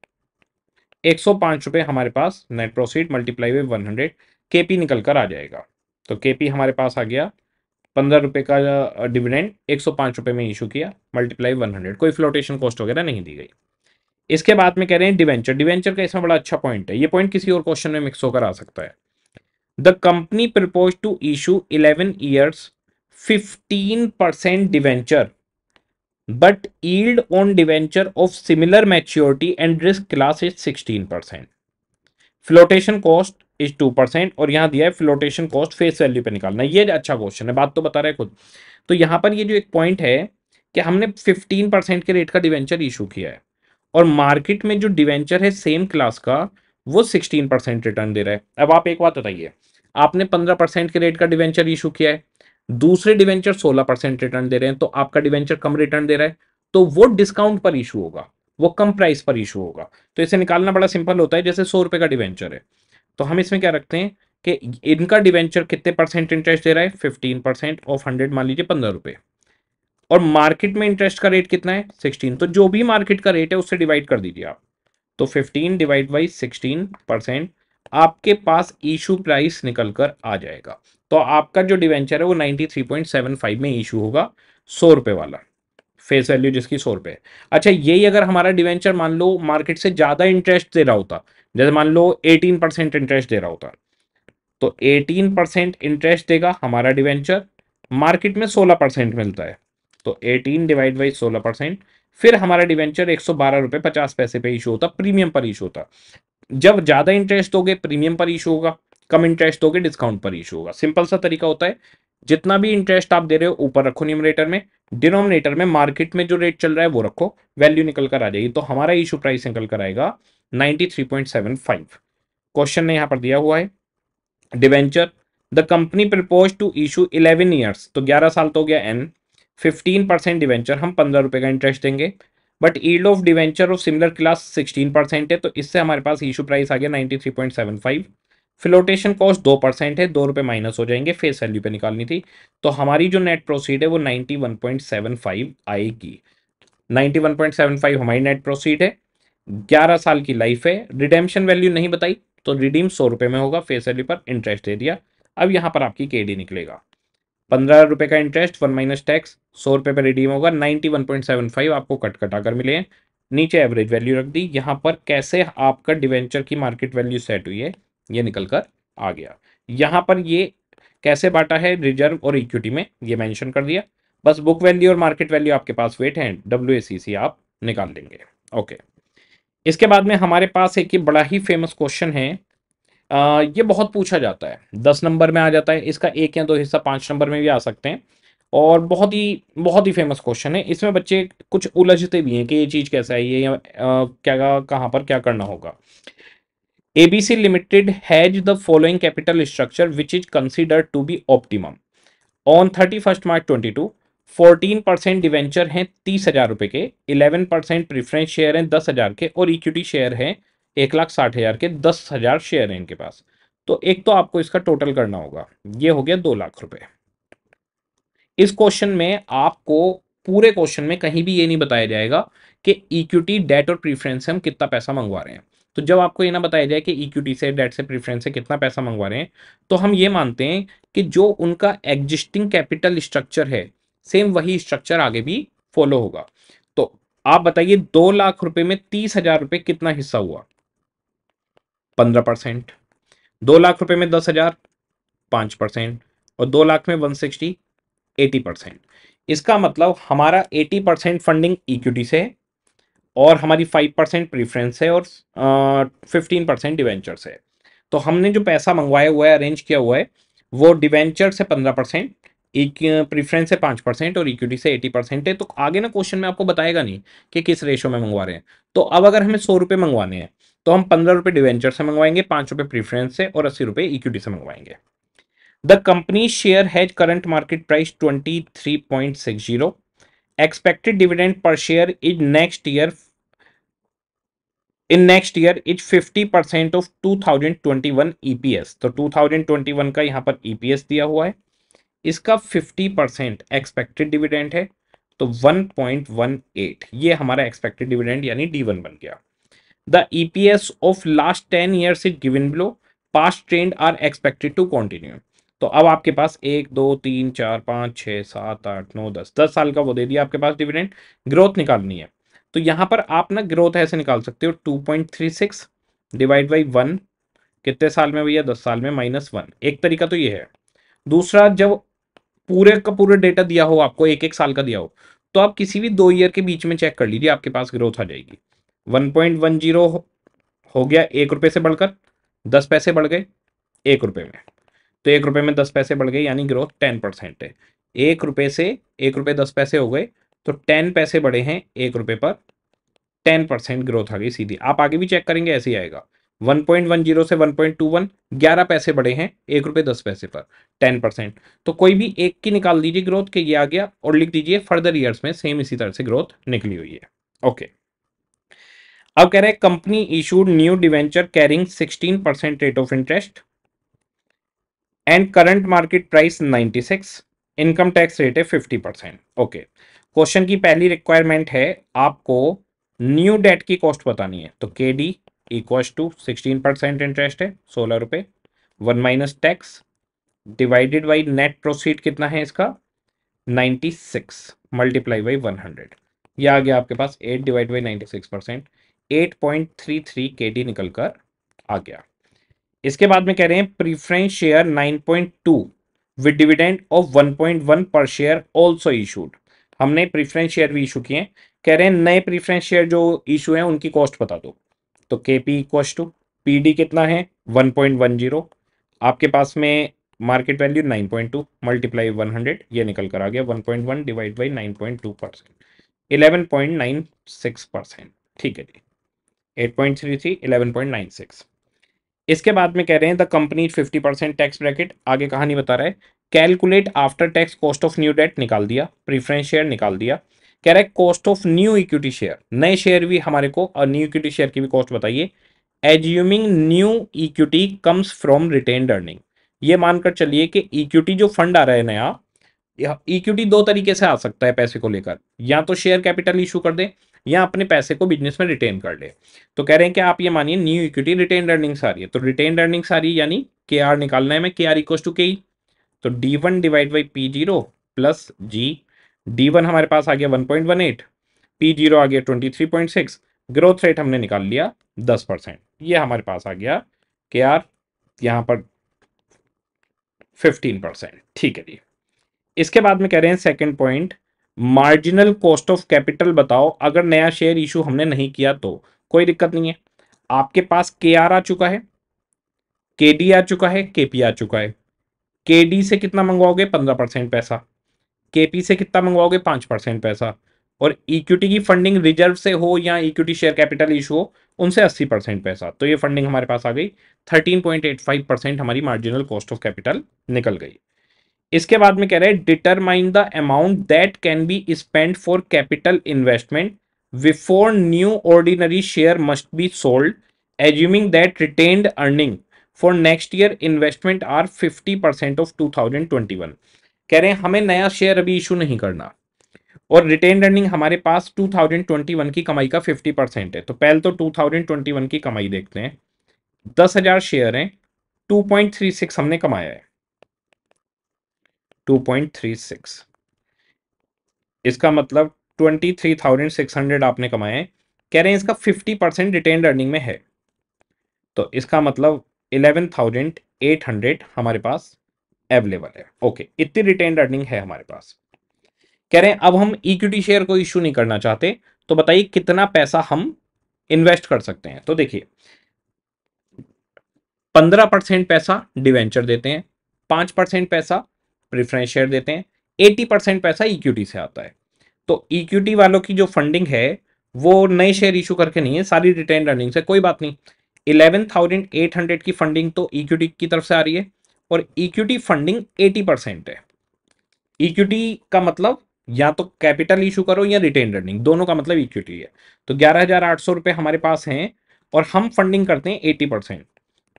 एक सौ रुपए हमारे पास net proceed multiply one hundred K P निकल कर आ जाएगा तो के पी हमारे पास आ गया पंद्रह रुपए का डिविडेंड एक सौ रुपए में इशू किया मल्टीप्लाई वन हंड्रेड कोई फ्लोटेशन कॉस्ट वगैरह नहीं दी गई इसके बाद में कह रहे हैं डिवेंचर डिवेंचर का इसमें बड़ा अच्छा पॉइंट है ये पॉइंट किसी और क्वेश्चन में मिक्स होकर आ सकता है the company propose to issue eleven years fifteen percent debenture but yield on debenture of similar maturity and risk class is sixteen percent flotation cost is two percent और यहां दिया है फ्लोटेशन कॉस्ट फेस वैल्यू पे निकालना ये अच्छा question है बात तो बता रहे खुद तो यहां पर ये जो एक पॉइंट है कि हमने फिफ्टीन परसेंट के रेट का डिवेंचर इशू किया है और मार्केट में जो डिवेंचर है सेम क्लास का वो सिक्सटीन परसेंट रिटर्न दे रहा है अब आप एक बात बताइए आपने पंद्रह परसेंट के रेट का डिवेंचर इशू किया है दूसरे डिवेंचर 16 परसेंट रिटर्न दे रहे हैं तो आपका डिवेंचर कम रिटर्न दे रहा है तो वो डिस्काउंट पर इशू होगा वो कम प्राइस पर इशू होगा तो इसे निकालना बड़ा सिंपल होता है जैसे सौ रुपए का डिवेंचर है तो हम इसमें क्या रखते हैं कि इनका डिवेंचर कितने परसेंट इंटरेस्ट दे रहा है फिफ्टीन परसेंट ऑफ हंड्रेड मान लीजिए पंद्रह रुपए और मार्केट में इंटरेस्ट का रेट कितना है सिक्सटीन तो जो भी मार्केट का रेट है उससे डिवाइड कर दीजिए आप तो fifteen divide by sixteen percent आपके पास इशू प्राइस निकल कर आ जाएगा तो आपका जो डिवेंचर है वो 93.75 में इशू होगा सौ रुपये वाला फेस वैल्यू जिसकी सौ रुपये अच्छा यही अगर हमारा डिवेंचर मान लो मार्केट से ज़्यादा इंटरेस्ट दे रहा होता जैसे मान लो 18 परसेंट इंटरेस्ट दे रहा होता तो 18 परसेंट इंटरेस्ट देगा हमारा डिवेंचर मार्केट में 16 परसेंट मिलता है तो 18 डिवाइड बाई 16 परसेंट फिर हमारा डिवेंचर एक सौ बारह पैसे पे इशू होता प्रीमियम पर इशू होता जब ज़्यादा इंटरेस्ट दोगे प्रीमियम पर इशू होगा कम इंटरेस्ट दोगे डिस्काउंट पर इशू होगा सिंपल सा तरीका होता है जितना भी इंटरेस्ट आप दे रहे हो ऊपर रखो न्यूमरेटर में डिनोमिनेटर में मार्केट में जो रेट चल रहा है वो रखो वैल्यू निकल कर आ जाएगी तो हमारा इशू प्राइस निकल कर आएगा 93.75 क्वेश्चन ने यहाँ पर दिया हुआ है debenture the company propose to issue 11 years तो 11 साल तो हो गया एन 15 परसेंट डिवेंचर हम पंद्रह रुपये का इंटरेस्ट देंगे but yield of debenture of similar class sixteen percent है तो इससे हमारे पास इशू प्राइस आ गया फाइव फ्लोटेशन कॉस्ट दो परसेंट है दो रुपये माइनस हो जाएंगे फेस वैल्यू पे निकालनी थी तो हमारी जो नेट प्रोसीड है वो ninety one point seven five आएगी ninety one point seven five हमारी नेट प्रोसीड है ग्यारह साल की लाइफ है रिडेम्शन वैल्यू नहीं बताई तो रिडीम सौ रुपये में होगा फेस वैल्यू पर इंटरेस्ट दे दिया अब यहाँ पर आपकी के डी निकलेगा पंद्रह रुपये का इंटरेस्ट वन माइनस टैक्स सौ रुपये पर रिडीम होगा ninety one point seven five आपको कट कटा कर मिले हैं नीचे एवरेज वैल्यू रख दी यहाँ पर कैसे आपका डिवेंचर की मार्केट वैल्यू सेट हुई है ये निकल कर आ गया यहाँ पर ये कैसे बांटा है रिजर्व और इक्विटी में ये मेंशन कर दिया बस बुक वैल्यू और मार्केट वैल्यू आपके पास वेट है डब्ल्यू आप निकाल देंगे ओके इसके बाद में हमारे पास एक ये बड़ा ही फेमस क्वेश्चन है आ, ये बहुत पूछा जाता है दस नंबर में आ जाता है इसका एक या दो हिस्सा पाँच नंबर में भी आ सकते हैं और बहुत ही बहुत ही फेमस क्वेश्चन है इसमें बच्चे कुछ उलझते भी हैं कि ये चीज़ कैसे आई है या आ, क्या कहाँ पर क्या करना होगा abc limited has the following capital structure which is considered to be optimum on 31st march 22 14 percent debenture हैं तीस हजार रुपए के 11 परसेंट प्रिफरेंस शेयर हैं दस हजार के और इक्विटी शेयर हैं एक लाख साठ हजार के दस हजार शेयर हैं इनके पास तो एक तो आपको इसका टोटल करना होगा ये हो गया दो लाख रुपए इस क्वेश्चन में आपको पूरे क्वेश्चन में कहीं भी ये नहीं बताया जाएगा कि इक्विटी डेट और प्रीफरेंस से हम कितना पैसा मंगवा रहे हैं तो जब आपको ये ना बताया जाए कि इक्विटी से डेट से प्रिफरेंस से कितना पैसा मंगवा रहे हैं तो हम ये मानते हैं कि जो उनका एग्जिस्टिंग कैपिटल स्ट्रक्चर है सेम वही स्ट्रक्चर आगे भी फॉलो होगा तो आप बताइए दो लाख रुपए में तीस हजार रुपए कितना हिस्सा हुआ पंद्रह परसेंट दो लाख रुपए में दस हजार पांच परसेंट और दो लाख में वन सिक्सटी एटी परसेंट इसका मतलब हमारा एटी परसेंट फंडिंग इक्विटी से है और हमारी फाइव परसेंट प्रीफ्रेंस है और फिफ्टीन परसेंट डिवेंचर से तो हमने जो पैसा मंगवाया हुआ है अरेंज किया हुआ है वो डिवेंचर से पंद्रह परसेंट प्रीफ्रेंस से पाँच परसेंट और इक्विटी से एटी परसेंट है तो आगे ना क्वेश्चन में आपको बताएगा नहीं कि किस रेशो में मंगवा रहे हैं तो अब अगर हमें सौ रुपये मंगवाने हैं तो हम पंद्रह रुपये डिवेंचर से मंगवाएंगे पाँच रुपये प्रीफ्रेंस से और अस्सी रुपये इक्विटी से मंगवाएंगे the company share has current market price twenty three point six zero expected dividend per share is next year in next year is 50 percent of 2021 EPS तो 2021 का यहाँ पर ईपीएस e दिया हुआ है इसका फिफ्टी परसेंट एक्सपेक्टेड डिविडेंट है तो एट ये हमारा एक्सपेक्टेड डिविडेंट यानी डी वन बन गया the EPS of last ten year is given below past trend are expected to continue तो अब आपके पास एक दो तीन चार पाँच छः सात आठ नौ दस दस साल का वो दे दिया आपके पास डिविडेंड ग्रोथ निकालनी है तो यहाँ पर आप ना ग्रोथ ऐसे निकाल सकते हो two point three six divide by one कितने साल में भैया दस साल में माइनस वन एक तरीका तो ये है दूसरा जब पूरे का पूरे डेटा दिया हो आपको एक एक साल का दिया हो तो आप किसी भी दो ईयर के बीच में चेक कर लीजिए आपके पास ग्रोथ आ जाएगी वन पॉइंट वन जीरो हो गया एक रुपये से बढ़कर दस पैसे बढ़ गए एक रुपये में तो एक रुपये में दस पैसे बढ़ गए यानी ग्रोथ टेन परसेंट है एक रुपये से एक रुपये दस पैसे हो गए तो टेन पैसे बढ़े हैं एक रुपये पर टेन परसेंट ग्रोथ आ गई सीधी आप आगे भी चेक करेंगे ऐसे ही आएगा 1.10 से 1.21 ग्यारह पैसे बढ़े हैं एक रुपये दस पैसे पर 10 परसेंट तो कोई भी एक की निकाल दीजिए ग्रोथ के ये आ गया और लिख दीजिए फर्दर ईयर्स में सेम इसी तरह से ग्रोथ निकली हुई है ओके अब कह रहे हैं company issued new debenture carrying 16 percent rate of interest and current market price 96 income tax rate है 50 परसेंट ओके क्वेश्चन की पहली रिक्वायरमेंट है आपको न्यू डेट की कॉस्ट बतानी है तो K D equals to sixteen percent interest है सोलह रुपये one minus tax divided by net proceed कितना है इसका ninety six multiply by one hundred यह आ गया आपके पास eight divide by ninety six percent eight point three three K D निकल कर आ गया इसके बाद में कह रहे हैं preference share nine point two with dividend of one point one per share also issued हमने प्रीफ्रेंस शेयर भी इशू किए कह रहे हैं नए प्रीफरेंस शेयर जो इशू है उनकी कॉस्ट बता दो तो K P equals to P D कितना है वन पॉइंट वन जीरो आपके पास में market value nine point two multiply one hundred ये निकल कर आ गया one point one divide by nine point two percent eleven point nine six percent ठीक है जी eight point three three eleven point nine six इसके बाद में कह रहे हैं the company fifty percent tax bracket आगे कहानी बता रहा है calculate after tax cost of new debt निकाल दिया प्रीफरेंस शेयर निकाल दिया कह रहा है cost of new equity share नए शेयर भी हमारे को और न्यू इक्विटी शेयर की भी कॉस्ट बताइए assuming new equity comes from retain earning ये मानकर चलिए कि इक्विटी जो फंड आ रहा है नया इक्विटी दो तरीके से आ सकता है पैसे को लेकर या तो शेयर कैपिटल इशू कर दे या अपने पैसे को बिजनेस में रिटेन कर ले तो कह रहे हैं कि आप ये मानिए न्यू इक्विटी रिटेन अर्निंग्स आ रही है तो रिटेन अर्निंग्स आ रही है यानी के आर निकालना है मैं के are equal to K E तो D one divide by P zero plus G D one हमारे पास आ गया one point one eight P zero आ गया twenty three point six growth rate हमने निकाल लिया दस परसेंट ये हमारे पास आ गया के आर यहाँ पर फिफ्टीन परसेंट ठीक है जी इसके बाद में कह रहे हैं second point marginal cost of capital बताओ अगर नया शेयर इशू हमने नहीं किया तो कोई दिक्कत नहीं है आपके पास के आर आ चुका है के डी आ चुका है के पी आ चुका है के डी से कितना मंगवाओगे पंद्रह परसेंट पैसा केपी से कितना मंगवाओगे पाँच परसेंट पैसा और इक्विटी की फंडिंग रिजर्व से हो या इक्विटी शेयर कैपिटल इशू हो उनसे अस्सी परसेंट पैसा तो ये फंडिंग हमारे पास आ गई thirteen point eight five percent हमारी मार्जिनल कॉस्ट ऑफ कैपिटल निकल गई इसके बाद में कह रहे हैं determine the amount that can be spend for capital investment before new ordinary share must be sold assuming that retained earning for next year investment are fifty percent of two thousand twenty one कह रहे हैं हमें नया share अभी issue नहीं करना और retain earning हमारे पास 2021 की कमाई का 50 परसेंट है तो पहले तो 2021 की कमाई देखते हैं दस हजार शेयर हैं 2.36 हमने कमाया है 2.36 इसका मतलब 23,600 आपने कमाए हैं कह रहे हैं इसका 50 परसेंट रिटेन अर्निंग में है तो इसका मतलब 11,800 हमारे पास अवेलेबल है ओके इतनी रिटेन अर्निंग है हमारे पास कह रहे हैं अब हम इक्विटी शेयर को इश्यू नहीं करना चाहते तो बताइए कितना पैसा हम इन्वेस्ट कर सकते हैं तो देखिए पंद्रह परसेंट पैसा डिवेंचर देते हैं पांच परसेंट पैसा प्रिफरेंस शेयर देते हैं एटी परसेंट पैसा इक्विटी से आता है तो इक्विटी वालों की जो फंडिंग है वो नए शेयर इशू करके नहीं है सारी रिटेन अर्निंग से कोई बात नहीं इलेवन थाउजेंड एट हंड्रेड की फंडिंग तो इक्विटी की तरफ से आ रही है और इक्विटी फंडिंग 80 परसेंट है इक्विटी का मतलब या तो कैपिटल इशू करो या रिटेन रनिंग दोनों का मतलब इक्विटी है तो ग्यारह हजार आठ सौ रुपये हमारे पास हैं और हम फंडिंग करते हैं एटी परसेंट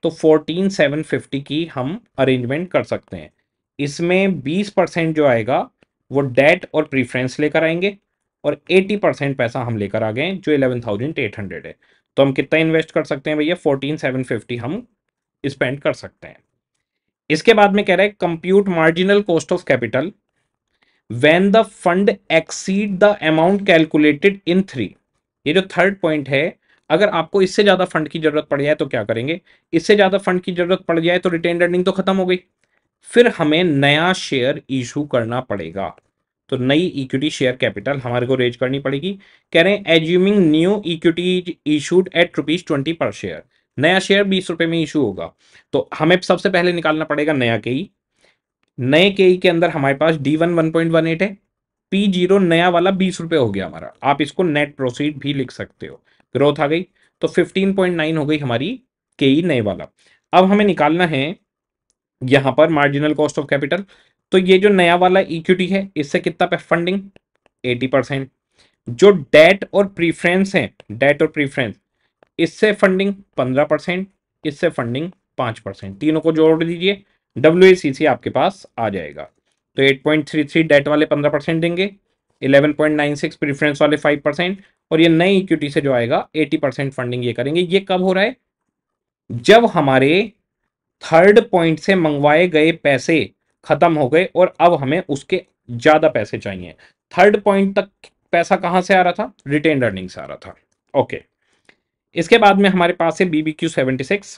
तो फोर्टीन सेवन फिफ्टी की हम अरेंजमेंट कर सकते हैं इसमें बीस परसेंट जो आएगा वो डेट और प्रीफ्रेंस लेकर आएंगे और एटी परसेंट पैसा हम लेकर आ गए जो इलेवन थाउजेंड एट हंड्रेड है तो हम कितना इन्वेस्ट कर सकते हैं भैया फोर्टीन सेवन फिफ्टी हम स्पेंड कर सकते हैं इसके बाद में कह रहा है compute marginal cost of capital when the fund exceed the amount calculated in three ये जो थर्ड पॉइंट है अगर आपको इससे ज़्यादा फंड की ज़रूरत पड़ जाए तो क्या करेंगे इससे ज़्यादा फंड की ज़रूरत पड़ जाए तो रिटेन अर्निंग तो खत्म हो गई फिर हमें नया शेयर इशू करना पड़ेगा तो नई इक्विटी शेयर कैपिटल हमारे को रेज करनी पड़ेगी कह रहे हैं assuming new equity issued at rupees twenty per share नया शेयर बीस रुपए में इशू होगा तो हमें सबसे पहले निकालना पड़ेगा नया के e। नए के e के अंदर हमारे पास D one one point one eight है पी जीरो नया वाला बीस रुपए हो गया हमारा आप इसको नेट प्रोसीड भी लिख सकते हो ग्रोथ आ गई तो फिफ्टीन पॉइंट नाइन हो गई हमारी के e नए वाला अब हमें निकालना है यहां पर मार्जिनल कॉस्ट ऑफ कैपिटल तो ये जो नया वाला इक्विटी है इससे कितना पे फंडिंग एटी परसेंट जो डेट और प्रीफ्रेंस है डेट और प्रीफ्रेंस इससे फंडिंग पंद्रह परसेंट इससे फंडिंग पांच परसेंट तीनों को जोड़ दीजिए डब्ल्यू आपके पास आ जाएगा तो 8.33 डेट वाले 15 परसेंट देंगे 11.96 प्रीफरेंस वाले 5 परसेंट और ये नई इक्विटी से जो आएगा 80 परसेंट फंडिंग ये करेंगे ये कब हो रहा है जब हमारे थर्ड पॉइंट से मंगवाए गए पैसे खत्म हो गए और अब हमें उसके ज़्यादा पैसे चाहिए थर्ड पॉइंट तक पैसा कहाँ से आ रहा था रिटेन अर्निंग से आ रहा था ओके इसके बाद में हमारे पास है BBQ seventy six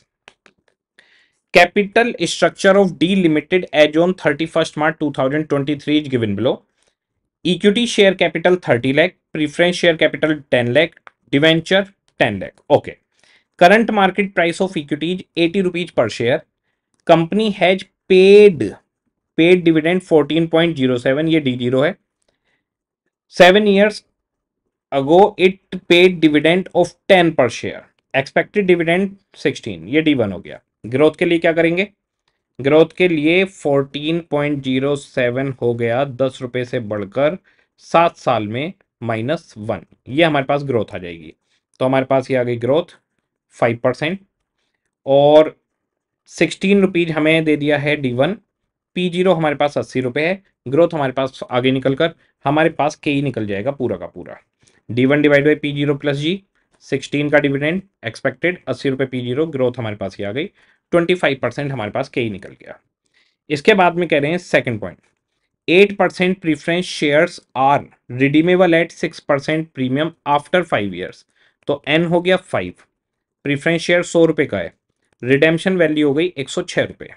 capital structure of D limited as on thirty first March two thousand twenty three is given below equity share capital thirty lakh preference share capital ten lakh debenture ten lakh okay current market price of equities eighty rupees per share company has paid paid dividend fourteen point zero seven ये D zero है seven years ago it paid dividend of ten per share expected dividend sixteen ये D one हो गया growth के लिए क्या करेंगे growth के लिए पॉइंट जीरो सेवन हो गया दस रुपये से बढ़कर सात साल में माइनस वन ये हमारे पास ग्रोथ आ जाएगी तो हमारे पास ये आ गई ग्रोथ फाइव परसेंट और सिक्सटीन रुपीज हमें दे दिया है डी वन पी जीरो हमारे पास अस्सी रुपये है ग्रोथ हमारे पास आगे निकल कर हमारे पास के ही निकल जाएगा पूरा का पूरा D one divide by P zero plus G sixteen का डिविडेंड एक्सपेक्टेड अस्सी रुपये पी जीरो ग्रोथ हमारे पास ये आ गई ट्वेंटी फाइव परसेंट हमारे पास के ही निकल गया इसके बाद में कह रहे हैं second point eight percent preference shares are redeemable at six percent premium after five years तो एन हो गया फाइव प्रीफ्रेंस शेयर सौ रुपये का है रिडेम्शन वैल्यू हो गई एक सौ छः रुपये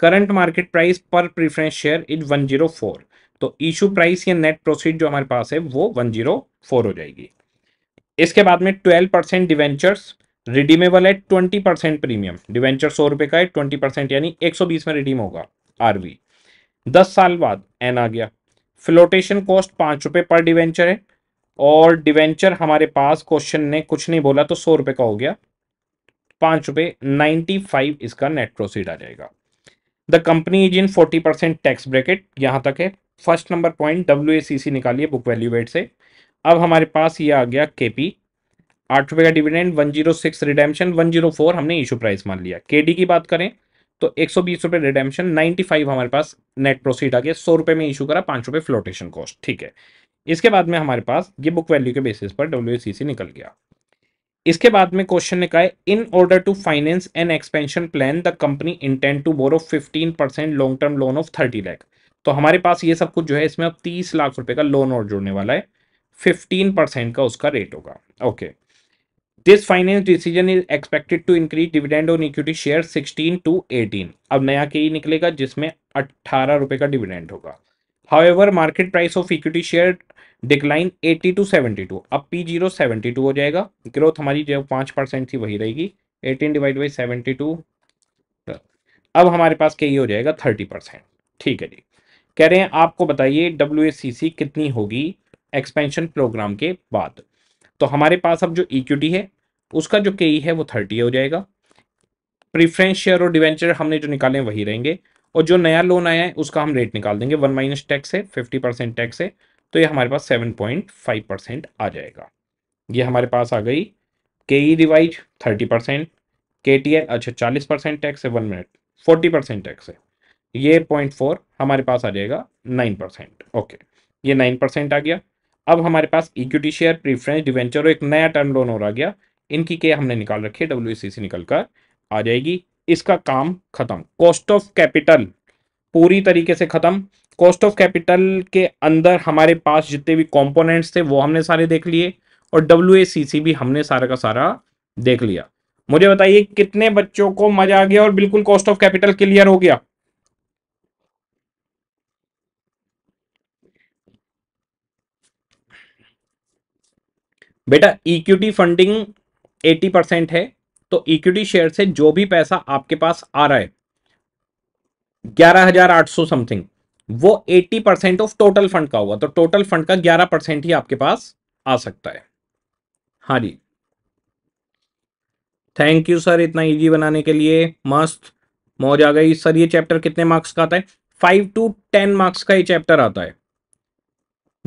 current market price per preference share is one zero four तो इशू प्राइस या नेट प्रोसीड जो हमारे पास है वो वन जीरो फोर हो जाएगी इसके बाद में ट्वेल्व परसेंट डिवेंचर्स रिडीमेबल है ट्वेंटी परसेंट प्रीमियम डिवेंचर सौ रुपए का है ट्वेंटी परसेंट यानी एक सौ बीस में रिडीम होगा आरवी दस साल बाद एन आ गया फ्लोटेशन कॉस्ट पांच रुपए पर डिवेंचर है और डिवेंचर हमारे पास क्वेश्चन ने कुछ नहीं बोला तो सौ रुपए का हो गया पांच रुपए नाइन्टी फाइव इसका नेट प्रोसीड आ जाएगा the company is in forty percent tax bracket यहां तक है फर्स्ट नंबर पॉइंट डब्ल्यू निकालिए बुक वैल्यू वेट से अब हमारे पास ये आ गया केपी आठ रुपए का dividend one zero six redemption one zero four हमने इशू प्राइस मान लिया केडी की बात करें तो एक सौ बीस रुपए रिडेम्पशन नाइन्टी फाइव हमारे पास नेट प्रोसीड आ गया सौ रुपए में इशू करा पांच रुपए फ्लोटेशन कॉस्ट ठीक है इसके बाद में हमारे पास ये बुक वैल्यू के बेसिस पर डब्ल्यू निकल गया इसके बाद में क्वेश्चन ने कहा in order to finance an expansion plan the company intent to borrow fifteen percent long term loan of thirty lakh तो हमारे पास ये सब कुछ जो है इसमें अब तीस लाख रुपए का लोन और जोड़ने वाला है फिफ्टीन परसेंट का उसका रेट होगा okay this finance decision is expected to increase dividend on equity share sixteen to eighteen अब नया के ही निकलेगा जिसमें अट्ठारह रुपये का डिविडेंड होगा however market price of equity share decline 80 to 72 अब पी जीरो सेवेंटी हो जाएगा ग्रोथ हमारी जो पाँच परसेंट थी वही रहेगी 18 डिवाइड बाई टू अब हमारे पास के ही हो जाएगा 30 परसेंट ठीक है जी कह रहे हैं आपको बताइए डब्ल्यू कितनी होगी एक्सपेंशन प्रोग्राम के बाद तो हमारे पास अब जो इक्विटी है उसका जो के e है वो थर्टी हो जाएगा प्रीफ्रेंस शेयर और डिवेंचर हमने जो निकाले हैं वही रहेंगे और जो नया लोन आया है उसका हम रेट निकाल देंगे वन माइनस टैक्स है फिफ्टी परसेंट टैक्स है तो ये हमारे पास सेवन पॉइंट फाइव परसेंट आ जाएगा ये हमारे पास आ गई K E revise thirty percent K T L अच्छा चालीस परसेंट टैक्स है one minute forty percent tax है ये पॉइंट फोर हमारे पास आ जाएगा नाइन परसेंट ओके ये नाइन परसेंट आ गया अब हमारे पास इक्विटी शेयर प्रीफ्रेंस डिवेंचर और एक नया टर्म लोन और आ गया इनकी के हमने निकाल रखी है डब्ल्यू निकल कर आ जाएगी इसका काम खत्म कॉस्ट ऑफ कैपिटल पूरी तरीके से खत्म कॉस्ट ऑफ कैपिटल के अंदर हमारे पास जितने भी कंपोनेंट्स थे वो हमने सारे देख लिए और डब्ल्यू भी हमने सारा का सारा देख लिया मुझे बताइए कितने बच्चों को मजा आ गया और बिल्कुल कॉस्ट ऑफ कैपिटल क्लियर हो गया बेटा इक्विटी फंडिंग 80 परसेंट है तो इक्विटी शेयर से जो भी पैसा आपके पास आ रहा है ग्यारह हजार आठ सौ समथिंग वो 80 परसेंट ऑफ टोटल फंड का होगा तो टोटल फंड का 11 परसेंट ही आपके पास आ सकता है हाँ जी थैंक यू सर इतना इजी बनाने के लिए मस्त मौज आ गई सर ये चैप्टर कितने मार्क्स का आता है फाइव टू टेन मार्क्स का ये चैप्टर आता है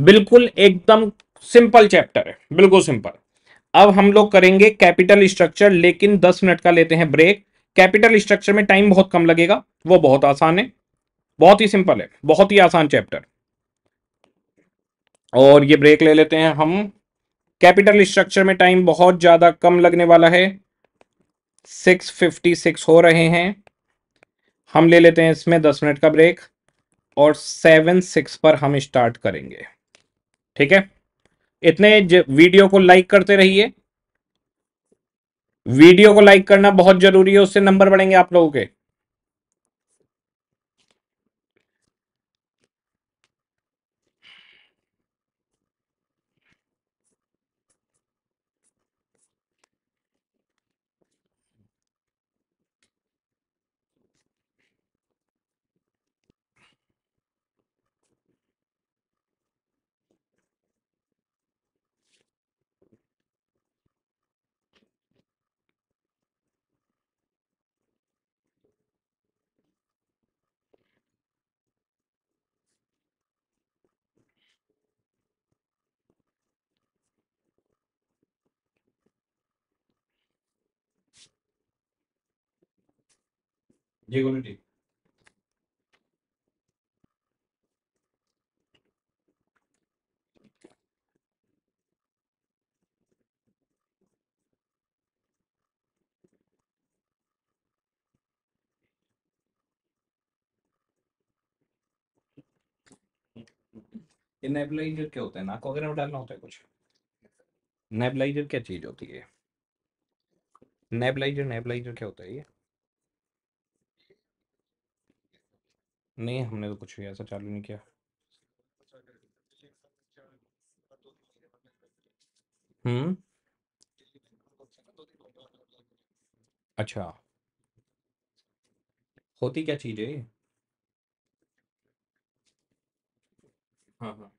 बिल्कुल एकदम सिंपल चैप्टर है बिल्कुल सिंपल अब हम लोग करेंगे कैपिटल स्ट्रक्चर लेकिन दस मिनट का लेते हैं ब्रेक कैपिटल स्ट्रक्चर में टाइम बहुत कम लगेगा वो बहुत आसान है बहुत ही सिंपल है बहुत ही आसान चैप्टर और ये ब्रेक ले लेते हैं हम कैपिटल स्ट्रक्चर में टाइम बहुत ज़्यादा कम लगने वाला है सिक्स फिफ्टी सिक्स हो रहे हैं हम ले लेते हैं इसमें दस मिनट का ब्रेक और सेवन सिक्स पर हम स्टार्ट करेंगे ठीक है इतने वीडियो को लाइक करते रहिए वीडियो को लाइक करना बहुत जरूरी है उससे नंबर बढ़ेंगे आप लोगों के যেগুলো ঠিক नेबलाइजर क्या होता है नाक वगैरह में डालना होता है कुछ नेबलाइजर क्या चीज होती है नेबलाइजर नेबलाइजर क्या होता है ये नहीं हमने तो कुछ भी ऐसा चालू नहीं किया हम्म अच्छा होती क्या चीज़ है हाँ हाँ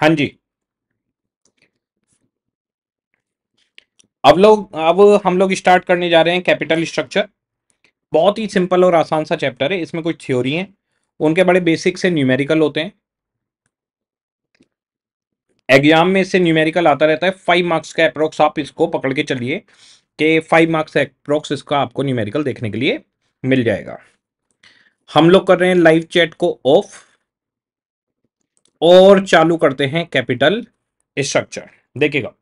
हाँ जी अब लोग अब हम लोग स्टार्ट करने जा रहे हैं कैपिटल स्ट्रक्चर बहुत ही सिंपल और आसान सा चैप्टर है इसमें कुछ थ्योरी हैं उनके बड़े बेसिक से न्यूमेरिकल होते हैं एग्जाम में इससे न्यूमेरिकल आता रहता है फाइव मार्क्स का अप्रोक्स आप इसको पकड़ के चलिए कि फाइव मार्क्स अप्रोक्स इसका आपको न्यूमेरिकल देखने के लिए मिल जाएगा हम लोग कर रहे हैं लाइव चैट को ऑफ और चालू करते हैं कैपिटल स्ट्रक्चर देखिएगा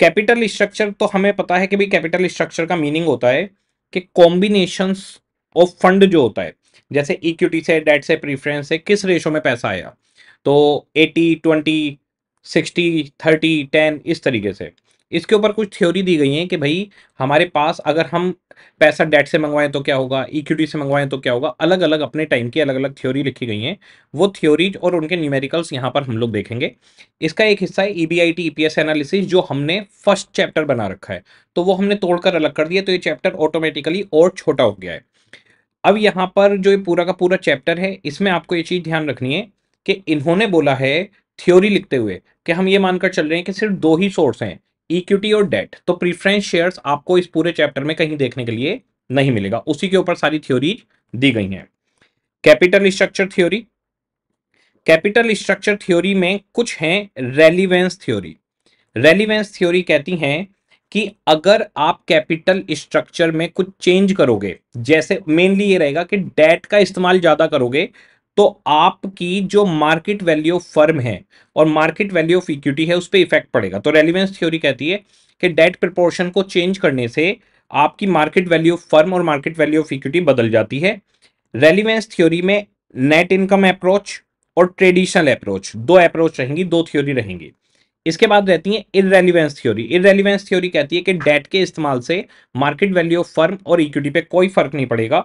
कैपिटल स्ट्रक्चर तो हमें पता है कि भाई कैपिटल स्ट्रक्चर का मीनिंग होता है कि कॉम्बिनेशन ऑफ फंड जो होता है जैसे इक्विटी से डेट से प्रीफरेंस से किस रेशो में पैसा आया तो 80 20 60 30 10 इस तरीके से इसके ऊपर कुछ थ्योरी दी गई है कि भाई हमारे पास अगर हम पैसा डेट से मंगवाएं तो क्या होगा इक्विटी e से मंगवाएं तो क्या होगा अलग अलग अपने टाइम की अलग अलग थ्योरी लिखी गई हैं वो थ्योरीज और उनके न्यूमेरिकल्स यहाँ पर हम लोग देखेंगे इसका एक हिस्सा है E B I T E P S analysis जो हमने फर्स्ट चैप्टर बना रखा है तो वो हमने तोड़कर अलग कर दिया तो ये चैप्टर ऑटोमेटिकली और छोटा हो गया है अब यहाँ पर जो ये पूरा का पूरा चैप्टर है इसमें आपको ये चीज़ ध्यान रखनी है कि इन्होंने बोला है थ्योरी लिखते हुए कि हम ये मानकर चल रहे हैं कि सिर्फ दो ही सोर्स हैं इक्विटी और डेट तो प्रीफरेंस शेयर्स आपको इस पूरे चैप्टर में कहीं देखने के लिए नहीं मिलेगा उसी के ऊपर सारी थ्योरी दी गई हैं capital structure theory capital structure theory में कुछ हैं रेलिवेंस थ्योरी रेलिवेंस थ्योरी कहती हैं कि अगर आप कैपिटल स्ट्रक्चर में कुछ चेंज करोगे जैसे मेनली ये रहेगा कि डेट का इस्तेमाल ज़्यादा करोगे तो आपकी जो मार्केट वैल्यू ऑफ फर्म है और मार्केट वैल्यू ऑफ इक्विटी है उस पर इफेक्ट पड़ेगा तो रेलिवेंस थ्योरी कहती है कि डेट प्रपोर्शन को चेंज करने से आपकी मार्केट वैल्यू ऑफ फर्म और मार्केट वैल्यू ऑफ इक्विटी बदल जाती है रेलिवेंस थ्योरी में नेट इनकम अप्रोच और ट्रेडिशनल अप्रोच दो अप्रोच रहेंगी दो थ्योरी रहेंगी इसके बाद रहती है इरेलीवेंस थ्योरी इरेलीवेंस थ्योरी कहती है कि डेट के इस्तेमाल से मार्केट वैल्यू ऑफ फर्म और इक्विटी पे कोई फर्क नहीं पड़ेगा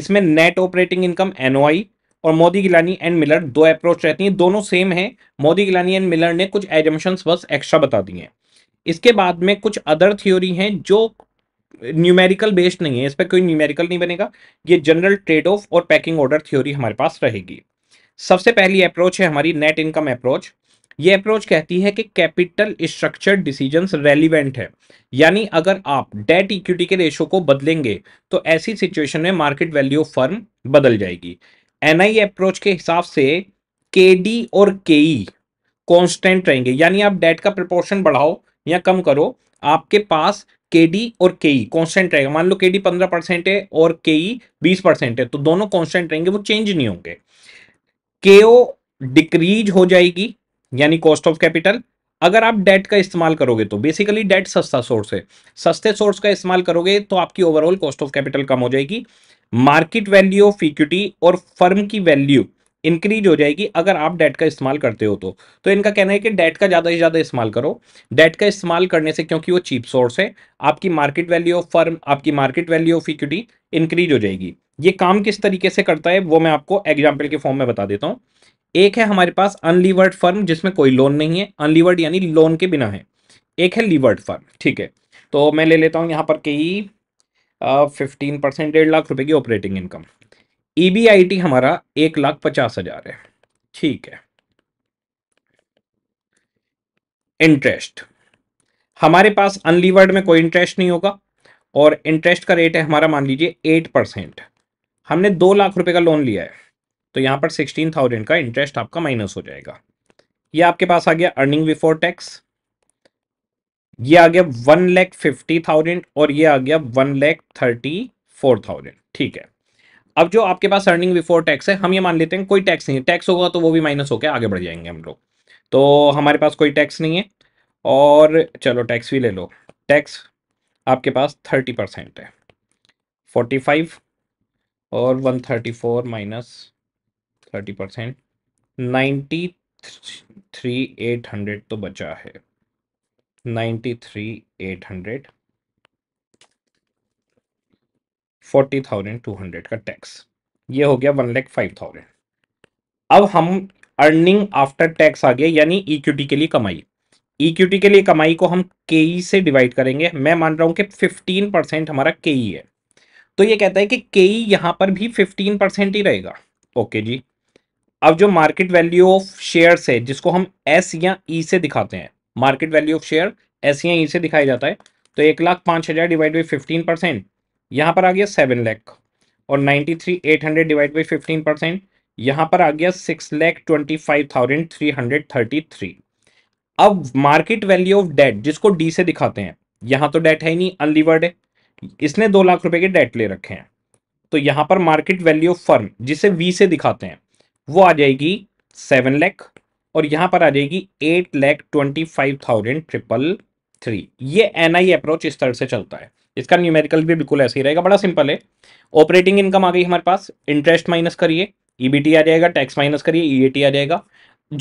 इसमें नेट ऑपरेटिंग इनकम एनओआई और मोदी गिलानी एंड मिलर दो अप्रोच रहती हैं दोनों सेम हैं मोदी गिलानी एंड मिलर ने कुछ एजम्पन्स बस एक्स्ट्रा बता दिए हैं इसके बाद में कुछ अदर थ्योरी हैं जो न्यूमेरिकल बेस्ड नहीं है इस पर कोई न्यूमेरिकल नहीं बनेगा ये जनरल ट्रेड ऑफ और पैकिंग ऑर्डर थ्योरी हमारे पास रहेगी सबसे पहली अप्रोच है हमारी नेट इनकम अप्रोच ये अप्रोच कहती है कि कैपिटल स्ट्रक्चर डिसीजंस रेलिवेंट है यानी अगर आप डेट इक्विटी के रेशो को बदलेंगे तो ऐसी सिचुएशन में मार्केट वैल्यू ऑफ फर्म बदल जाएगी एनआई अप्रोच के हिसाब से के डी और के ई कॉन्स्टेंट रहेंगे यानी आप डेट का प्रपोर्शन बढ़ाओ या कम करो आपके पास के डी और के ई कॉन्स्टेंट रहेगा मान लो के डी पंद्रह परसेंट है और के ई e बीस परसेंट है तो दोनों कॉन्स्टेंट रहेंगे वो चेंज नहीं होंगे के ओ डिक्रीज हो जाएगी यानी कॉस्ट ऑफ कैपिटल अगर आप डेट का इस्तेमाल करोगे तो बेसिकली डेट सस्ता सोर्स है सस्ते सोर्स का इस्तेमाल करोगे तो आपकी ओवरऑल कॉस्ट ऑफ कैपिटल कम हो जाएगी मार्केट वैल्यू ऑफ इक्विटी और फर्म की वैल्यू इंक्रीज हो जाएगी अगर आप डेट का इस्तेमाल करते हो तो तो इनका कहना है कि डेट का ज़्यादा से ज़्यादा इस्तेमाल करो डेट का इस्तेमाल करने से क्योंकि वो चीप सोर्स है आपकी मार्केट वैल्यू ऑफ फर्म आपकी market value of equity increase हो जाएगी ये काम किस तरीके से करता है वो मैं आपको एग्जाम्पल के फॉर्म में बता देता हूँ एक है हमारे पास अनलीवर्ड फर्म जिसमें कोई लोन नहीं है अनलीवर्ड यानी लोन के बिना है एक है लीवर्ड फर्म ठीक है तो मैं ले लेता हूँ यहाँ पर कई फिफ्टीन परसेंट डेढ़ लाख रुपए की ऑपरेटिंग इनकम ईबीआईटी हमारा एक लाख पचास हजार है ठीक है इंटरेस्ट हमारे पास अनलिवर्ड में कोई इंटरेस्ट नहीं होगा और इंटरेस्ट का रेट है हमारा मान लीजिए एट परसेंट हमने दो लाख रुपए का लोन लिया है तो यहां पर सिक्सटीन थाउजेंड का इंटरेस्ट आपका माइनस हो जाएगा ये आपके पास आ गया अर्निंग बिफोर टैक्स ये आ गया वन लैख फिफ्टी थाउजेंड और ये आ गया one lakh thirty four thousand ठीक है अब जो आपके पास अर्निंग बिफोर टैक्स है हम ये मान लेते हैं कोई टैक्स नहीं टैक्स होगा तो वो भी माइनस होकर आगे बढ़ जाएंगे हम लोग तो हमारे पास कोई टैक्स नहीं है और चलो टैक्स भी ले लो टैक्स आपके पास थर्टी परसेंट है फोर्टी फाइव और one thirty four minus thirty percent ninety three eight hundred तो बचा है ninety three eight hundred forty thousand two hundred का टैक्स ये हो गया वन लैख फाइव थाउजेंड अब हम अर्निंग आफ्टर टैक्स आ गया यानी इक्विटी के लिए कमाई इक्विटी के लिए कमाई को हम के से डिवाइड करेंगे मैं मान रहा हूँ कि फिफ्टीन परसेंट हमारा के है तो ये कहता है कि के यहाँ पर भी फिफ्टीन परसेंट ही रहेगा ओके जी अब जो मार्केट वैल्यू ऑफ शेयर्स है जिसको हम एस या ई e से दिखाते हैं मार्केट वैल्यू ऑफ शेयर ऐसे यहीं से दिखाया जाता है तो एक लाख पाँच हज़ार डिवाइड बाई फिफ्टीन परसेंट यहाँ पर आ गया सेवन लैख और ninety three eight hundred divide by fifteen percent यहाँ पर आ गया six lakh twenty five thousand three hundred thirty three अब मार्केट वैल्यू ऑफ डेट जिसको डी से दिखाते हैं यहाँ तो डेट है ही नहीं अनलिवर्ड है इसने दो लाख रुपये के डेट ले रखे हैं तो यहाँ पर मार्केट वैल्यू ऑफ फर्म जिसे वी से दिखाते हैं वो आ जाएगी सेवन लैख और यहाँ पर आ जाएगी eight lakh twenty five thousand triple three ये एन आई अप्रोच इस तरह से चलता है इसका न्यूमेरिकल भी बिल्कुल ऐसे ही रहेगा बड़ा सिंपल है ऑपरेटिंग इनकम आ गई हमारे पास इंटरेस्ट माइनस करिए ईबीटी आ जाएगा टैक्स माइनस करिए ईएटी आ जाएगा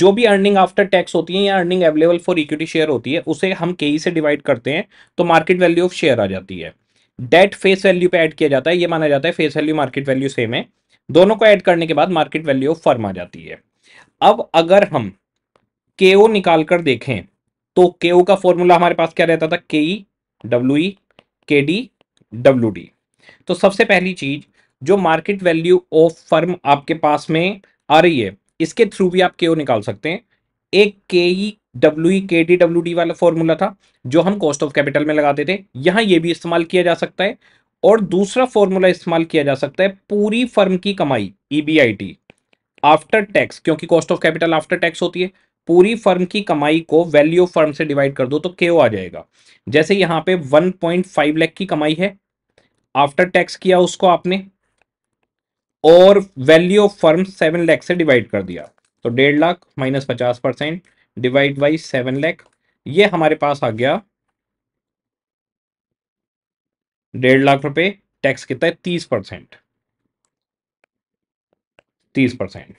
जो भी अर्निंग आफ्टर टैक्स होती है या earning available for equity share होती है उसे हम के e से डिवाइड करते हैं तो मार्केट वैल्यू ऑफ शेयर आ जाती है डेट फेस वैल्यू पे ऐड किया जाता है ये माना जाता है face value market value same है दोनों को ऐड करने के बाद मार्केट वैल्यू ऑफ फर्म आ जाती है अब अगर हम के ओ निकाल कर देखें तो के ओ का फॉर्मूला हमारे पास क्या रहता था के E W E K D W D तो सबसे पहली चीज जो मार्केट वैल्यू ऑफ फर्म आपके पास में आ रही है इसके थ्रू भी आप के ओ निकाल सकते हैं एक के E W E K D W D वाला फॉर्मूला था जो हम कॉस्ट ऑफ कैपिटल में लगाते थे यहां ये भी इस्तेमाल किया जा सकता है और दूसरा फॉर्मूला इस्तेमाल किया जा सकता है पूरी फर्म की कमाई E B I T after tax क्योंकि cost of capital after tax होती है पूरी फर्म की कमाई को वैल्यू ऑफ फर्म से डिवाइड कर दो तो के आ जाएगा जैसे यहां पे 1.5 लाख की कमाई है आफ्टर टैक्स किया उसको आपने और value of firm seven lakh से डिवाइड कर दिया तो डेढ़ लाख माइनस पचास percent divide by seven lakh ये हमारे पास आ गया डेढ़ लाख रुपए टैक्स कितना है तीस परसेंट तीस परसेंट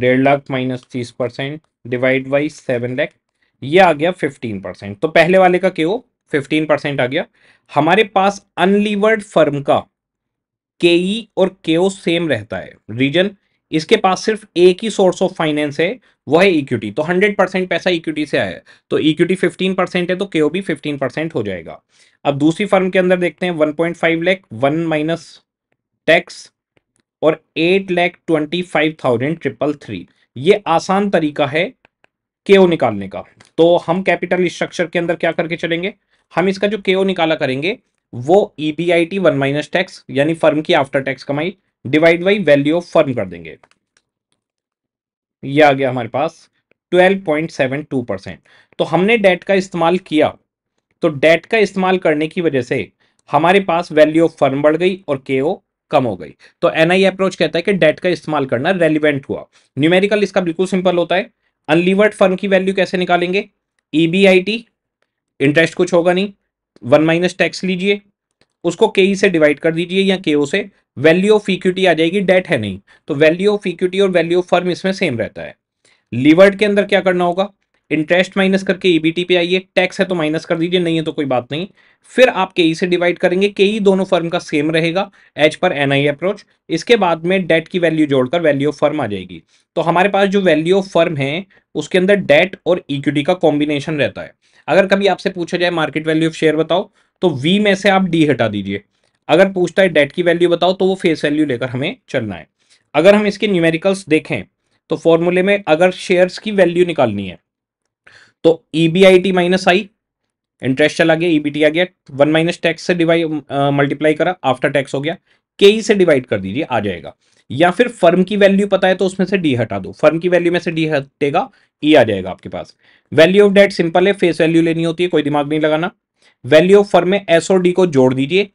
डेढ़ लाख माइनस तीस percent divide by seven lakh ये आ गया फिफ्टीन परसेंट तो पहले वाले का क्यों फिफ्टीन परसेंट आ गया हमारे पास अनलिवर्ड फर्म का के ई और के ओ सेम रहता है रीजन इसके पास सिर्फ एक ही सोर्स ऑफ फाइनेंस है वो है इक्विटी तो 100 परसेंट पैसा इक्विटी से आया है तो इक्विटी 15 परसेंट है तो के भी 15 परसेंट हो जाएगा अब दूसरी फर्म के अंदर देखते हैं 1.5 point five lakh one minus tax और eight lakh twenty five thousand triple three ये आसान तरीका है के ओ निकालने का तो हम कैपिटल स्ट्रक्चर के अंदर क्या करके चलेंगे हम इसका जो के ओ निकाला करेंगे वो E B I T one minus tax यानी फर्म की आफ्टर टैक्स कमाई divide by value of firm कर देंगे ये आ गया हमारे पास 12.72 परसेंट तो हमने डेट का इस्तेमाल किया तो डेट का इस्तेमाल करने की वजह से हमारे पास वैल्यू ऑफ फर्म बढ़ गई और के ओ कम हो गई तो एनआई अप्रोच कहता है कि डेट का इस्तेमाल करना रेलिवेंट हुआ न्यूमेरिकल इसका बिल्कुल सिंपल होता है अनलिवर्ड फर्म की वैल्यू कैसे निकालेंगे ईबीआईटी e इंटरेस्ट कुछ होगा नहीं वन माइनस टैक्स लीजिए उसको के e से डिवाइड कर दीजिए या के से वैल्यू ऑफ इक्विटी आ जाएगी डेट है नहीं तो वैल्यू ऑफ इक्विटी और वैल्यू ऑफ फर्म इसमें सेम रहता है लिवर्ड के अंदर क्या करना होगा इंटरेस्ट माइनस करके ईबीटी e पे आइए टैक्स है तो माइनस कर दीजिए नहीं है तो कोई बात नहीं फिर आप के ई e से डिवाइड करेंगे के ई e दोनों फर्म का सेम रहेगा एच पर एन आई अप्रोच इसके बाद में डेट की वैल्यू जोड़कर वैल्यू ऑफ फर्म आ जाएगी तो हमारे पास जो वैल्यू ऑफ फर्म है उसके अंदर डेट और इक्विटी का कॉम्बिनेशन रहता है अगर कभी आपसे पूछा जाए मार्केट वैल्यू ऑफ शेयर बताओ तो वी में से आप डी हटा दीजिए अगर पूछता है डेट की वैल्यू बताओ तो वो फेस वैल्यू लेकर हमें चलना है अगर हम इसके न्यूमेरिकल्स देखें तो फॉर्मूले में अगर शेयर्स की वैल्यू निकालनी है तो ईबीआईटी माइनस आई इंटरेस्ट चला गया ईबीटी e आ गया वन माइनस टैक्स से डिवाइड मल्टीप्लाई करा आफ्टर टैक्स हो गया के ई e से डिवाइड कर दीजिए आ जाएगा या फिर फर्म की वैल्यू पता है तो उसमें से डी हटा दो फर्म की वैल्यू में से डी हटेगा ई e आ जाएगा आपके पास वैल्यू ऑफ डेट सिंपल है फेस वैल्यू लेनी होती है कोई दिमाग नहीं लगाना वैल्यू ऑफ फर्म में एस और डी को जोड़ दीजिए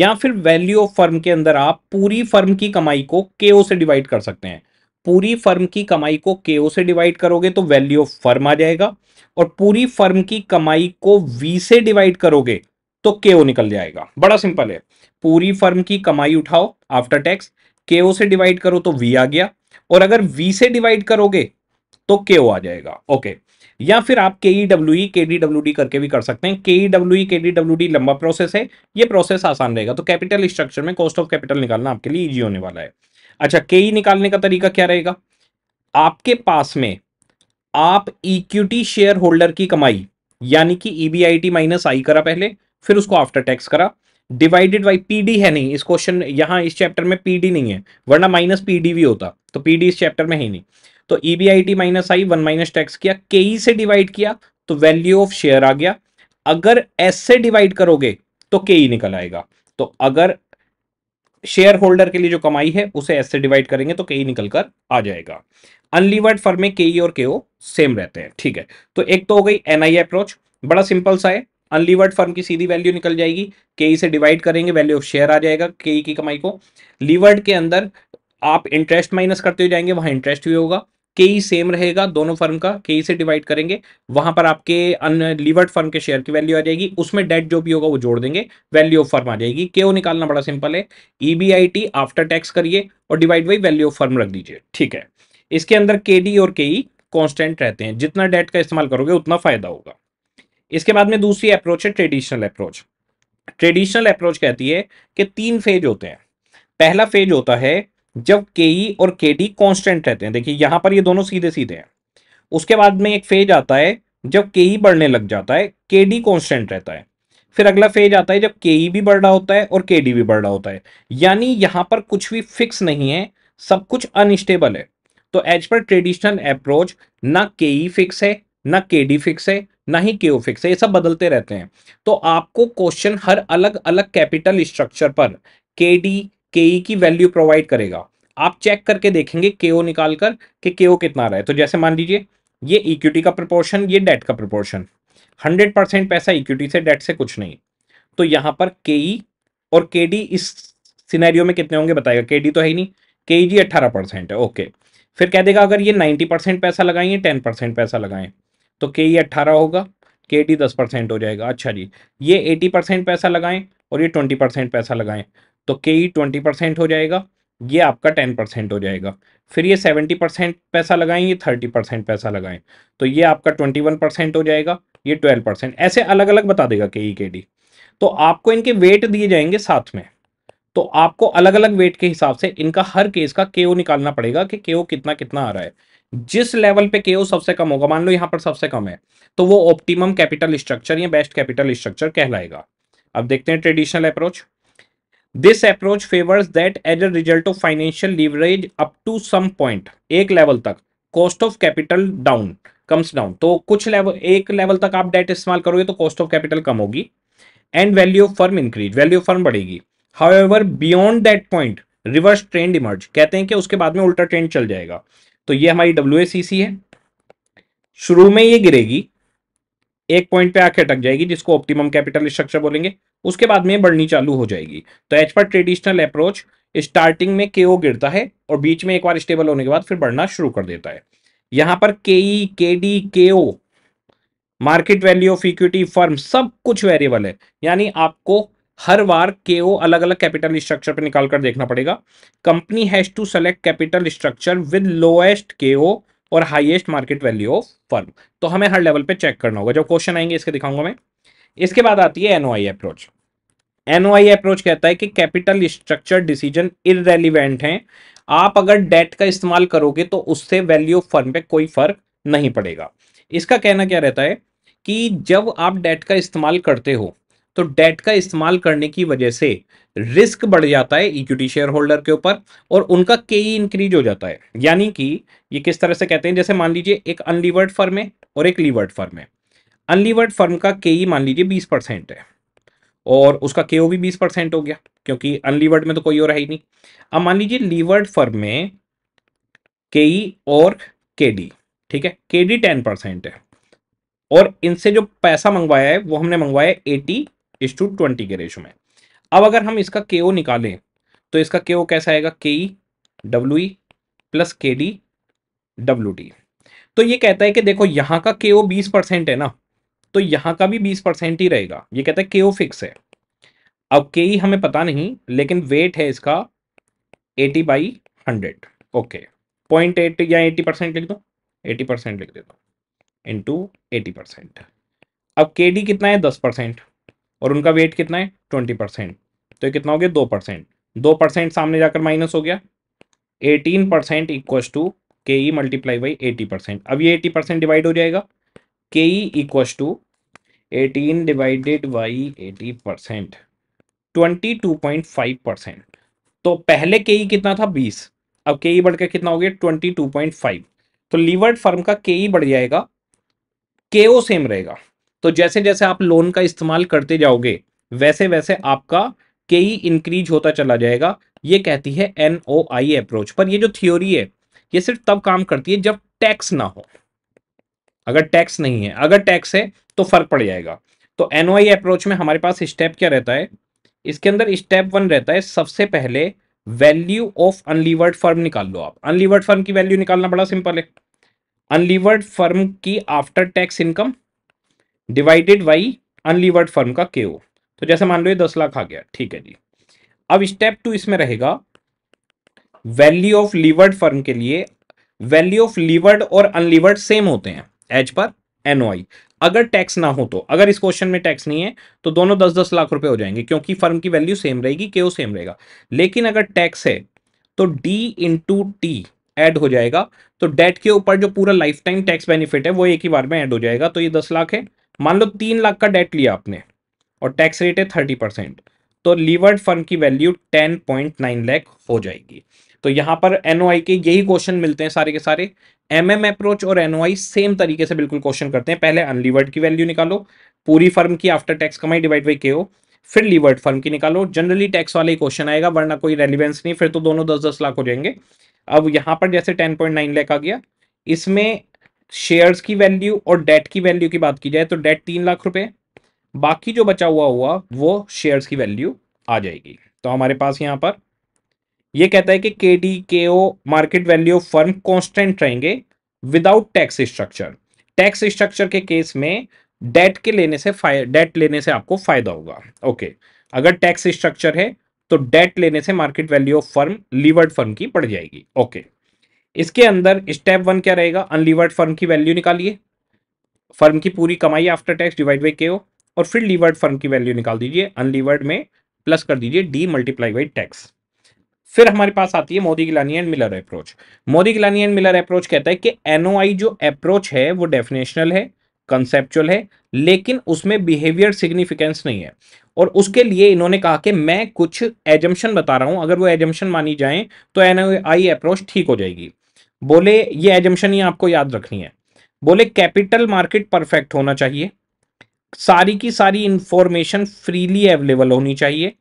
या फिर वैल्यू ऑफ फर्म के अंदर आप पूरी फर्म की कमाई को के ओ से डिवाइड कर सकते हैं पूरी फर्म की कमाई को के ओ से डिवाइड करोगे तो वैल्यू ऑफ फर्म आ जाएगा और पूरी फर्म की कमाई को वी से डिवाइड करोगे तो के ओ निकल जाएगा बड़ा सिंपल है पूरी फर्म की कमाई उठाओ आफ्टर टैक्स के ओ से डिवाइड करो तो वी आ गया और अगर वी से डिवाइड करोगे तो के ओ आ जाएगा ओके या फिर आप K E W K D W D करके भी कर सकते हैं K E W K D W D लंबा प्रोसेस है ये प्रोसेस आसान रहेगा तो कैपिटल स्ट्रक्चर में कॉस्ट ऑफ कैपिटल निकालना आपके लिए इजी होने वाला है अच्छा के e निकालने का तरीका क्या रहेगा आपके पास में आप इक्विटी शेयर होल्डर की कमाई यानी कि ईबीआईटी माइनस आई करा पहले फिर उसको आफ्टर टैक्स करा डिवाइडेड बाई पीडी है नहीं इस क्वेश्चन यहां इस चैप्टर में पीडी नहीं है वरना माइनस पीडी भी होता तो पीडी इस चैप्टर में है नहीं तो EBIT minus I one minus tax किया के e से डिवाइड किया तो वैल्यू ऑफ शेयर आ गया अगर एस से डिवाइड करोगे तो के e निकल आएगा तो अगर शेयर होल्डर के लिए जो कमाई है उसे एस से डिवाइड करेंगे तो के ई निकल कर आ जाएगा अनलिवर्ड फर्म में के ई e और के ओ सेम रहते हैं ठीक है तो एक तो हो गई एन आई अप्रोच बड़ा सिंपल सा है अनलिवर्ड फर्म की सीधी वैल्यू निकल जाएगी के ई e से डिवाइड करेंगे वैल्यू ऑफ शेयर आ जाएगा के ई e की कमाई को लीवर्ड के अंदर आप इंटरेस्ट माइनस करते हुए जाएंगे वहां इंटरेस्ट भी होगा के ई सेम रहेगा दोनों फर्म का के ई से डिवाइड करेंगे वहां पर आपके अनलिवर्ड फर्म के शेयर की वैल्यू आ जाएगी उसमें डेट जो भी होगा वो जोड़ देंगे वैल्यू ऑफ फर्म आ जाएगी के ओ निकालना बड़ा सिंपल है ई आफ्टर टैक्स करिए और divide by value of firm रख दीजिए ठीक है इसके अंदर के और के कांस्टेंट e रहते हैं जितना डेट का इस्तेमाल करोगे उतना फायदा होगा इसके बाद में दूसरी अप्रोच है ट्रेडिशनल अप्रोच ट्रेडिशनल अप्रोच कहती है कि तीन फेज होते हैं पहला फेज होता है जब के ई और के डी कॉन्स्टेंट रहते हैं देखिए यहां पर ये दोनों सीधे सीधे हैं उसके बाद में एक फेज आता है जब के ई बढ़ने लग जाता है के डी कॉन्स्टेंट रहता है फिर अगला फेज आता है जब के ई भी बढ़ रहा होता है और के डी भी बढ़ रहा होता है यानी यहाँ पर कुछ भी फिक्स नहीं है सब कुछ अनस्टेबल है तो एज पर ट्रेडिशनल अप्रोच ना के ई फिक्स है ना के डी फिक्स है ना ही के ओ फिक्स है ये सब बदलते रहते हैं तो आपको क्वेश्चन हर अलग अलग कैपिटल स्ट्रक्चर पर के डी के की वैल्यू प्रोवाइड करेगा आप चेक करके देखेंगे के ओ निकाल कर के ओ कितना रहा है तो जैसे मान लीजिए ये इक्विटी का प्रपोर्शन ये डेट का प्रपोर्शन हंड्रेड परसेंट पैसा इक्विटी से डेट से कुछ नहीं तो यहाँ पर के ई e और के डी इस सिनेरियो में कितने होंगे बताएगा के डी तो है ही नहीं के ई e जी अट्ठारह परसेंट है ओके फिर कह देगा अगर ये नाइन्टी परसेंट पैसा लगाएंगे टेन परसेंट पैसा लगाएं तो के ई e अट्ठारह होगा के डी दस परसेंट हो जाएगा अच्छा जी ये एटी परसेंट पैसा लगाएं और ये ट्वेंटी परसेंट पैसा लगाएं तो के ई ट्वेंटी परसेंट हो जाएगा ये आपका टेन परसेंट हो जाएगा फिर ये सेवेंटी परसेंट पैसा लगाएं ये थर्टी परसेंट पैसा लगाएं तो ये आपका ट्वेंटी वन परसेंट हो जाएगा ये ट्वेल्व परसेंट ऐसे अलग अलग बता देगा के ई के डी तो आपको इनके वेट दिए जाएंगे साथ में तो आपको अलग अलग वेट के हिसाब से इनका हर केस का के निकालना पड़ेगा कि के कितना कितना आ रहा है जिस लेवल पे के सबसे कम होगा मान लो यहाँ पर सबसे कम है तो वो ऑप्टिमम कैपिटल स्ट्रक्चर या बेस्ट कैपिटल स्ट्रक्चर कहलाएगा अब देखते हैं traditional approach this approach favours that as a result of financial leverage up to some point एक लेवल तक cost of capital down comes down तो कुछ लेवल एक लेवल तक आप डेट इस्तेमाल करोगे तो कॉस्ट ऑफ कैपिटल कम होगी and value of firm increase value of firm बढ़ेगी however beyond that point reverse trend emerge कहते हैं कि उसके बाद में उल्टा ट्रेंड चल जाएगा तो ये हमारी डब्ल्यू है शुरू में ये गिरेगी एक पॉइंट पे आके अटक जाएगी जिसको ऑप्टिमम कैपिटल स्ट्रक्चर बोलेंगे उसके बाद में बढ़नी चालू हो जाएगी तो as per traditional approach starting में के ओ गिरता है और बीच में एक बार स्टेबल होने के बाद फिर बढ़ना शुरू कर देता है यहां पर के E K D K O market value of equity firm सब कुछ वेरिएबल है यानी आपको हर बार के ओ अलग अलग कैपिटल स्ट्रक्चर पर निकाल कर देखना पड़ेगा company has to select capital structure with lowest K O और highest market value of firm तो हमें हर लेवल पे चेक करना होगा जब क्वेश्चन आएंगे इसके दिखाऊंगा मैं इसके बाद आती है एनओआई अप्रोच एनवाई अप्रोच कहता है कि कैपिटल स्ट्रक्चर डिसीजन इरेलीवेंट हैं आप अगर डेट का इस्तेमाल करोगे तो उससे वैल्यू ऑफ फर्म पे कोई फर्क नहीं पड़ेगा इसका कहना क्या रहता है कि जब आप डेट का इस्तेमाल करते हो तो डेट का इस्तेमाल करने की वजह से रिस्क बढ़ जाता है इक्विटी शेयर होल्डर के ऊपर और उनका के ई इंक्रीज हो जाता है यानी कि ये किस तरह से कहते हैं जैसे मान लीजिए एक अनलिवर्ड फर्म है और एक लीवर्ड फर्म है अनलिवर्ड फर्म का के ई e मान लीजिए बीस परसेंट है और उसका के ओ बीस परसेंट हो गया क्योंकि अनलीवर्ड में तो कोई और है ही नहीं अब मान लीजिए लीवर्ड फर्म में के ई e और के डी ठीक है के डी टेन परसेंट है और इनसे जो पैसा मंगवाया है वो हमने मंगवाया एटी इस टू ट्वेंटी के रेशो में अब अगर हम इसका के ओ निकालें तो इसका के ओ कैसा आएगा K E W E plus K D W D तो ये कहता है कि देखो यहाँ का के ओ बीस परसेंट है ना तो यहाँ का भी बीस परसेंट ही रहेगा ये कहता है के ओ फिक्स है अब के ई e हमें पता नहीं लेकिन वेट है इसका eighty by hundred okay point eight या एटी परसेंट लिख दो एटी परसेंट लिख देता हूँ इंटू एटी परसेंट अब के डी कितना है दस परसेंट और उनका वेट कितना है ट्वेंटी परसेंट तो ये कितना हो गया दो परसेंट दो परसेंट सामने जाकर माइनस हो गया eighteen percent equal to K E multiply by eighty percent अब ये एटी परसेंट डिवाइड हो जाएगा K equals to eighteen divided by eighty percent twenty two point five percent तो पहले के ई कितना था बीस अब के ई बढ़कर कितना हो गया ट्वेंटी टू पॉइंट फाइव तो लीवर्ड फर्म का के ई बढ़ जाएगा के ओ सेम रहेगा तो जैसे जैसे आप लोन का इस्तेमाल करते जाओगे वैसे वैसे आपका के ई इंक्रीज होता चला जाएगा ये कहती है एन ओ आई अप्रोच पर ये जो थ्योरी है ये सिर्फ तब काम करती है जब टैक्स ना हो अगर टैक्स नहीं है अगर टैक्स है तो फर्क पड़ जाएगा तो एनओआई अप्रोच में हमारे पास स्टेप क्या रहता है इसके अंदर स्टेप वन रहता है सबसे पहले वैल्यू ऑफ अनलिवर्ड फर्म निकाल लो आप अनलिवर्ड फर्म की वैल्यू निकालना बड़ा सिंपल है अनलिवर्ड फर्म की after tax income divided by unlevered firm का के तो जैसे मान लो ये दस लाख आ गया ठीक है जी अब स्टेप टू इसमें रहेगा वैल्यू ऑफ लीवर्ड फर्म के लिए वैल्यू ऑफ लीवर्ड और अनलिवर्ड सेम होते हैं एच पर एनओआई अगर टैक्स ना हो तो अगर इस क्वेश्चन में टैक्स नहीं है तो दोनों दस दस लाख रुपए हो जाएंगे क्योंकि फर्म की वैल्यू सेम रहेगी के सेम रहेगा लेकिन अगर टैक्स है तो डी इंटू टी एड हो जाएगा तो डेट के ऊपर जो पूरा लाइफ टाइम टैक्स बेनिफिट है वो एक ही बार में एड हो जाएगा तो ये दस लाख है मान लो तीन लाख का डेट लिया आपने और टैक्स रेट है थर्टी परसेंट तो लीवर्ड फर्म की value ten point nine lakh हो जाएगी तो यहां पर एनओआई के यही क्वेश्चन मिलते हैं सारे के सारे एम एम अप्रोच और एनओआई सेम तरीके से बिल्कुल क्वेश्चन करते हैं पहले अनलिवर्ड की वैल्यू निकालो पूरी फर्म की आफ्टर टैक्स कमाई डिवाइड बाई के हो फिर लीवर्ड फर्म की निकालो जनरली टैक्स वाले ही क्वेश्चन आएगा वरना कोई रेलिवेंस नहीं फिर तो दोनों दस दस लाख हो जाएंगे अब यहाँ पर जैसे टेन पॉइंट नाइन लैख आ गया इसमें शेयर्स की वैल्यू और डेट की वैल्यू की बात की जाए तो डेट तीन लाख रुपए बाकी जो बचा हुआ हुआ वो शेयर्स की वैल्यू आ जाएगी तो हमारे पास यहाँ पर ये कहता है कि K D K O market value of firm constant रहेंगे without tax structure tax structure के केस में डेट के लेने से डेट लेने से आपको फायदा होगा ओके okay. अगर टैक्स स्ट्रक्चर है तो डेट लेने से market value of firm levered firm की पड़ जाएगी ओके okay. इसके अंदर स्टेप वन क्या रहेगा अनलीवर्ड फर्म की वैल्यू निकालिए फर्म की पूरी कमाई after tax divide by K O और फिर लीवर्ड फर्म की वैल्यू निकाल दीजिए अनलीवर्ड में प्लस कर दीजिए डी मल्टीप्लाई बाई टैक्स फिर हमारे पास आती है Modigliani and Miller approach Modigliani and Miller approach कहता है कि एनओआई जो अप्रोच है वो डेफिनेशनल है कंसेप्चुअल है लेकिन उसमें बिहेवियर सिग्निफिकेंस नहीं है और उसके लिए इन्होंने कहा कि मैं कुछ एजम्पन बता रहा हूं अगर वो एजम्पन मानी जाए तो एन आई अप्रोच ठीक हो जाएगी बोले ये एजम्पन ही आपको याद रखनी है बोले कैपिटल मार्केट परफेक्ट होना चाहिए सारी की सारी इंफॉर्मेशन फ्रीली अवेलेबल होनी चाहिए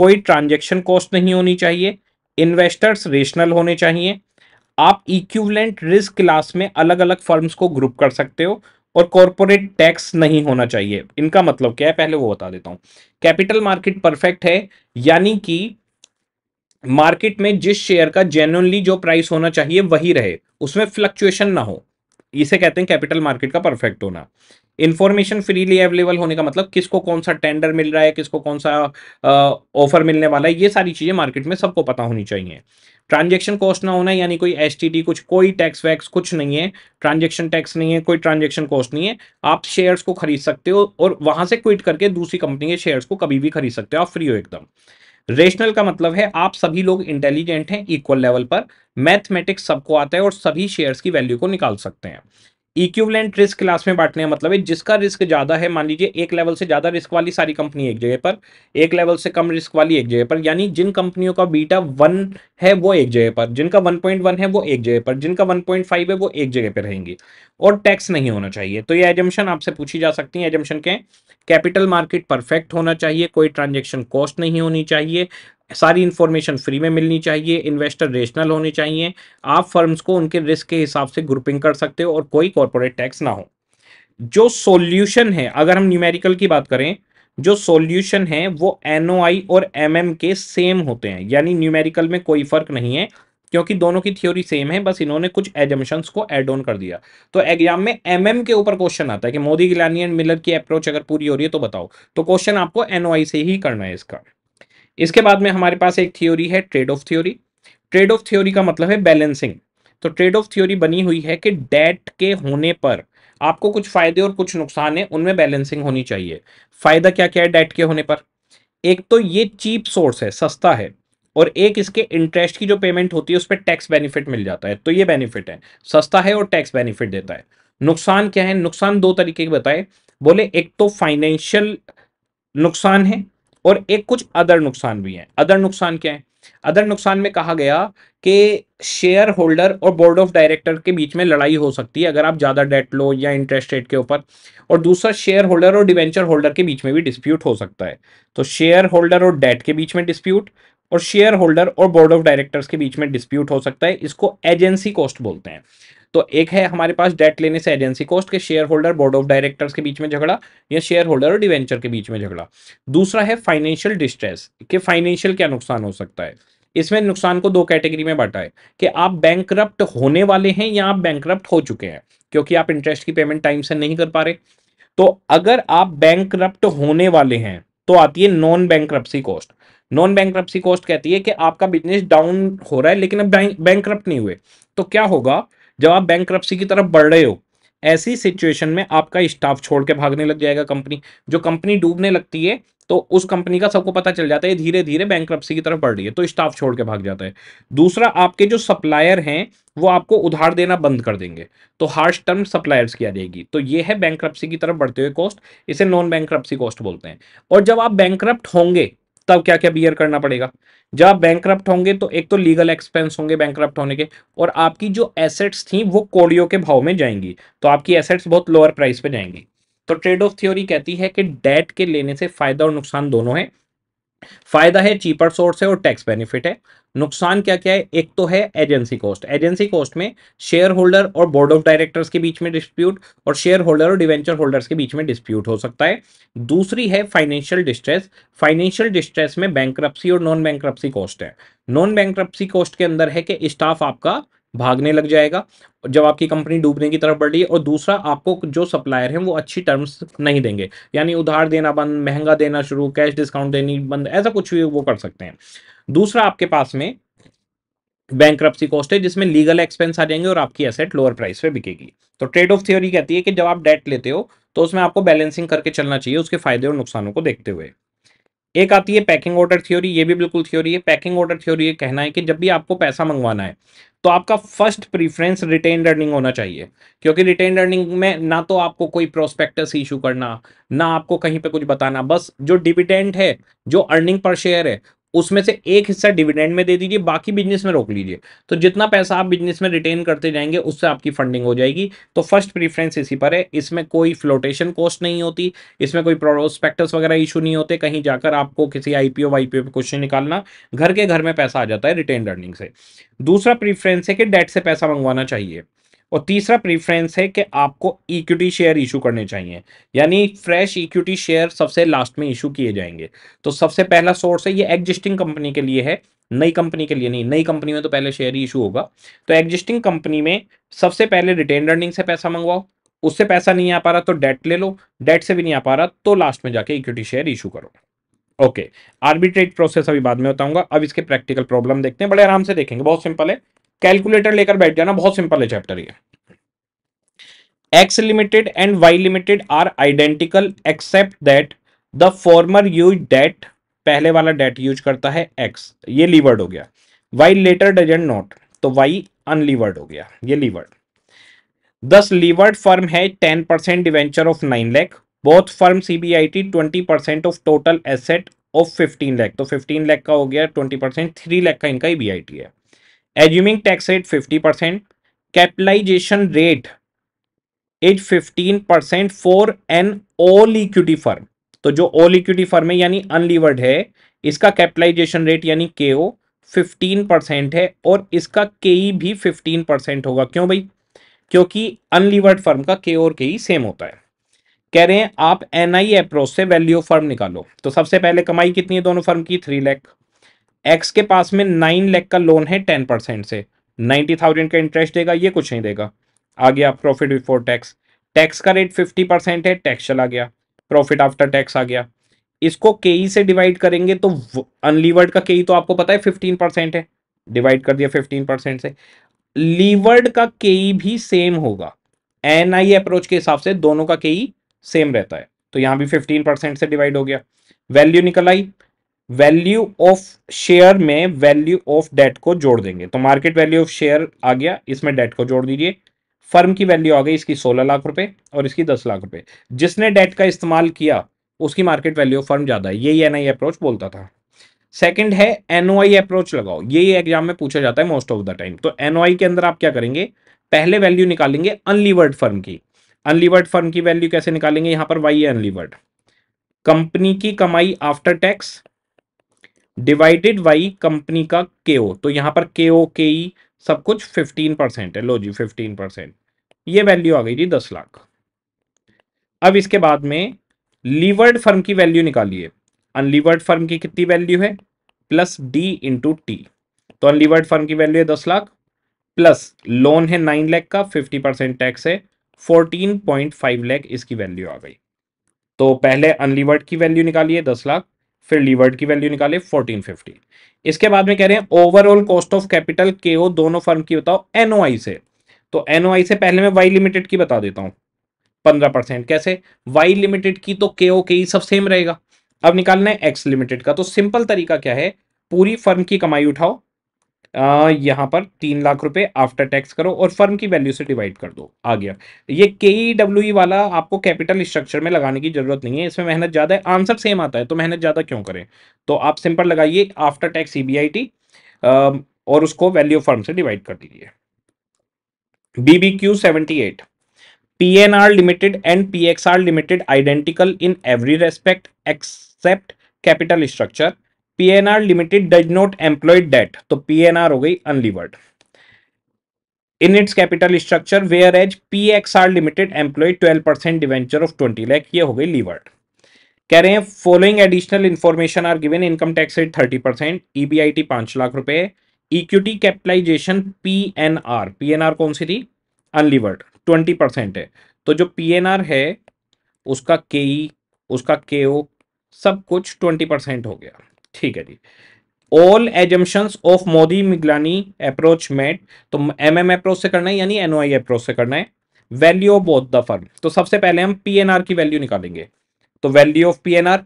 कोई ट्रांजेक्शन कॉस्ट नहीं होनी चाहिए इन्वेस्टर्स रेशनल होने चाहिए आप इक्विवेलेंट रिस्क क्लास में अलग अलग फर्म्स को ग्रुप कर सकते हो और कॉरपोरेट टैक्स नहीं होना चाहिए इनका मतलब क्या है पहले वो बता देता हूं कैपिटल मार्केट परफेक्ट है यानी कि मार्केट में जिस शेयर का जेन्यनली जो प्राइस होना चाहिए वही रहे उसमें फ्लक्चुएशन ना हो इसे कहते हैं कैपिटल मार्केट का परफेक्ट होना इन्फॉर्मेशन फ्रीली अवेलेबल होने का मतलब किसको कौन सा टेंडर मिल रहा है किसको कौन सा ऑफर मिलने वाला है ये सारी चीज़ें मार्केट में सबको पता होनी चाहिए ट्रांजेक्शन कॉस्ट ना होना यानी कोई एस कुछ कोई टैक्स वैक्स कुछ नहीं है ट्रांजेक्शन टैक्स नहीं है कोई ट्रांजेक्शन कॉस्ट नहीं है आप शेयर्स को खरीद सकते हो और वहां से क्विट करके दूसरी कंपनी के शेयर्स को कभी भी खरीद सकते हो आप फ्री हो एकदम रेशनल का मतलब है आप सभी लोग इंटेलिजेंट हैं इक्वल लेवल पर मैथमेटिक्स सबको आता है और सभी शेयर्स की वैल्यू को निकाल सकते हैं इक्विवेलेंट रिस्क क्लास में बांटने का मतलब है जिसका रिस्क ज़्यादा है मान लीजिए एक लेवल से ज़्यादा रिस्क वाली सारी कंपनी एक जगह पर एक लेवल से कम रिस्क वाली एक जगह पर यानी जिन कंपनियों का बीटा वन है वो एक जगह पर जिनका वन पॉइंट वन है वो एक जगह पर जिनका वन पॉइंट फाइव है वो एक जगह पर रहेंगी और टैक्स नहीं होना चाहिए तो ये एजम्पन आपसे पूछी जा सकती है एजम्पन के कैपिटल मार्केट परफेक्ट होना चाहिए कोई ट्रांजेक्शन कॉस्ट नहीं होनी चाहिए सारी इन्फॉर्मेशन फ्री में मिलनी चाहिए इन्वेस्टर रेशनल होने चाहिए आप फर्म्स को उनके रिस्क के हिसाब से ग्रुपिंग कर सकते हो और कोई कॉरपोरेट टैक्स ना हो जो सॉल्यूशन है अगर हम न्यूमेरिकल की बात करें जो सॉल्यूशन है वो एन और एम के सेम होते हैं यानी न्यूमेरिकल में कोई फर्क नहीं है क्योंकि दोनों की थ्योरी सेम है बस इन्होंने कुछ एजम्पन्स को एड ऑन कर दिया तो एग्जाम में एम MM के ऊपर क्वेश्चन आता है कि मोदी गिलानी एंड मिलर की अप्रोच अगर पूरी हो रही है तो बताओ तो क्वेश्चन आपको एनओआई से ही करना है इसका इसके बाद में हमारे पास एक थ्योरी है trade off theory trade off theory का मतलब है बैलेंसिंग तो ट्रेड ऑफ थ्योरी बनी हुई है कि डेट के होने पर आपको कुछ फायदे और कुछ नुकसान है उनमें बैलेंसिंग होनी चाहिए फायदा क्या क्या है डेट के होने पर एक तो ये चीप सोर्स है सस्ता है और एक इसके इंटरेस्ट की जो पेमेंट होती है उस पर टैक्स बेनिफिट मिल जाता है तो ये बेनिफिट है सस्ता है और टैक्स बेनिफिट देता है नुकसान क्या है नुकसान दो तरीके के बताए बोले एक तो फाइनेंशियल नुकसान है और एक कुछ अदर नुकसान भी हैं अदर नुकसान क्या है अदर नुकसान में कहा गया कि शेयर होल्डर और बोर्ड ऑफ डायरेक्टर के बीच में लड़ाई हो सकती है अगर आप ज़्यादा डेट लो या इंटरेस्ट रेट के ऊपर और दूसरा शेयर होल्डर और डिवेंचर होल्डर के बीच में भी डिस्प्यूट हो सकता है तो शेयर होल्डर और डेट के बीच में डिस्प्यूट और शेयर होल्डर और बोर्ड ऑफ डायरेक्टर्स के बीच में डिस्प्यूट हो सकता है इसको एजेंसी कॉस्ट बोलते हैं तो एक है हमारे पास डेट लेने से एजेंसी कॉस्ट के shareholder board of directors के बीच में झगड़ा या शेयर होल्डर और डिवेंचर के बीच में झगड़ा दूसरा है फाइनेंशियल डिस्ट्रेस कि फाइनेंशियल क्या नुकसान हो सकता है इसमें नुकसान को दो कैटेगरी में बांटा है कि आप बैंक होने वाले हैं या आप बैंक हो चुके हैं क्योंकि आप इंटरेस्ट की पेमेंट टाइम से नहीं कर पा रहे तो अगर आप बैंक होने वाले हैं तो आती है non bank cost non bank cost कहती है कि आपका बिजनेस डाउन हो रहा है लेकिन अब बैंक नहीं हुए तो क्या होगा जब आप बैंक की तरफ बढ़ रहे हो ऐसी सिचुएशन में आपका स्टाफ छोड़ के भागने लग जाएगा कंपनी जो कंपनी डूबने लगती है तो उस कंपनी का सबको पता चल जाता है धीरे धीरे बैंक की तरफ बढ़ रही है तो स्टाफ छोड़ के भाग जाता है दूसरा आपके जो सप्लायर हैं वो आपको उधार देना बंद कर देंगे तो हार्श टर्म सप्लायर्स की आ जाएगी तो ये है बैंक की तरफ बढ़ते हुए कॉस्ट इसे नॉन बैंक कॉस्ट बोलते हैं और जब आप बैंक होंगे तब क्या क्या बियर करना पड़ेगा जब आप बैंक होंगे तो एक तो लीगल एक्सपेंस होंगे बैंक होने के और आपकी जो एसेट्स थी वो कोड़ियों के भाव में जाएंगी तो आपकी एसेट्स बहुत लोअर प्राइस पे जाएंगी तो ट्रेड ऑफ थ्योरी कहती है कि डेट के लेने से फायदा और नुकसान दोनों है फायदा है चीपर सोर्स है और टैक्स बेनिफिट है नुकसान क्या क्या है एक तो है एजेंसी कॉस्ट एजेंसी कॉस्ट में शेयर होल्डर और बोर्ड ऑफ डायरेक्टर्स के बीच में डिस्प्यूट और शेयर होल्डर और डिवेंचर होल्डर्स के बीच में डिस्प्यूट हो सकता है दूसरी है फाइनेंशियल डिस्ट्रेस फाइनेंशियल डिस्ट्रेस में बैंक्रप्सी और नॉन बैंक कॉस्ट है नॉन बैंक कॉस्ट के अंदर है कि स्टाफ आपका भागने लग जाएगा जब आपकी कंपनी डूबने की तरफ बढ़ रही है और दूसरा आपको जो सप्लायर हैं वो अच्छी टर्म्स नहीं देंगे यानी उधार देना बंद महंगा देना शुरू कैश डिस्काउंट देनी बंद ऐसा कुछ भी वो कर सकते हैं दूसरा आपके पास में बैंक कॉस्ट है जिसमें लीगल एक्सपेंस आ जाएंगे और आपकी एसेट लोअर प्राइस पे बिकेगी तो ट्रेड ऑफ थ्योरी कहती है कि जब आप डेट लेते हो तो उसमें आपको बैलेंसिंग करके चलना चाहिए उसके फायदे और नुकसानों को देखते हुए एक आती है पैकिंग ऑर्डर थ्योरी ये भी बिल्कुल थ्योरी है पैकिंग ऑर्डर थ्योरी ये कहना है कि जब भी आपको पैसा मंगवाना है तो आपका फर्स्ट प्रीफरेंस रिटेन अर्निंग होना चाहिए क्योंकि रिटेन अर्निंग में ना तो आपको कोई प्रोस्पेक्टस इशू करना ना आपको कहीं पे कुछ बताना बस जो डिविडेंट है जो अर्निंग पर शेयर है उसमें से एक हिस्सा डिविडेंड में दे दीजिए बाकी बिजनेस में रोक लीजिए तो जितना पैसा आप बिजनेस में रिटेन करते जाएंगे उससे आपकी फंडिंग हो जाएगी तो फर्स्ट प्रीफरेंस इसी पर है इसमें कोई फ्लोटेशन कॉस्ट नहीं होती इसमें कोई प्रोस्पेक्टस वगैरह इशू नहीं होते कहीं जाकर आपको किसी आईपीओ वाईपीओ पे क्वेश्चन निकालना घर के घर में पैसा आ जाता है रिटेन अर्निंग से दूसरा प्रीफरेंस है कि डेट से पैसा मंगवाना चाहिए और तीसरा प्रीफरेंस है कि आपको इक्विटी शेयर इशू करने चाहिए यानी फ्रेश इक्विटी शेयर सबसे लास्ट में इशू किए जाएंगे तो सबसे पहला सोर्स है ये एग्जिस्टिंग कंपनी के लिए है नई कंपनी के लिए नहीं नई कंपनी में तो पहले शेयर ही इशू होगा तो एग्जिस्टिंग कंपनी में सबसे पहले रिटेन अर्निंग से पैसा मंगवाओ उससे पैसा नहीं आ पा रहा तो डेट ले लो डेट से भी नहीं आ पा रहा तो लास्ट में जाके इक्विटी शेयर इशू करो ओके आर्बिट्रेट प्रोसेस अभी बाद में बताऊंगा अब इसके प्रैक्टिकल प्रॉब्लम देखते हैं बड़े आराम से देखेंगे बहुत सिंपल है कैलकुलेटर लेकर बैठ जाना बहुत सिंपल है चैप्टर ये X limited and Y limited are identical except that the former use debt पहले वाला डेट यूज करता है एक्स ये लीवर्ड हो गया वाई लेटर डजेंट नॉट तो वाई अनलीवर्ड हो गया ये लीवर्ड दस लीवर्ड फर्म है ten percent debenture of nine lakh both firm C B I T twenty percent of total asset of fifteen lakh तो फिफ्टीन लैख का हो गया ट्वेंटी परसेंट थ्री लैख का इनका ई बी आई टी है rate fifty percent 50% rate as fifteen 15% for an all equity firm तो जो all equity firm है यानी अनलिवर्ड है इसका कैपिटलाइजेशन रेट यानी के ओ फिफ्टीन परसेंट है और इसका के ई e भी फिफ्टीन परसेंट होगा क्यों भाई क्योंकि अनलिवर्ड फर्म का के और के ई सेम होता है कह रहे हैं आप एन आई अप्रोच से वैल्यू फर्म निकालो तो सबसे पहले कमाई कितनी है दोनों फर्म की थ्री लैख एक्स के पास में नाइन लैख का लोन है टेन परसेंट से नाइन्टी थाउजेंड का इंटरेस्ट देगा ये कुछ नहीं देगा आ गया प्रॉफिट बिफोर टैक्स टैक्स का रेट फिफ्टी परसेंट है टैक्स चला गया प्रॉफिट आफ्टर टैक्स आ गया इसको के ई e से डिवाइड करेंगे तो अनलीवर्ड का के ई e तो आपको पता है फिफ्टीन परसेंट है डिवाइड कर दिया फिफ्टीन परसेंट से लीवर्ड का के ई e भी सेम होगा एन आई अप्रोच के हिसाब से दोनों का के ई सेम रहता है तो यहाँ भी फिफ्टीन परसेंट से डिवाइड हो गया वैल्यू निकल आई वैल्यू ऑफ शेयर में वैल्यू ऑफ डेट को जोड़ देंगे तो मार्केट वैल्यू ऑफ शेयर आ गया इसमें डेट को जोड़ दीजिए फर्म की वैल्यू आ गई इसकी सोलह लाख रुपए और इसकी दस लाख रुपए जिसने डेट का इस्तेमाल किया उसकी मार्केट वैल्यू ऑफ फर्म ज़्यादा है यही एनआई अप्रोच बोलता था सेकंड है एनओआई अप्रोच लगाओ यही एग्जाम में पूछा जाता है मोस्ट ऑफ द टाइम तो एनओआई के अंदर आप क्या करेंगे पहले वैल्यू निकालेंगे अनलिवर्ड फर्म की अनलिवर्ड फर्म की वैल्यू कैसे निकालेंगे यहां पर वाई है अनलिवर्ड कंपनी की कमाई after tax divided by company का के ओ तो यहाँ पर के ओ के ई सब कुछ फिफ्टीन परसेंट है लो जी फिफ्टीन परसेंट ये वैल्यू आ गई जी दस लाख अब इसके बाद में लीवर्ड फर्म की वैल्यू निकालिए अनलीवर्ड फर्म की कितनी वैल्यू है प्लस डी इंटू टी तो अनलीवर्ड फर्म की वैल्यू है दस लाख प्लस लोन है नाइन लैख का फिफ्टी परसेंट टैक्स है फोर्टीन पॉइंट फाइव लैख इसकी वैल्यू आ गई तो पहले अनलीवर्ड की वैल्यू निकालिए दस लाख फिर लीवर्ड की वैल्यू निकाले 1450 इसके बाद में कह रहे हैं ओवरऑल कॉस्ट ऑफ कैपिटल के ओ दोनों फर्म की बताओ एनओआई से तो एनओआई से पहले मैं वाई लिमिटेड की बता देता हूं पंद्रह परसेंट कैसे वाई लिमिटेड की तो के ओ के ई सब सेम रहेगा अब निकालना है एक्स लिमिटेड का तो सिंपल तरीका क्या है पूरी फर्म की कमाई उठाओ यहां पर तीन लाख रुपए आफ्टर टैक्स करो और फर्म की वैल्यू से डिवाइड कर दो आ गया ये के e e वाला आपको कैपिटल स्ट्रक्चर में लगाने की जरूरत नहीं है इसमें मेहनत ज़्यादा है आंसर सेम आता है तो मेहनत ज़्यादा क्यों करें तो आप सिंपल लगाइए आफ्टर टैक्स सीबीआईटी और उसको वैल्यू फर्म से डिवाइड कर दीजिए B B Q seventy eight P N R limited and P X R limited identical in every respect except capital structure PNR limited does not employed debt तो PNR हो गई unlevered in its capital structure whereas P X R limited employ twelve percent debenture of twenty lakh ये हो गई levered कह रहे हैं following additional information are given income tax rate thirty percent E B I T पांच लाख रुपए equity capitalization P N R P N R कौन सी थी अनलिवर्ड ट्वेंटी परसेंट है तो जो पी एन आर है उसका के ई e, उसका के ओ सब कुछ ट्वेंटी परसेंट हो गया ठीक है जी all assumptions of Modigliani approach met तो एम एम अप्रोच से करना है यानी एन ओ आई अप्रोच से करना है value of both the firm तो सबसे पहले हम पी एन आर की वैल्यू निकालेंगे तो value of P N R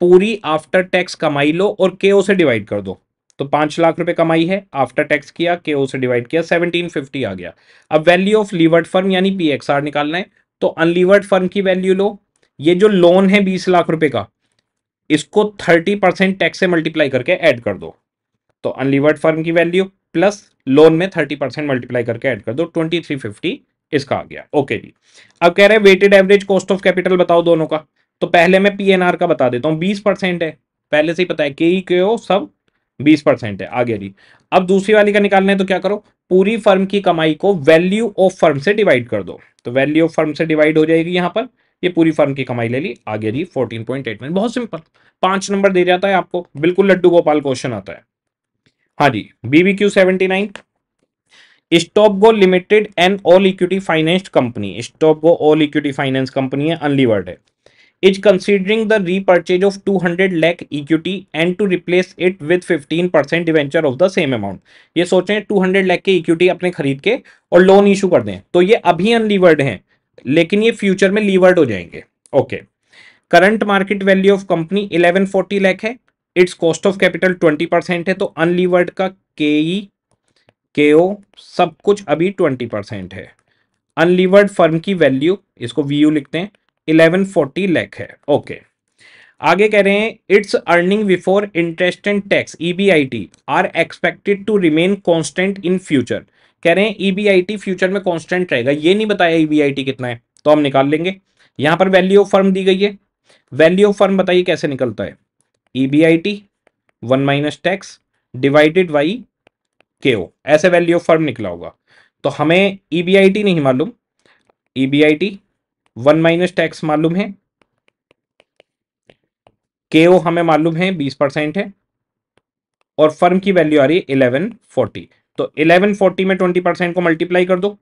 पूरी आफ्टर टैक्स कमाई लो और के ओ से डिवाइड कर दो तो पांच लाख रुपए कमाई है आफ्टर टैक्स किया के ओ से डिवाइड किया सेवनटीन फिफ्टी आ गया अब वैल्यू ऑफ लीवर्ड फर्म यानी पी एक्स आर निकालना है तो अनलीवर्ड फर्म की वैल्यू लो ये जो लोन है बीस लाख रुपए का इसको थर्टी परसेंट टैक्स से मल्टीप्लाई करके ऐड कर दो तो अनलिवर्ड फर्म की वैल्यू प्लस लोन में थर्टी परसेंट मल्टीप्लाई करके ऐड कर दो ट्वेंटी थ्री फिफ्टी इसका आ गया ओके जी अब कह रहे हैं weighted average cost of capital बताओ दोनों का तो पहले मैं पी का बता देता हूँ बीस परसेंट है पहले से ही पता है के ई के ओ सब बीस परसेंट है आगे जी अब दूसरी वाली का निकालना है तो क्या करो पूरी फर्म की कमाई को वैल्यू ऑफ फर्म से डिवाइड कर दो तो वैल्यू ऑफ फर्म से डिवाइड हो जाएगी यहाँ पर ये पूरी फर्म की कमाई ले ली आगे जी फोर्टीन पॉइंट एट नाइन बहुत सिंपल पांच नंबर दे जाता है आपको बिल्कुल लड्डू गोपाल क्वेश्चन आता है हाँ जी B B Q stop go limited and all equity finance company stop go all equity finance company है अनलिवर्ड है is considering the repurchase of 200 lakh equity and to replace it with 15 percent debenture of the same amount ये सोचें 200 lack के equity अपने खरीद के और loan issue कर दें तो ये अभी अनलिवर्ड हैं लेकिन ये फ्यूचर में लीवर्ड हो जाएंगे okay current market value of company 1140 lakh है its cost of capital 20 percent है तो अनलीवर्ड का के ई के ओ सब कुछ अभी 20 परसेंट है अनलीवर्ड फर्म की वैल्यू इसको वी यू लिखते हैं 1140 लाख है ओके आगे कह रहे हैं its earning before interest and tax T are expected to remain constant in future कह रहे हैं ईबीआईटी e फ्यूचर में कॉन्स्टेंट रहेगा ये नहीं बताया ईबीआईटी e कितना है तो हम निकाल लेंगे यहां पर वैल्यू ऑफ फर्म दी गई है वैल्यू ऑफ फर्म बताइए कैसे निकलता है EBIT e one minus tax divided by K O ऐसे वैल्यू ऑफ फर्म निकला होगा तो हमें ईबीआईटी नहीं मालूम ईबीआईटी वन माइनस टैक्स मालूम है के ओ हमें मालूम है बीस परसेंट है और फर्म की वैल्यू आ रही है इलेवन फोर्टी तो 1140 में 20 परसेंट को मल्टीप्लाई कर दो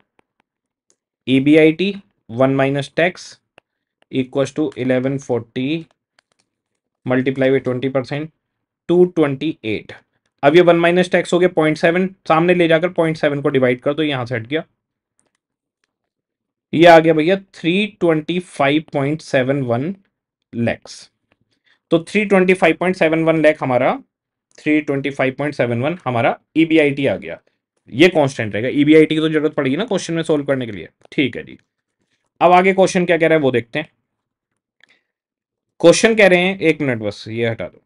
E B I T one minus tax equal to eleven forty multiply with twenty percent two twenty eight अब ये वन माइनस टैक्स हो गया पॉइंट सेवन सामने ले जाकर पॉइंट सेवन को डिवाइड कर दो यहां से हट गया ये आ गया भैया three twenty five point seven one lakhs तो three twenty five point seven one lakh हमारा three twenty five point seven one हमारा EBIT आ गया ये कांस्टेंट रहेगा EBIT की तो जरूरत पड़ेगी ना क्वेश्चन में सोल्व करने के लिए ठीक है जी अब आगे क्वेश्चन क्या कह रहा है वो देखते हैं क्वेश्चन कह रहे हैं एक मिनट बस ये हटा दो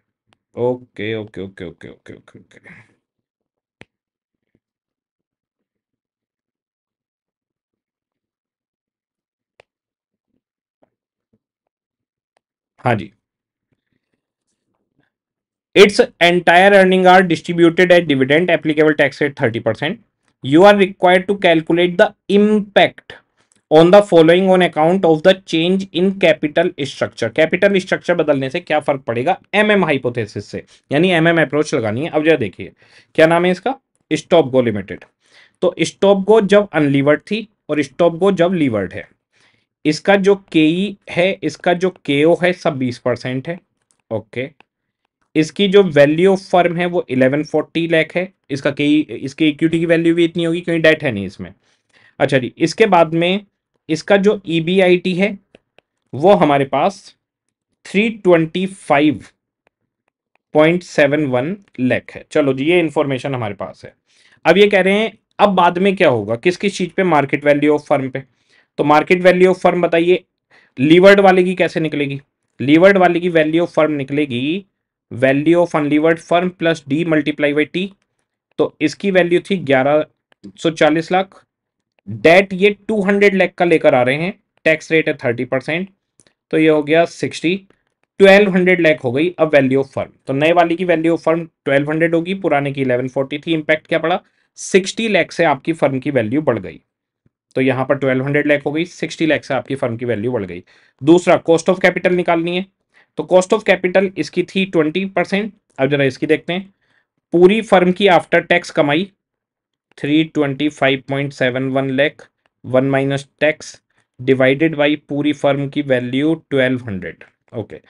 okay okay okay okay okay okay okay हाँ जी Its entire earning are distributed as dividend applicable tax rate 30%. You are required to calculate the impact on the following on account of the change in capital structure. Capital structure बदलने से क्या फर्क पड़ेगा M M hypothesis से यानी M M approach लगानी है अब जरा देखिए क्या नाम है इसका स्टॉप गो लिमिटेड तो स्टॉप गो जब अनलीवर्ड थी और स्टॉप गो जब लीवर्ड है इसका जो के है इसका जो के है सब बीस परसेंट है ओके okay. इसकी जो वैल्यू ऑफ फर्म है वो इलेवन फोर्टी लैख है इसका कई इसके इक्विटी की वैल्यू भी इतनी होगी क्योंकि डेट है नहीं इसमें अच्छा जी इसके बाद में इसका जो ई e है वो हमारे पास three twenty five point seven one lakh है चलो जी ये इंफॉर्मेशन हमारे पास है अब ये कह रहे हैं अब बाद में क्या होगा किस किस चीज़ पे मार्केट वैल्यू ऑफ फर्म पे तो मार्केट वैल्यू ऑफ फर्म बताइए लीवर्ड वाले की कैसे निकलेगी लीवर्ड वाले की वैल्यू ऑफ फर्म निकलेगी value of unlevered firm plus D multiply by T तो इसकी वैल्यू थी ग्यारह सो चालीस लाख डेट ये टू हंड्रेड लैख का लेकर आ रहे हैं टैक्स रेट है थर्टी परसेंट तो ये हो गया सिक्सटी ट्वेल्व हंड्रेड लैख हो गई अब वैल्यू ऑफ फर्म तो नए वाली की value of firm twelve hundred होगी पुराने की इलेवन फोर्टी थी इंपैक्ट क्या पड़ा सिक्सटी लैख से आपकी फर्म की वैल्यू बढ़ गई तो यहां पर ट्वेल्व हंड्रेड लैख हो गई सिक्सटी लैख से आपकी फर्म की वैल्यू बढ़ गई दूसरा कॉस्ट ऑफ कैपिटल निकालनी है तो कॉस्ट ऑफ कैपिटल इसकी थी ट्वेंटी परसेंट अब जरा इसकी देखते हैं पूरी फर्म की आफ्टर टैक्स कमाई three twenty five point seven one lakh one minus tax divided by पूरी फर्म की value twelve hundred okay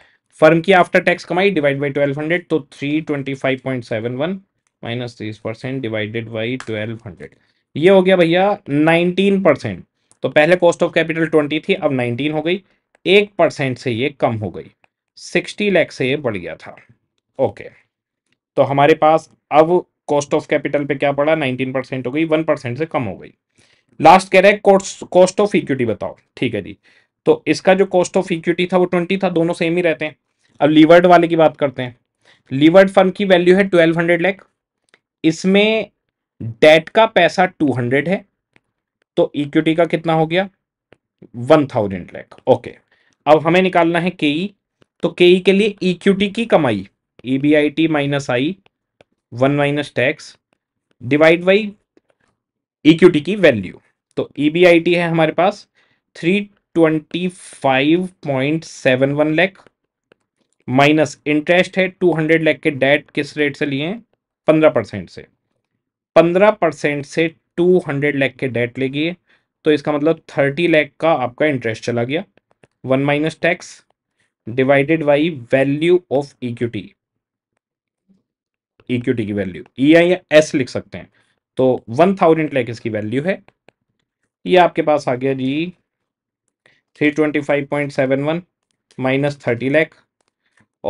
firm की आफ्टर टैक्स कमाई डिवाइड बाई ट्वेल्व हंड्रेड तो three twenty five point seven one minus तीस percent divided by twelve hundred ये हो गया भैया नाइनटीन परसेंट तो पहले कॉस्ट ऑफ कैपिटल ट्वेंटी थी अब नाइनटीन हो गई एक परसेंट से ये कम हो गई सिक्सटी लैख से बढ़ गया था ओके तो हमारे पास अब कॉस्ट ऑफ कैपिटल पे क्या पड़ा नाइनटीन परसेंट हो गई वन परसेंट से कम हो गई लास्ट कह रहा है कॉस्ट ऑफ इक्विटी बताओ ठीक है जी तो इसका जो कॉस्ट ऑफ इक्विटी था वो ट्वेंटी था दोनों सेम ही रहते हैं अब लीवर्ड वाले की बात करते हैं लीवर्ड फर्म की वैल्यू है ट्वेल्व हंड्रेड लैख इसमें डेट का पैसा टू हंड्रेड है तो इक्विटी का कितना हो गया वन थाउजेंड लैख ओके अब हमें निकालना है के ई e। तो के ई e के लिए इक्विटी e की कमाई E B I T minus I one minus tax divide by equity की वैल्यू तो ई बी आई टी है हमारे पास three twenty five point seven one lakh minus interest है टू हंड्रेड लैख के डेट किस रेट से लिए पंद्रह परसेंट से पंद्रह परसेंट से टू हंड्रेड लैख के डेट ले गए तो इसका मतलब थर्टी लैख का आपका इंटरेस्ट चला गया one minus tax divided by value of equity equity की वैल्यू ई आई एस लिख सकते हैं तो वन थाउजेंड लैक इसकी वैल्यू है ये आपके पास आ गया जी three twenty five point seven one minus thirty lakh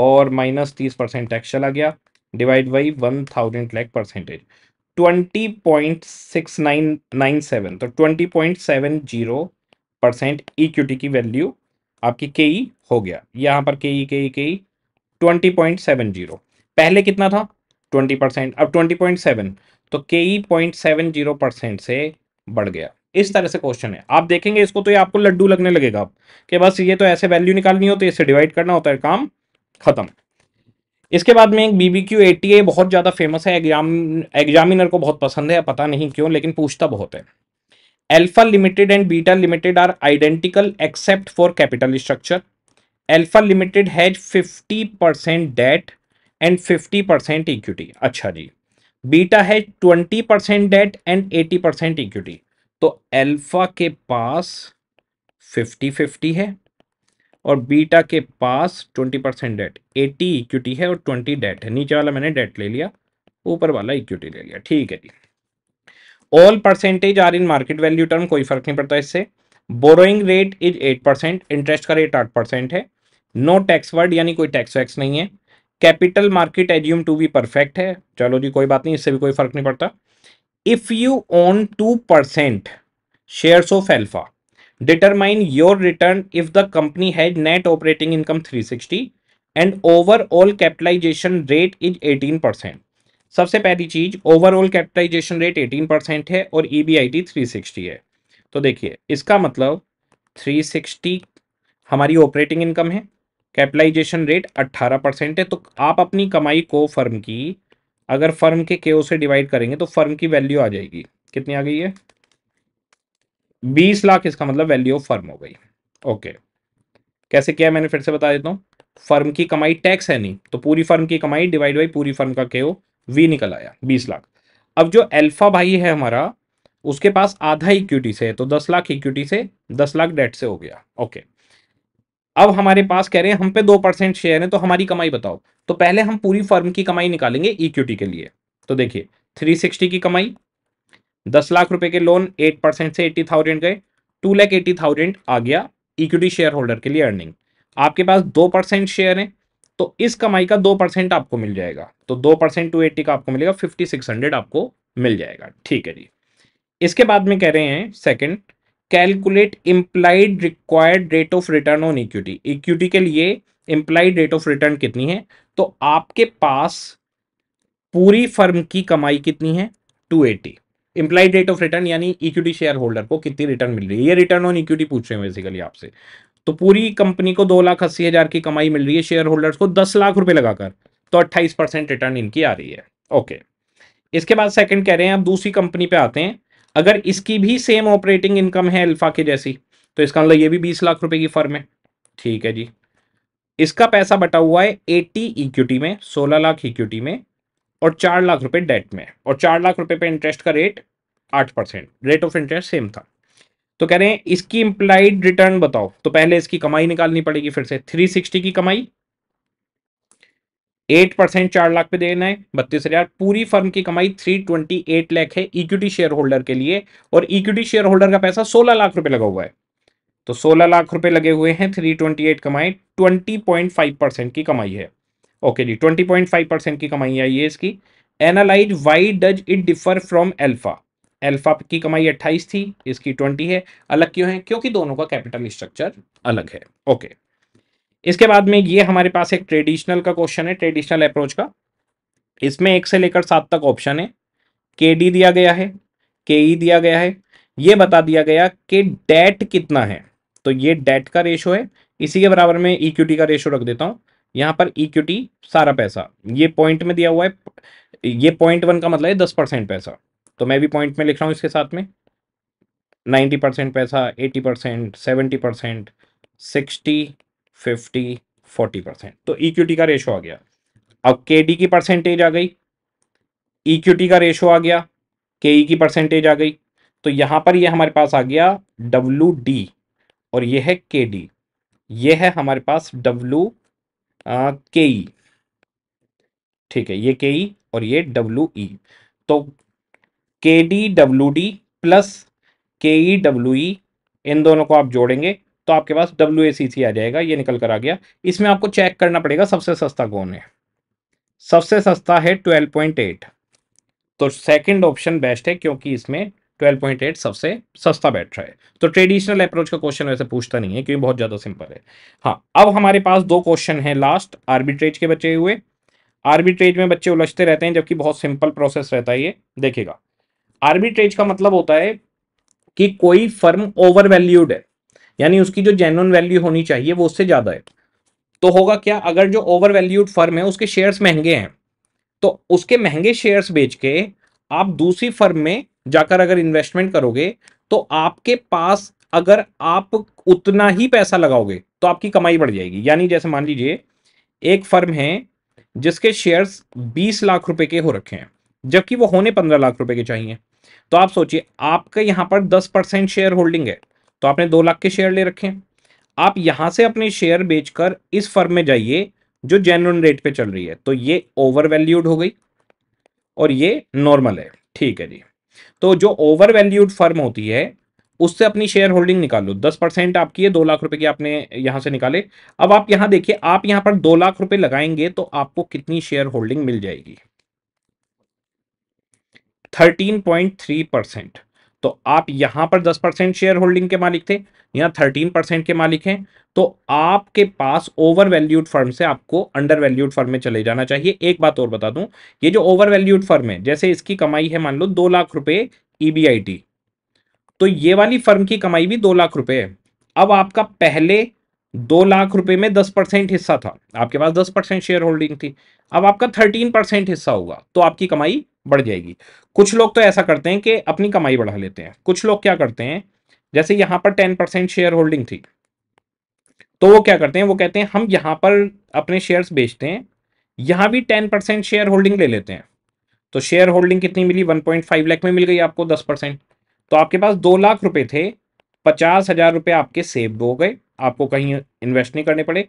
और माइनस तीस परसेंट टैक्स चला गया divide by one thousand lakh percentage twenty point six nine nine seven तो twenty point seven zero percent equity की वैल्यू आपकी के ई e हो गया यहां पर के E K E K E twenty point seven zero पहले कितना था ट्वेंटी परसेंट अब ट्वेंटी पॉइंट सेवन तो K E point seven zero percent से बढ़ गया इस तरह से क्वेश्चन है आप देखेंगे इसको तो ये आपको लड्डू लगने लगेगा कि बस ये तो ऐसे वैल्यू निकालनी होती है इसे डिवाइड करना होता है काम खत्म इसके बाद में एक बीबी क्यू ए बहुत ज़्यादा फेमस है एग्जाम एग्जामिनर को बहुत पसंद है पता नहीं क्यों लेकिन पूछता बहुत है alpha limited and beta limited are identical except for capital structure alpha limited has 50 percent debt and 50 percent equity अच्छा जी बीटा है 20 percent debt and 80 percent equity तो अल्फा के पास 50 50 है और बीटा के पास 20 परसेंट डेट 80 इक्विटी है और 20 डेट है नीचे वाला मैंने डेट ले लिया ऊपर वाला इक्विटी ले लिया ठीक है जी all percentage are in market value term कोई फर्क नहीं पड़ता इससे borrowing rate is eight percent interest का रेट आठ परसेंट है नो टैक्स वर्ड यानी कोई टैक्स वैक्स नहीं है capital market assume to be perfect है चलो जी कोई बात नहीं इससे भी कोई फर्क नहीं पड़ता if you own two percent shares of Alpha determine your return if the company has net operating income 360 and overall capitalisation rate is 18 percent सबसे पहली चीज ओवरऑल कैपिटलाइजेशन रेट 18 परसेंट है और E B I T three है तो देखिए इसका मतलब 360 हमारी ऑपरेटिंग इनकम है कैपिटलाइजेशन रेट 18 परसेंट है तो आप अपनी कमाई को फर्म की अगर फर्म के के से डिवाइड करेंगे तो फर्म की वैल्यू आ जाएगी कितनी आ गई है बीस लाख इसका मतलब वैल्यू ऑफ फर्म हो गई ओके कैसे किया मैंने फिर से बता देता हूँ फर्म की कमाई टैक्स है नहीं तो पूरी फर्म की कमाई डिवाइड बाई पूरी फर्म का के ओ वी निकल आया बीस लाख अब जो एल्फा भाई है हमारा उसके पास आधा इक्विटी से है तो दस लाख इक्विटी से दस लाख डेट से हो गया ओके okay. अब हमारे पास कह रहे हैं हम पे दो परसेंट शेयर है तो हमारी कमाई बताओ तो पहले हम पूरी फर्म की कमाई निकालेंगे इक्विटी e के लिए तो देखिए 360 की कमाई दस लाख रुपए के लोन एट परसेंट से एट्टी थाउजेंड गए टू लैख एटी थाउजेंड आ गया इक्विटी शेयर होल्डर के लिए अर्निंग आपके पास दो परसेंट शेयर है तो इस कमाई का दो परसेंट आपको मिल जाएगा तो दो परसेंट टू एट्टी का आपको मिलेगा फिफ्टी सिक्स हंड्रेड आपको मिल जाएगा ठीक है जी इसके बाद में कह रहे हैं second calculate implied required rate of return on equity equity के लिए इम्प्लाइड रेट ऑफ रिटर्न कितनी है तो आपके पास पूरी फर्म की कमाई कितनी है 280 इम्प्लाइड रेट ऑफ रिटर्न यानी इक्विटी शेयर होल्डर को कितनी रिटर्न मिल रही है ये रिटर्न ऑन इक्विटी पूछ रहे हैं बेसिकली आपसे तो पूरी कंपनी को दो लाख अस्सी हज़ार की कमाई मिल रही है शेयर होल्डर्स को दस लाख रुपए लगाकर तो अट्ठाईस परसेंट रिटर्न इनकी आ रही है ओके इसके बाद सेकंड कह रहे हैं आप दूसरी कंपनी पे आते हैं अगर इसकी भी सेम ऑपरेटिंग इनकम है अल्फा के जैसी तो इसका मतलब ये भी बीस लाख रुपए की फर्म है ठीक है जी इसका पैसा बटा हुआ है एट्टी इक्विटी में सोलह लाख इक्विटी में और चार लाख रुपए डेट में और चार लाख रुपए पे इंटरेस्ट का रेट आठ percent rate of interest same था तो कह रहे हैं इसकी इंप्लाइड रिटर्न बताओ तो पहले इसकी कमाई निकालनी पड़ेगी फिर से थ्री सिक्सटी की कमाई एट परसेंट चार लाख पे देना है बत्तीस हजार पूरी फर्म की कमाई थ्री ट्वेंटी एट लाख है इक्विटी शेयर होल्डर के लिए और इक्विटी शेयर होल्डर का पैसा सोलह लाख रुपए लगा हुआ है तो सोलह लाख रुपए लगे हुए हैं थ्री ट्वेंटी एट कमाई ट्वेंटी पॉइंट फाइव परसेंट की कमाई है ओके जी ट्वेंटी पॉइंट फाइव परसेंट की कमाई आई है इसकी analyse why does it differ from Alpha Alpha की कमाई अट्ठाईस थी इसकी ट्वेंटी है अलग क्यों है क्योंकि दोनों का कैपिटल स्ट्रक्चर अलग है ओके okay. इसके बाद में ये हमारे पास एक ट्रेडिशनल का क्वेश्चन है ट्रेडिशनल अप्रोच का इसमें एक से लेकर सात तक ऑप्शन है के डी दिया गया है के ई e दिया गया है ये बता दिया गया कि डेट कितना है तो ये डेट का रेशो है इसी के बराबर में इक्विटी का रेशो रख देता हूँ यहाँ पर इक्विटी सारा पैसा ये पॉइंट में दिया हुआ है ये पॉइंट वन का मतलब है दस परसेंट पैसा तो मैं भी पॉइंट में लिख रहा हूँ इसके साथ में नाइन्टी परसेंट पैसा eighty percent seventy percent sixty fifty forty percent तो इक्विटी e का रेशो आ गया अब के डी की परसेंटेज आ गई इक्विटी e का रेशो आ गया के ई e की परसेंटेज आ गई तो यहां पर ये हमारे पास आ गया डब्लू डी और ये है के डी ये है हमारे पास डब्लू के ई ठीक है ये के ई और ये डब्लू ई तो K D W D plus के ई डब्लू ई इन दोनों को आप जोड़ेंगे तो आपके पास डब्ल्यू आ जाएगा ये निकल कर आ गया इसमें आपको चेक करना पड़ेगा सबसे सस्ता कौन है सबसे सस्ता है 12.8 तो सेकंड ऑप्शन बेस्ट है क्योंकि इसमें 12.8 सबसे सस्ता बैठ रहा है तो ट्रेडिशनल अप्रोच का क्वेश्चन वैसे पूछता नहीं है क्योंकि बहुत ज़्यादा सिंपल है हाँ अब हमारे पास दो क्वेश्चन है लास्ट आर्बिट्रेज के बचे हुए आर्बिट्रेज में बच्चे उलझते रहते हैं जबकि बहुत सिंपल प्रोसेस रहता है ये देखेगा आर्बिट्रेज का मतलब होता है कि कोई फर्म ओवर वैल्यूड है यानी उसकी जो जेनुअन वैल्यू होनी चाहिए वो उससे ज़्यादा है तो होगा क्या अगर जो ओवर वैल्यूड फर्म है उसके शेयर्स महंगे हैं तो उसके महंगे शेयर्स बेच के आप दूसरी फर्म में जाकर अगर इन्वेस्टमेंट करोगे तो आपके पास अगर आप उतना ही पैसा लगाओगे तो आपकी कमाई बढ़ जाएगी यानी जैसे मान लीजिए एक फर्म है जिसके शेयर्स 20 लाख रुपए के हो रखे हैं जबकि वो होने 15 लाख रुपए के चाहिए तो आप सोचिए आपके यहाँ पर 10 परसेंट शेयर होल्डिंग है तो आपने दो लाख के शेयर ले रखे हैं आप यहां से अपने शेयर बेचकर इस फर्म में जाइए जो जेनुअन रेट पे चल रही है तो ये ओवर वैल्यूड हो गई और ये नॉर्मल है ठीक है जी तो जो ओवर वैल्यूड फर्म होती है उससे अपनी शेयर होल्डिंग निकाल लो दस परसेंट आपकी है दो लाख रुपए की आपने यहां से निकाले अब आप यहां देखिए आप यहां पर दो लाख रुपए लगाएंगे तो आपको कितनी शेयर होल्डिंग मिल जाएगी थर्टीन पॉइंट थ्री परसेंट तो आप यहां पर दस परसेंट शेयर होल्डिंग के मालिक थे या थर्टीन परसेंट के मालिक हैं तो आपके पास ओवर वैल्यूड फर्म से आपको अंडर वैल्यूड फर्म में चले जाना चाहिए एक बात और बता दूं ये जो ओवर वैल्यूड फर्म है जैसे इसकी कमाई है मान लो दो लाख रुपए ईबीआईटी e तो ये वाली फर्म की कमाई भी दो लाख रुपए है अब आपका पहले दो लाख रुपए में दस परसेंट हिस्सा था आपके पास दस परसेंट शेयर होल्डिंग थी अब आपका थर्टीन परसेंट हिस्सा होगा तो आपकी कमाई बढ़ जाएगी कुछ लोग तो ऐसा करते हैं कि अपनी कमाई बढ़ा लेते हैं कुछ लोग क्या करते हैं जैसे यहाँ पर टेन परसेंट शेयर होल्डिंग थी तो वो क्या करते हैं वो कहते हैं हम यहां पर अपने शेयर्स बेचते हैं यहां भी टेन परसेंट शेयर होल्डिंग ले लेते हैं तो शेयर होल्डिंग कितनी मिली वन पॉइंट फाइव लाख में मिल गई आपको दस परसेंट तो आपके पास दो लाख रुपए थे पचास हजार रुपये आपके सेव्ड हो गए आपको कहीं इन्वेस्ट नहीं करने पड़े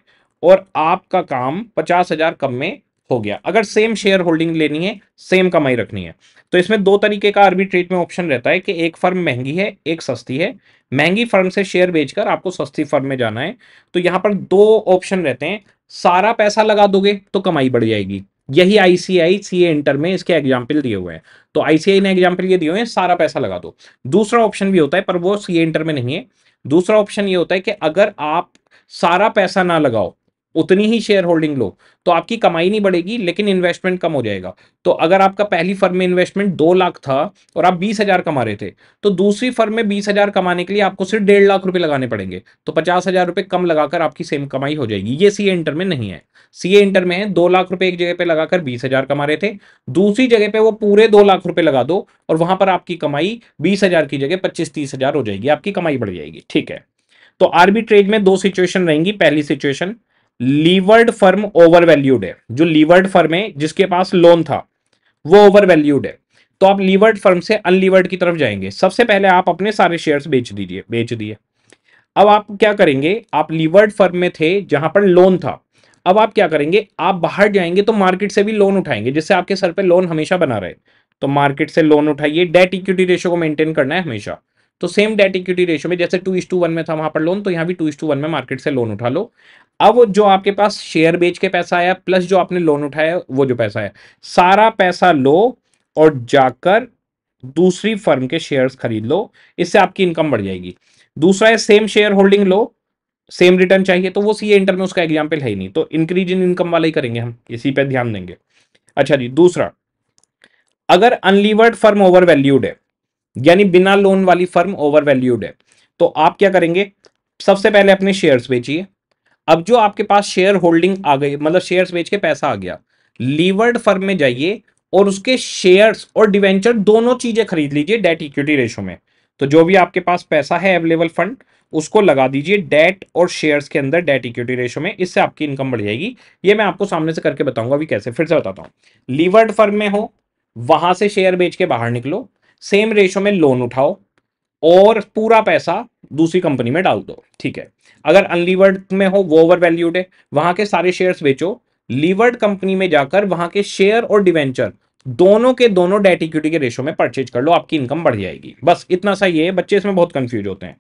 और आपका काम पचास हजार कम में हो गया अगर सेम शेयर होल्डिंग लेनी है सेम कमाई रखनी है तो इसमें दो तरीके का आर्बिट्रेट में ऑप्शन रहता है कि एक फर्म महंगी है एक सस्ती है महंगी फर्म से शेयर बेचकर आपको सस्ती फर्म में जाना है तो यहां पर दो ऑप्शन रहते हैं सारा पैसा लगा दोगे तो कमाई बढ़ जाएगी यही आईसीआई सी इंटर में इसके एग्जाम्पल दिए हुए हैं तो आईसीआई ने एग्जाम्पल ये दिए हुए हैं सारा पैसा लगा दो दूसरा ऑप्शन भी होता है पर वो सी इंटर में नहीं है दूसरा ऑप्शन ये होता है कि अगर आप सारा पैसा ना लगाओ उतनी ही शेयर होल्डिंग लो तो आपकी कमाई नहीं बढ़ेगी लेकिन इन्वेस्टमेंट कम हो जाएगा तो अगर आपका पहली फर्म में इन्वेस्टमेंट दो लाख था और आप बीस हजार कमा रहे थे तो दूसरी फर्म में बीस हजार कमाने के लिए आपको सिर्फ डेढ़ लाख रुपए लगाने पड़ेंगे तो पचास हजार रुपए कम लगाकर आपकी सेम कमाई हो जाएगी ये सीए इंटर में नहीं है सीए इंटर में है दो लाख रुपए एक जगह पर लगाकर बीस हजार कमा रहे थे दूसरी जगह पर वो पूरे दो लाख रुपए लगा दो और वहां पर आपकी कमाई बीस हजार की जगह पच्चीस तीस हजार हो जाएगी आपकी कमाई बढ़ जाएगी ठीक है तो ट्रेड में दो सिचुएशन रहेंगी पहली situation levered firm overvalued है जो लीवर्ड फर्म है जिसके पास लोन था वो ओवर वैल्यूड है तो आप लीवर्ड फर्म से अनलीवर्ड की तरफ जाएंगे सबसे पहले आप अपने सारे शेयर्स बेच दीजिए बेच दिए अब आप क्या करेंगे आप लीवर्ड फर्म में थे जहां पर लोन था अब आप क्या करेंगे आप बाहर जाएंगे तो मार्केट से भी लोन उठाएंगे जिससे आपके सर पे लोन हमेशा बना रहे तो मार्केट से लोन उठाइए डेट इक्विटी रेशो को मेंटेन करना है हमेशा तो सेम डेट इक्विटी रेशियो में जैसे टू इस टू वन में था वहां पर लोन तो यहाँ भी टू इस टू वन में मार्केट से लोन उठा लो अब जो आपके पास शेयर बेच के पैसा आया प्लस जो आपने लोन उठाया वो जो पैसा आया सारा पैसा लो और जाकर दूसरी फर्म के शेयर्स खरीद लो इससे आपकी इनकम बढ़ जाएगी दूसरा है सेम शेयर होल्डिंग लो सेम रिटर्न चाहिए तो वो सी इंटर में उसका एग्जाम्पल है ही नहीं तो इंक्रीज इन इनकम वाला ही करेंगे हम इसी पे ध्यान देंगे अच्छा जी दूसरा अगर अनलिवर्ड फर्म ओवर वैल्यूड है यानी बिना लोन वाली फर्म ओवर वैल्यूड है तो आप क्या करेंगे सबसे पहले अपने शेयर्स बेचिए अब जो आपके पास शेयर होल्डिंग आ गई मतलब शेयर्स बेच के पैसा आ गया लीवर्ड फर्म में जाइए और उसके शेयर्स और डिवेंचर दोनों चीजें खरीद लीजिए डेट इक्विटी रेशो में तो जो भी आपके पास पैसा है अवेलेबल फंड उसको लगा दीजिए डेट और शेयर्स के अंदर डेट इक्विटी रेशो में इससे आपकी इनकम बढ़ जाएगी ये मैं आपको सामने से करके बताऊंगा अभी कैसे फिर से बताता हूँ लीवर्ड फर्म में हो वहां से शेयर बेच के बाहर निकलो सेम रेशो में लोन उठाओ और पूरा पैसा दूसरी कंपनी में डाल दो ठीक है अगर अनलीवर्ड में हो वो ओवर वैल्यूड है वहां के सारे शेयर्स बेचो लीवर्ड कंपनी में जाकर वहां के शेयर और डिवेंचर दोनों के दोनों डेट इक्विटी के रेशो में परचेज कर लो आपकी इनकम बढ़ जाएगी बस इतना सा ये है बच्चे इसमें बहुत कंफ्यूज होते हैं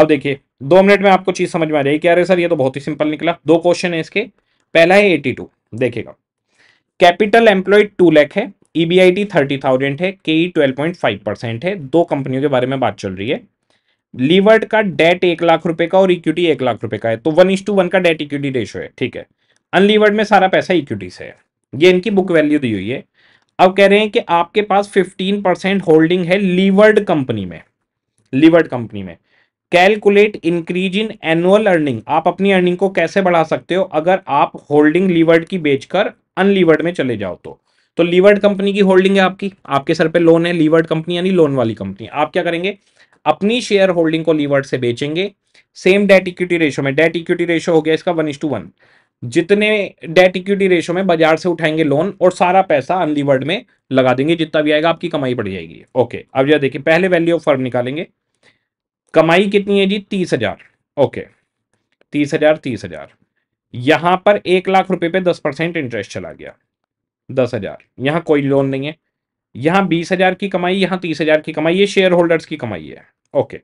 अब देखिए दो मिनट में आपको चीज समझ में आ जाएगी कि अरे सर ये तो बहुत ही सिंपल निकला दो क्वेश्चन है इसके पहला है एटी टू देखेगा कैपिटल एम्प्लॉयड टू लैख है E B I T thirty thousand है K E twelve point five percent है दो कंपनियों के बारे में बात चल रही है लीवर्ड का डेट एक लाख रुपए का और इक्विटी एक लाख रुपए का है तो वन इज टू वन का डेट इक्विटी रेशो है ठीक है अनलीवर्ड में सारा पैसा इक्विटी से है ये इनकी बुक वैल्यू दी हुई है अब कह रहे हैं कि आपके पास फिफ्टीन परसेंट होल्डिंग है लीवर्ड कंपनी में लीवर्ड कंपनी में calculate increase in annual earning आप अपनी अर्निंग को कैसे बढ़ा सकते हो अगर आप होल्डिंग लीवर्ड की बेचकर अनलीवर्ड में चले जाओ तो तो लीवर्ड कंपनी की होल्डिंग है आपकी आपके सर पे लोन है लीवर्ड कंपनी यानी लोन वाली कंपनी आप क्या करेंगे अपनी शेयर होल्डिंग को लीवर्ड से बेचेंगे सेम डेट इक्विटी रेशो में डेट इक्विटी रेशो हो गया इसका वन इज टू वन जितने डेट इक्विटी रेशो में बाजार से उठाएंगे लोन और सारा पैसा अनलीवर्ड में लगा देंगे जितना भी आएगा आपकी कमाई बढ़ जाएगी ओके अब यह देखिए पहले वैल्यू ऑफ फर्म निकालेंगे कमाई कितनी है जी तीस हजार ओके तीस हजार तीस हजार यहां पर एक लाख रुपए पे दस परसेंट इंटरेस्ट चला गया दस हजार यहां कोई लोन नहीं है यहां बीस हजार की कमाई यहां तीस हजार की कमाई ये शेयर होल्डर्स की कमाई है okay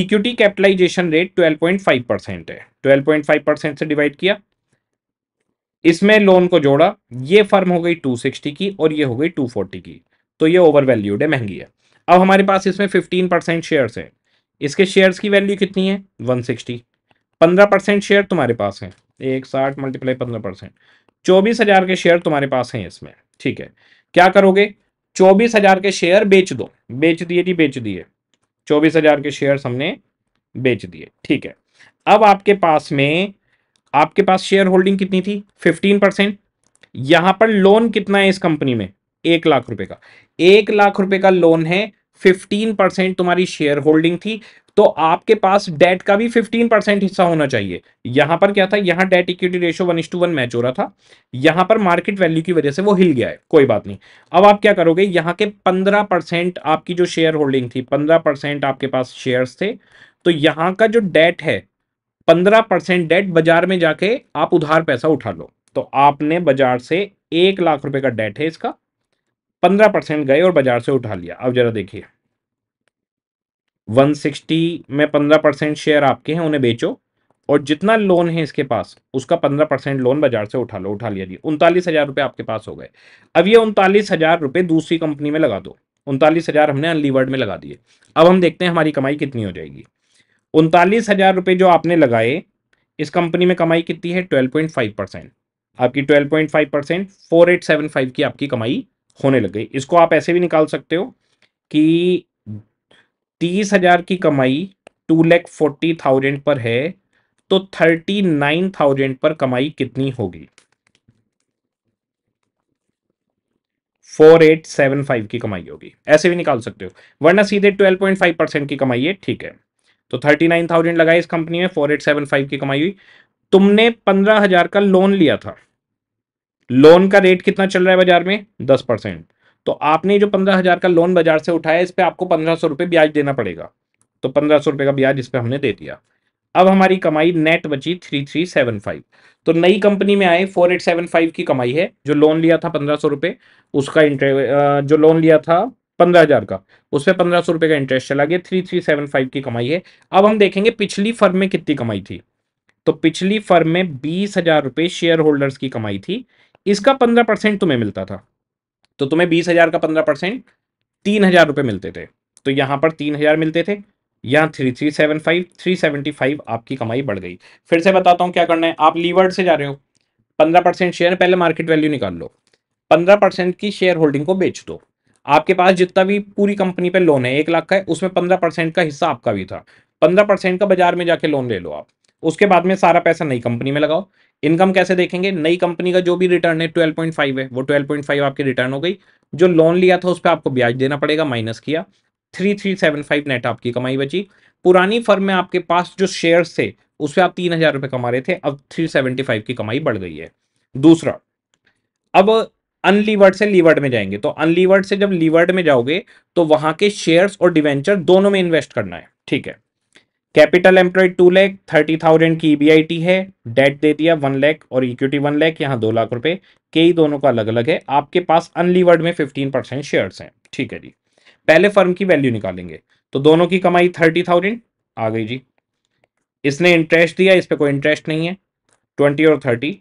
equity capitalisation rate twelve point five percent है ट्वेल्व पॉइंट फाइव परसेंट से डिवाइड किया इसमें लोन को जोड़ा ये फर्म हो गई टू सिक्सटी की और ये हो गई टू फोर्टी की तो ये ओवर वैल्यूड है महंगी है अब हमारे पास इसमें फिफ्टीन परसेंट शेयर है इसके शेयर की वैल्यू कितनी है वन सिक्सटी पंद्रह परसेंट शेयर तुम्हारे पास है एक साठ मल्टीप्लाई पंद्रह परसेंट चौबीस हजार के शेयर तुम्हारे पास हैं इसमें ठीक है क्या करोगे चौबीस हजार के शेयर बेच दो बेच दिए जी बेच दिए चौबीस हजार के शेयर हमने बेच दिए ठीक है अब आपके पास में आपके पास शेयर होल्डिंग कितनी थी फिफ्टीन परसेंट यहां पर लोन कितना है इस कंपनी में एक लाख रुपए का एक लाख रुपए का लोन है फिफ्टीन परसेंट तुम्हारी शेयर होल्डिंग थी तो आपके पास डेट का भी 15 परसेंट हिस्सा होना चाहिए यहां पर क्या था यहां debt equity ratio one to one match हो रहा था यहां पर मार्केट वैल्यू की वजह से वो हिल गया है कोई बात नहीं अब आप क्या करोगे यहाँ के पंद्रह परसेंट आपकी जो शेयर होल्डिंग थी पंद्रह परसेंट आपके पास शेयर थे तो यहां का जो डेट है पंद्रह परसेंट डेट बाजार में जाके आप उधार पैसा उठा लो तो आपने बाजार से एक लाख रुपए का डेट है इसका पंद्रह परसेंट गए और बाजार से उठा लिया अब जरा देखिए 160 में 15 परसेंट शेयर आपके हैं उन्हें बेचो और जितना लोन है इसके पास उसका 15 परसेंट लोन बाजार से उठा लो उठा लिया जी उनतालीस हज़ार रुपये आपके पास हो गए अब ये उनतालीस हज़ार रुपये दूसरी कंपनी में लगा दो उनतालीस हज़ार हमने अनलीवर्ड में लगा दिए अब हम देखते हैं हमारी कमाई कितनी हो जाएगी उनतालीस हज़ार रुपये जो आपने लगाए इस कंपनी में कमाई कितनी है ट्वेल्व पॉइंट फाइव परसेंट आपकी twelve point five percent four eight seven five की आपकी कमाई होने लग गई इसको आप ऐसे भी निकाल सकते हो कि तीस हजार की कमाई टू लैख फोर्टी थाउजेंड पर है तो थर्टी नाइन थाउजेंड पर कमाई कितनी होगी फोर एट सेवन फाइव की कमाई होगी ऐसे भी निकाल सकते हो वरना सीधे ट्वेल्व पॉइंट फाइव परसेंट की कमाई है ठीक है तो थर्टी नाइन थाउजेंड लगाई इस कंपनी में फोर एट सेवन फाइव की कमाई हुई तुमने पंद्रह हजार का लोन लिया था लोन का रेट कितना चल रहा है बाजार में दस परसेंट तो आपने जो पंद्रह हजार का लोन बाजार से उठाया इस पर आपको पंद्रह सौ रुपये ब्याज देना पड़ेगा तो पंद्रह सौ रुपये का ब्याज इस पर हमने दे दिया अब हमारी कमाई नेट बची थ्री थ्री सेवन फाइव तो नई कंपनी में आए फोर एट सेवन फाइव की कमाई है जो लोन लिया था पंद्रह सौ रुपये उसका इंटरेस्ट जो लोन लिया था पंद्रह हजार का उस पर पंद्रह सौ रुपये का इंटरेस्ट चला गया थ्री थ्री सेवन फाइव की कमाई है अब हम देखेंगे पिछली फर्म में कितनी कमाई थी तो पिछली फर्म में बीस हजार रुपये शेयर होल्डर्स की कमाई थी इसका पंद्रह परसेंट तुम्हें मिलता था तो तुम्हें बीस हज़ार का पंद्रह परसेंट तीन हज़ार रुपये मिलते थे तो यहाँ पर तीन हज़ार मिलते थे यहाँ three three seven five three seventy five आपकी कमाई बढ़ गई फिर से बताता हूँ क्या करना है आप लीवर्ड से जा रहे हो पंद्रह परसेंट शेयर पहले मार्केट वैल्यू निकाल लो पंद्रह परसेंट की शेयर होल्डिंग को बेच दो आपके पास जितना भी पूरी कंपनी पर लोन है एक लाख का है उसमें पंद्रह परसेंट का हिस्सा आपका भी था पंद्रह परसेंट का बाजार में जाके लोन ले लो आप उसके बाद में सारा पैसा नई कंपनी में लगाओ इनकम कैसे देखेंगे नई कंपनी का जो भी रिटर्न है 12.5 है वो 12.5 आपकी रिटर्न हो गई जो लोन लिया था उस पर आपको ब्याज देना पड़ेगा माइनस किया 3375 नेट आपकी कमाई बची पुरानी फर्म में आपके पास जो शेयर्स थे उस पर आप तीन हजार रुपये कमा रहे थे अब 375 की कमाई बढ़ गई है दूसरा अब अनलीवर्ड से लीवर्ड में जाएंगे तो अनलीवर्ड से जब लीवर्ड में जाओगे तो वहां के शेयर्स और डिवेंचर दोनों में इन्वेस्ट करना है ठीक है capital employ two lakh thirty thousand की ईबीआईटी e है डेट दे दिया वन लैख और इक्विटी वन लैख यहाँ दो लाख रुपए के ही दोनों का अलग अलग है आपके पास अनलिवर्ड में फिफ्टीन परसेंट शेयर्स हैं ठीक है जी पहले फर्म की वैल्यू निकालेंगे तो दोनों की कमाई थर्टी थाउजेंड आ गई जी इसने इंटरेस्ट दिया इस पर कोई इंटरेस्ट नहीं है ट्वेंटी और थर्टी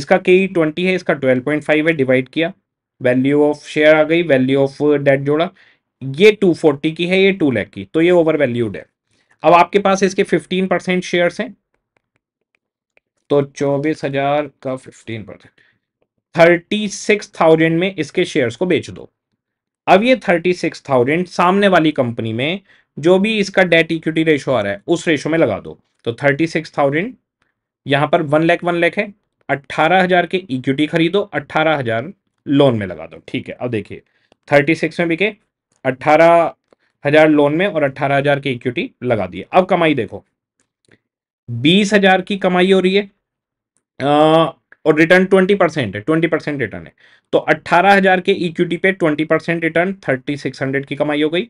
इसका के ई ट्वेंटी है इसका ट्वेल्व पॉइंट फाइव है डिवाइड किया वैल्यू ऑफ शेयर आ गई वैल्यू ऑफ डेट जोड़ा ये टू फोर्टी की है ये टू लैख की तो ये ओवर वैल्यूड है अब आपके पास इसके फिफ्टीन परसेंट शेयर्स हैं तो चौबीस हजार का fifteen percent thirty six thousand में इसके शेयर्स को बेच दो अब ये थर्टी सिक्स थाउजेंड सामने वाली कंपनी में जो भी इसका डेट इक्विटी रेशो आ रहा है उस रेशो में लगा दो तो थर्टी सिक्स थाउजेंड यहां पर वन लैख वन लैख है अट्ठारह हजार के इक्विटी खरीदो अट्ठारह हजार लोन में लगा दो ठीक है अब देखिए थर्टी सिक्स में बिके अट्ठारह हजार लोन में और अट्ठारह हजार की इक्विटी लगा दी अब कमाई देखो बीस हजार की कमाई हो रही है आ, और रिटर्न ट्वेंटी परसेंट है ट्वेंटी परसेंट रिटर्न है तो अट्ठारह हजार के इक्विटी पे twenty percent return thirty six hundred की कमाई हो गई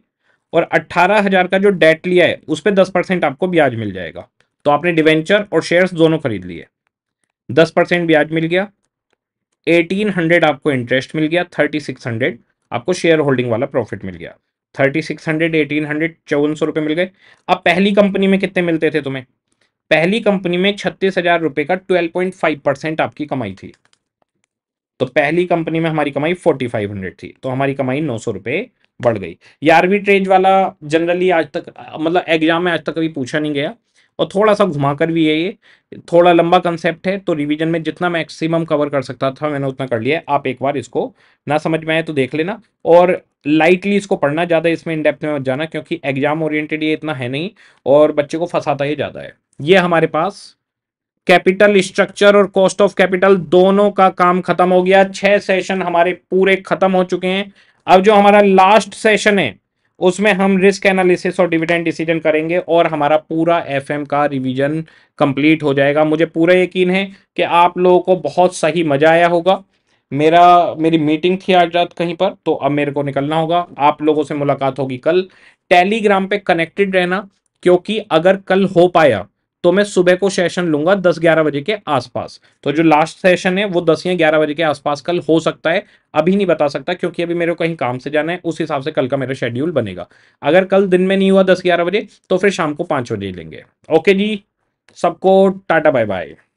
और अट्ठारह हजार का जो डेट लिया है उस पर दस परसेंट आपको ब्याज मिल जाएगा तो आपने डिवेंचर और शेयर्स दोनों खरीद लिए दस परसेंट ब्याज मिल गया एटीन हंड्रेड आपको इंटरेस्ट मिल गया थर्टी सिक्स हंड्रेड आपको शेयर होल्डिंग वाला प्रॉफिट मिल गया thirty six hundred eighteen hundred चौवन सौ रुपये मिल गए अब पहली कंपनी में कितने मिलते थे तुम्हें पहली कंपनी में छत्तीस हजार रुपये का ट्वेल्व पॉइंट फाइव परसेंट आपकी कमाई थी तो पहली कंपनी में हमारी कमाई फोर्टी फाइव हंड्रेड थी तो हमारी कमाई नौ सौ रुपये बढ़ गई यारवी ट्रेज वाला जनरली आज तक मतलब एग्जाम में आज तक कभी पूछा नहीं गया और थोड़ा सा घुमाकर भी है ये थोड़ा लंबा कंसेप्ट है तो रिवीजन में जितना मैक्सिमम कवर कर सकता था मैंने उतना कर लिया आप एक बार इसको ना समझ में आए तो देख लेना और लाइटली इसको पढ़ना ज़्यादा इसमें इन डेप्थ में मत जाना क्योंकि एग्जाम ओरिएंटेड ये इतना है नहीं और बच्चे को फंसाता ही ज़्यादा है ये हमारे पास कैपिटल स्ट्रक्चर और कॉस्ट ऑफ कैपिटल दोनों का काम खत्म हो गया छह सेशन हमारे पूरे खत्म हो चुके हैं अब जो हमारा लास्ट सेशन है उसमें हम रिस्क एनालिसिस और डिविडेंड डिसीजन करेंगे और हमारा पूरा एफएम का रिवीजन कंप्लीट हो जाएगा मुझे पूरा यकीन है कि आप लोगों को बहुत सही मज़ा आया होगा मेरा मेरी मीटिंग थी आज रात कहीं पर तो अब मेरे को निकलना होगा आप लोगों से मुलाकात होगी कल टेलीग्राम पे कनेक्टेड रहना क्योंकि अगर कल हो पाया तो मैं सुबह को सेशन लूंगा दस ग्यारह बजे के आसपास तो जो लास्ट सेशन है वो दस या ग्यारह बजे के आसपास कल हो सकता है अभी नहीं बता सकता क्योंकि अभी मेरे को कहीं काम से जाना है उस हिसाब से कल का मेरा शेड्यूल बनेगा अगर कल दिन में नहीं हुआ दस ग्यारह बजे तो फिर शाम को पाँच बजे लेंगे ओके जी सबको टाटा बाय बाय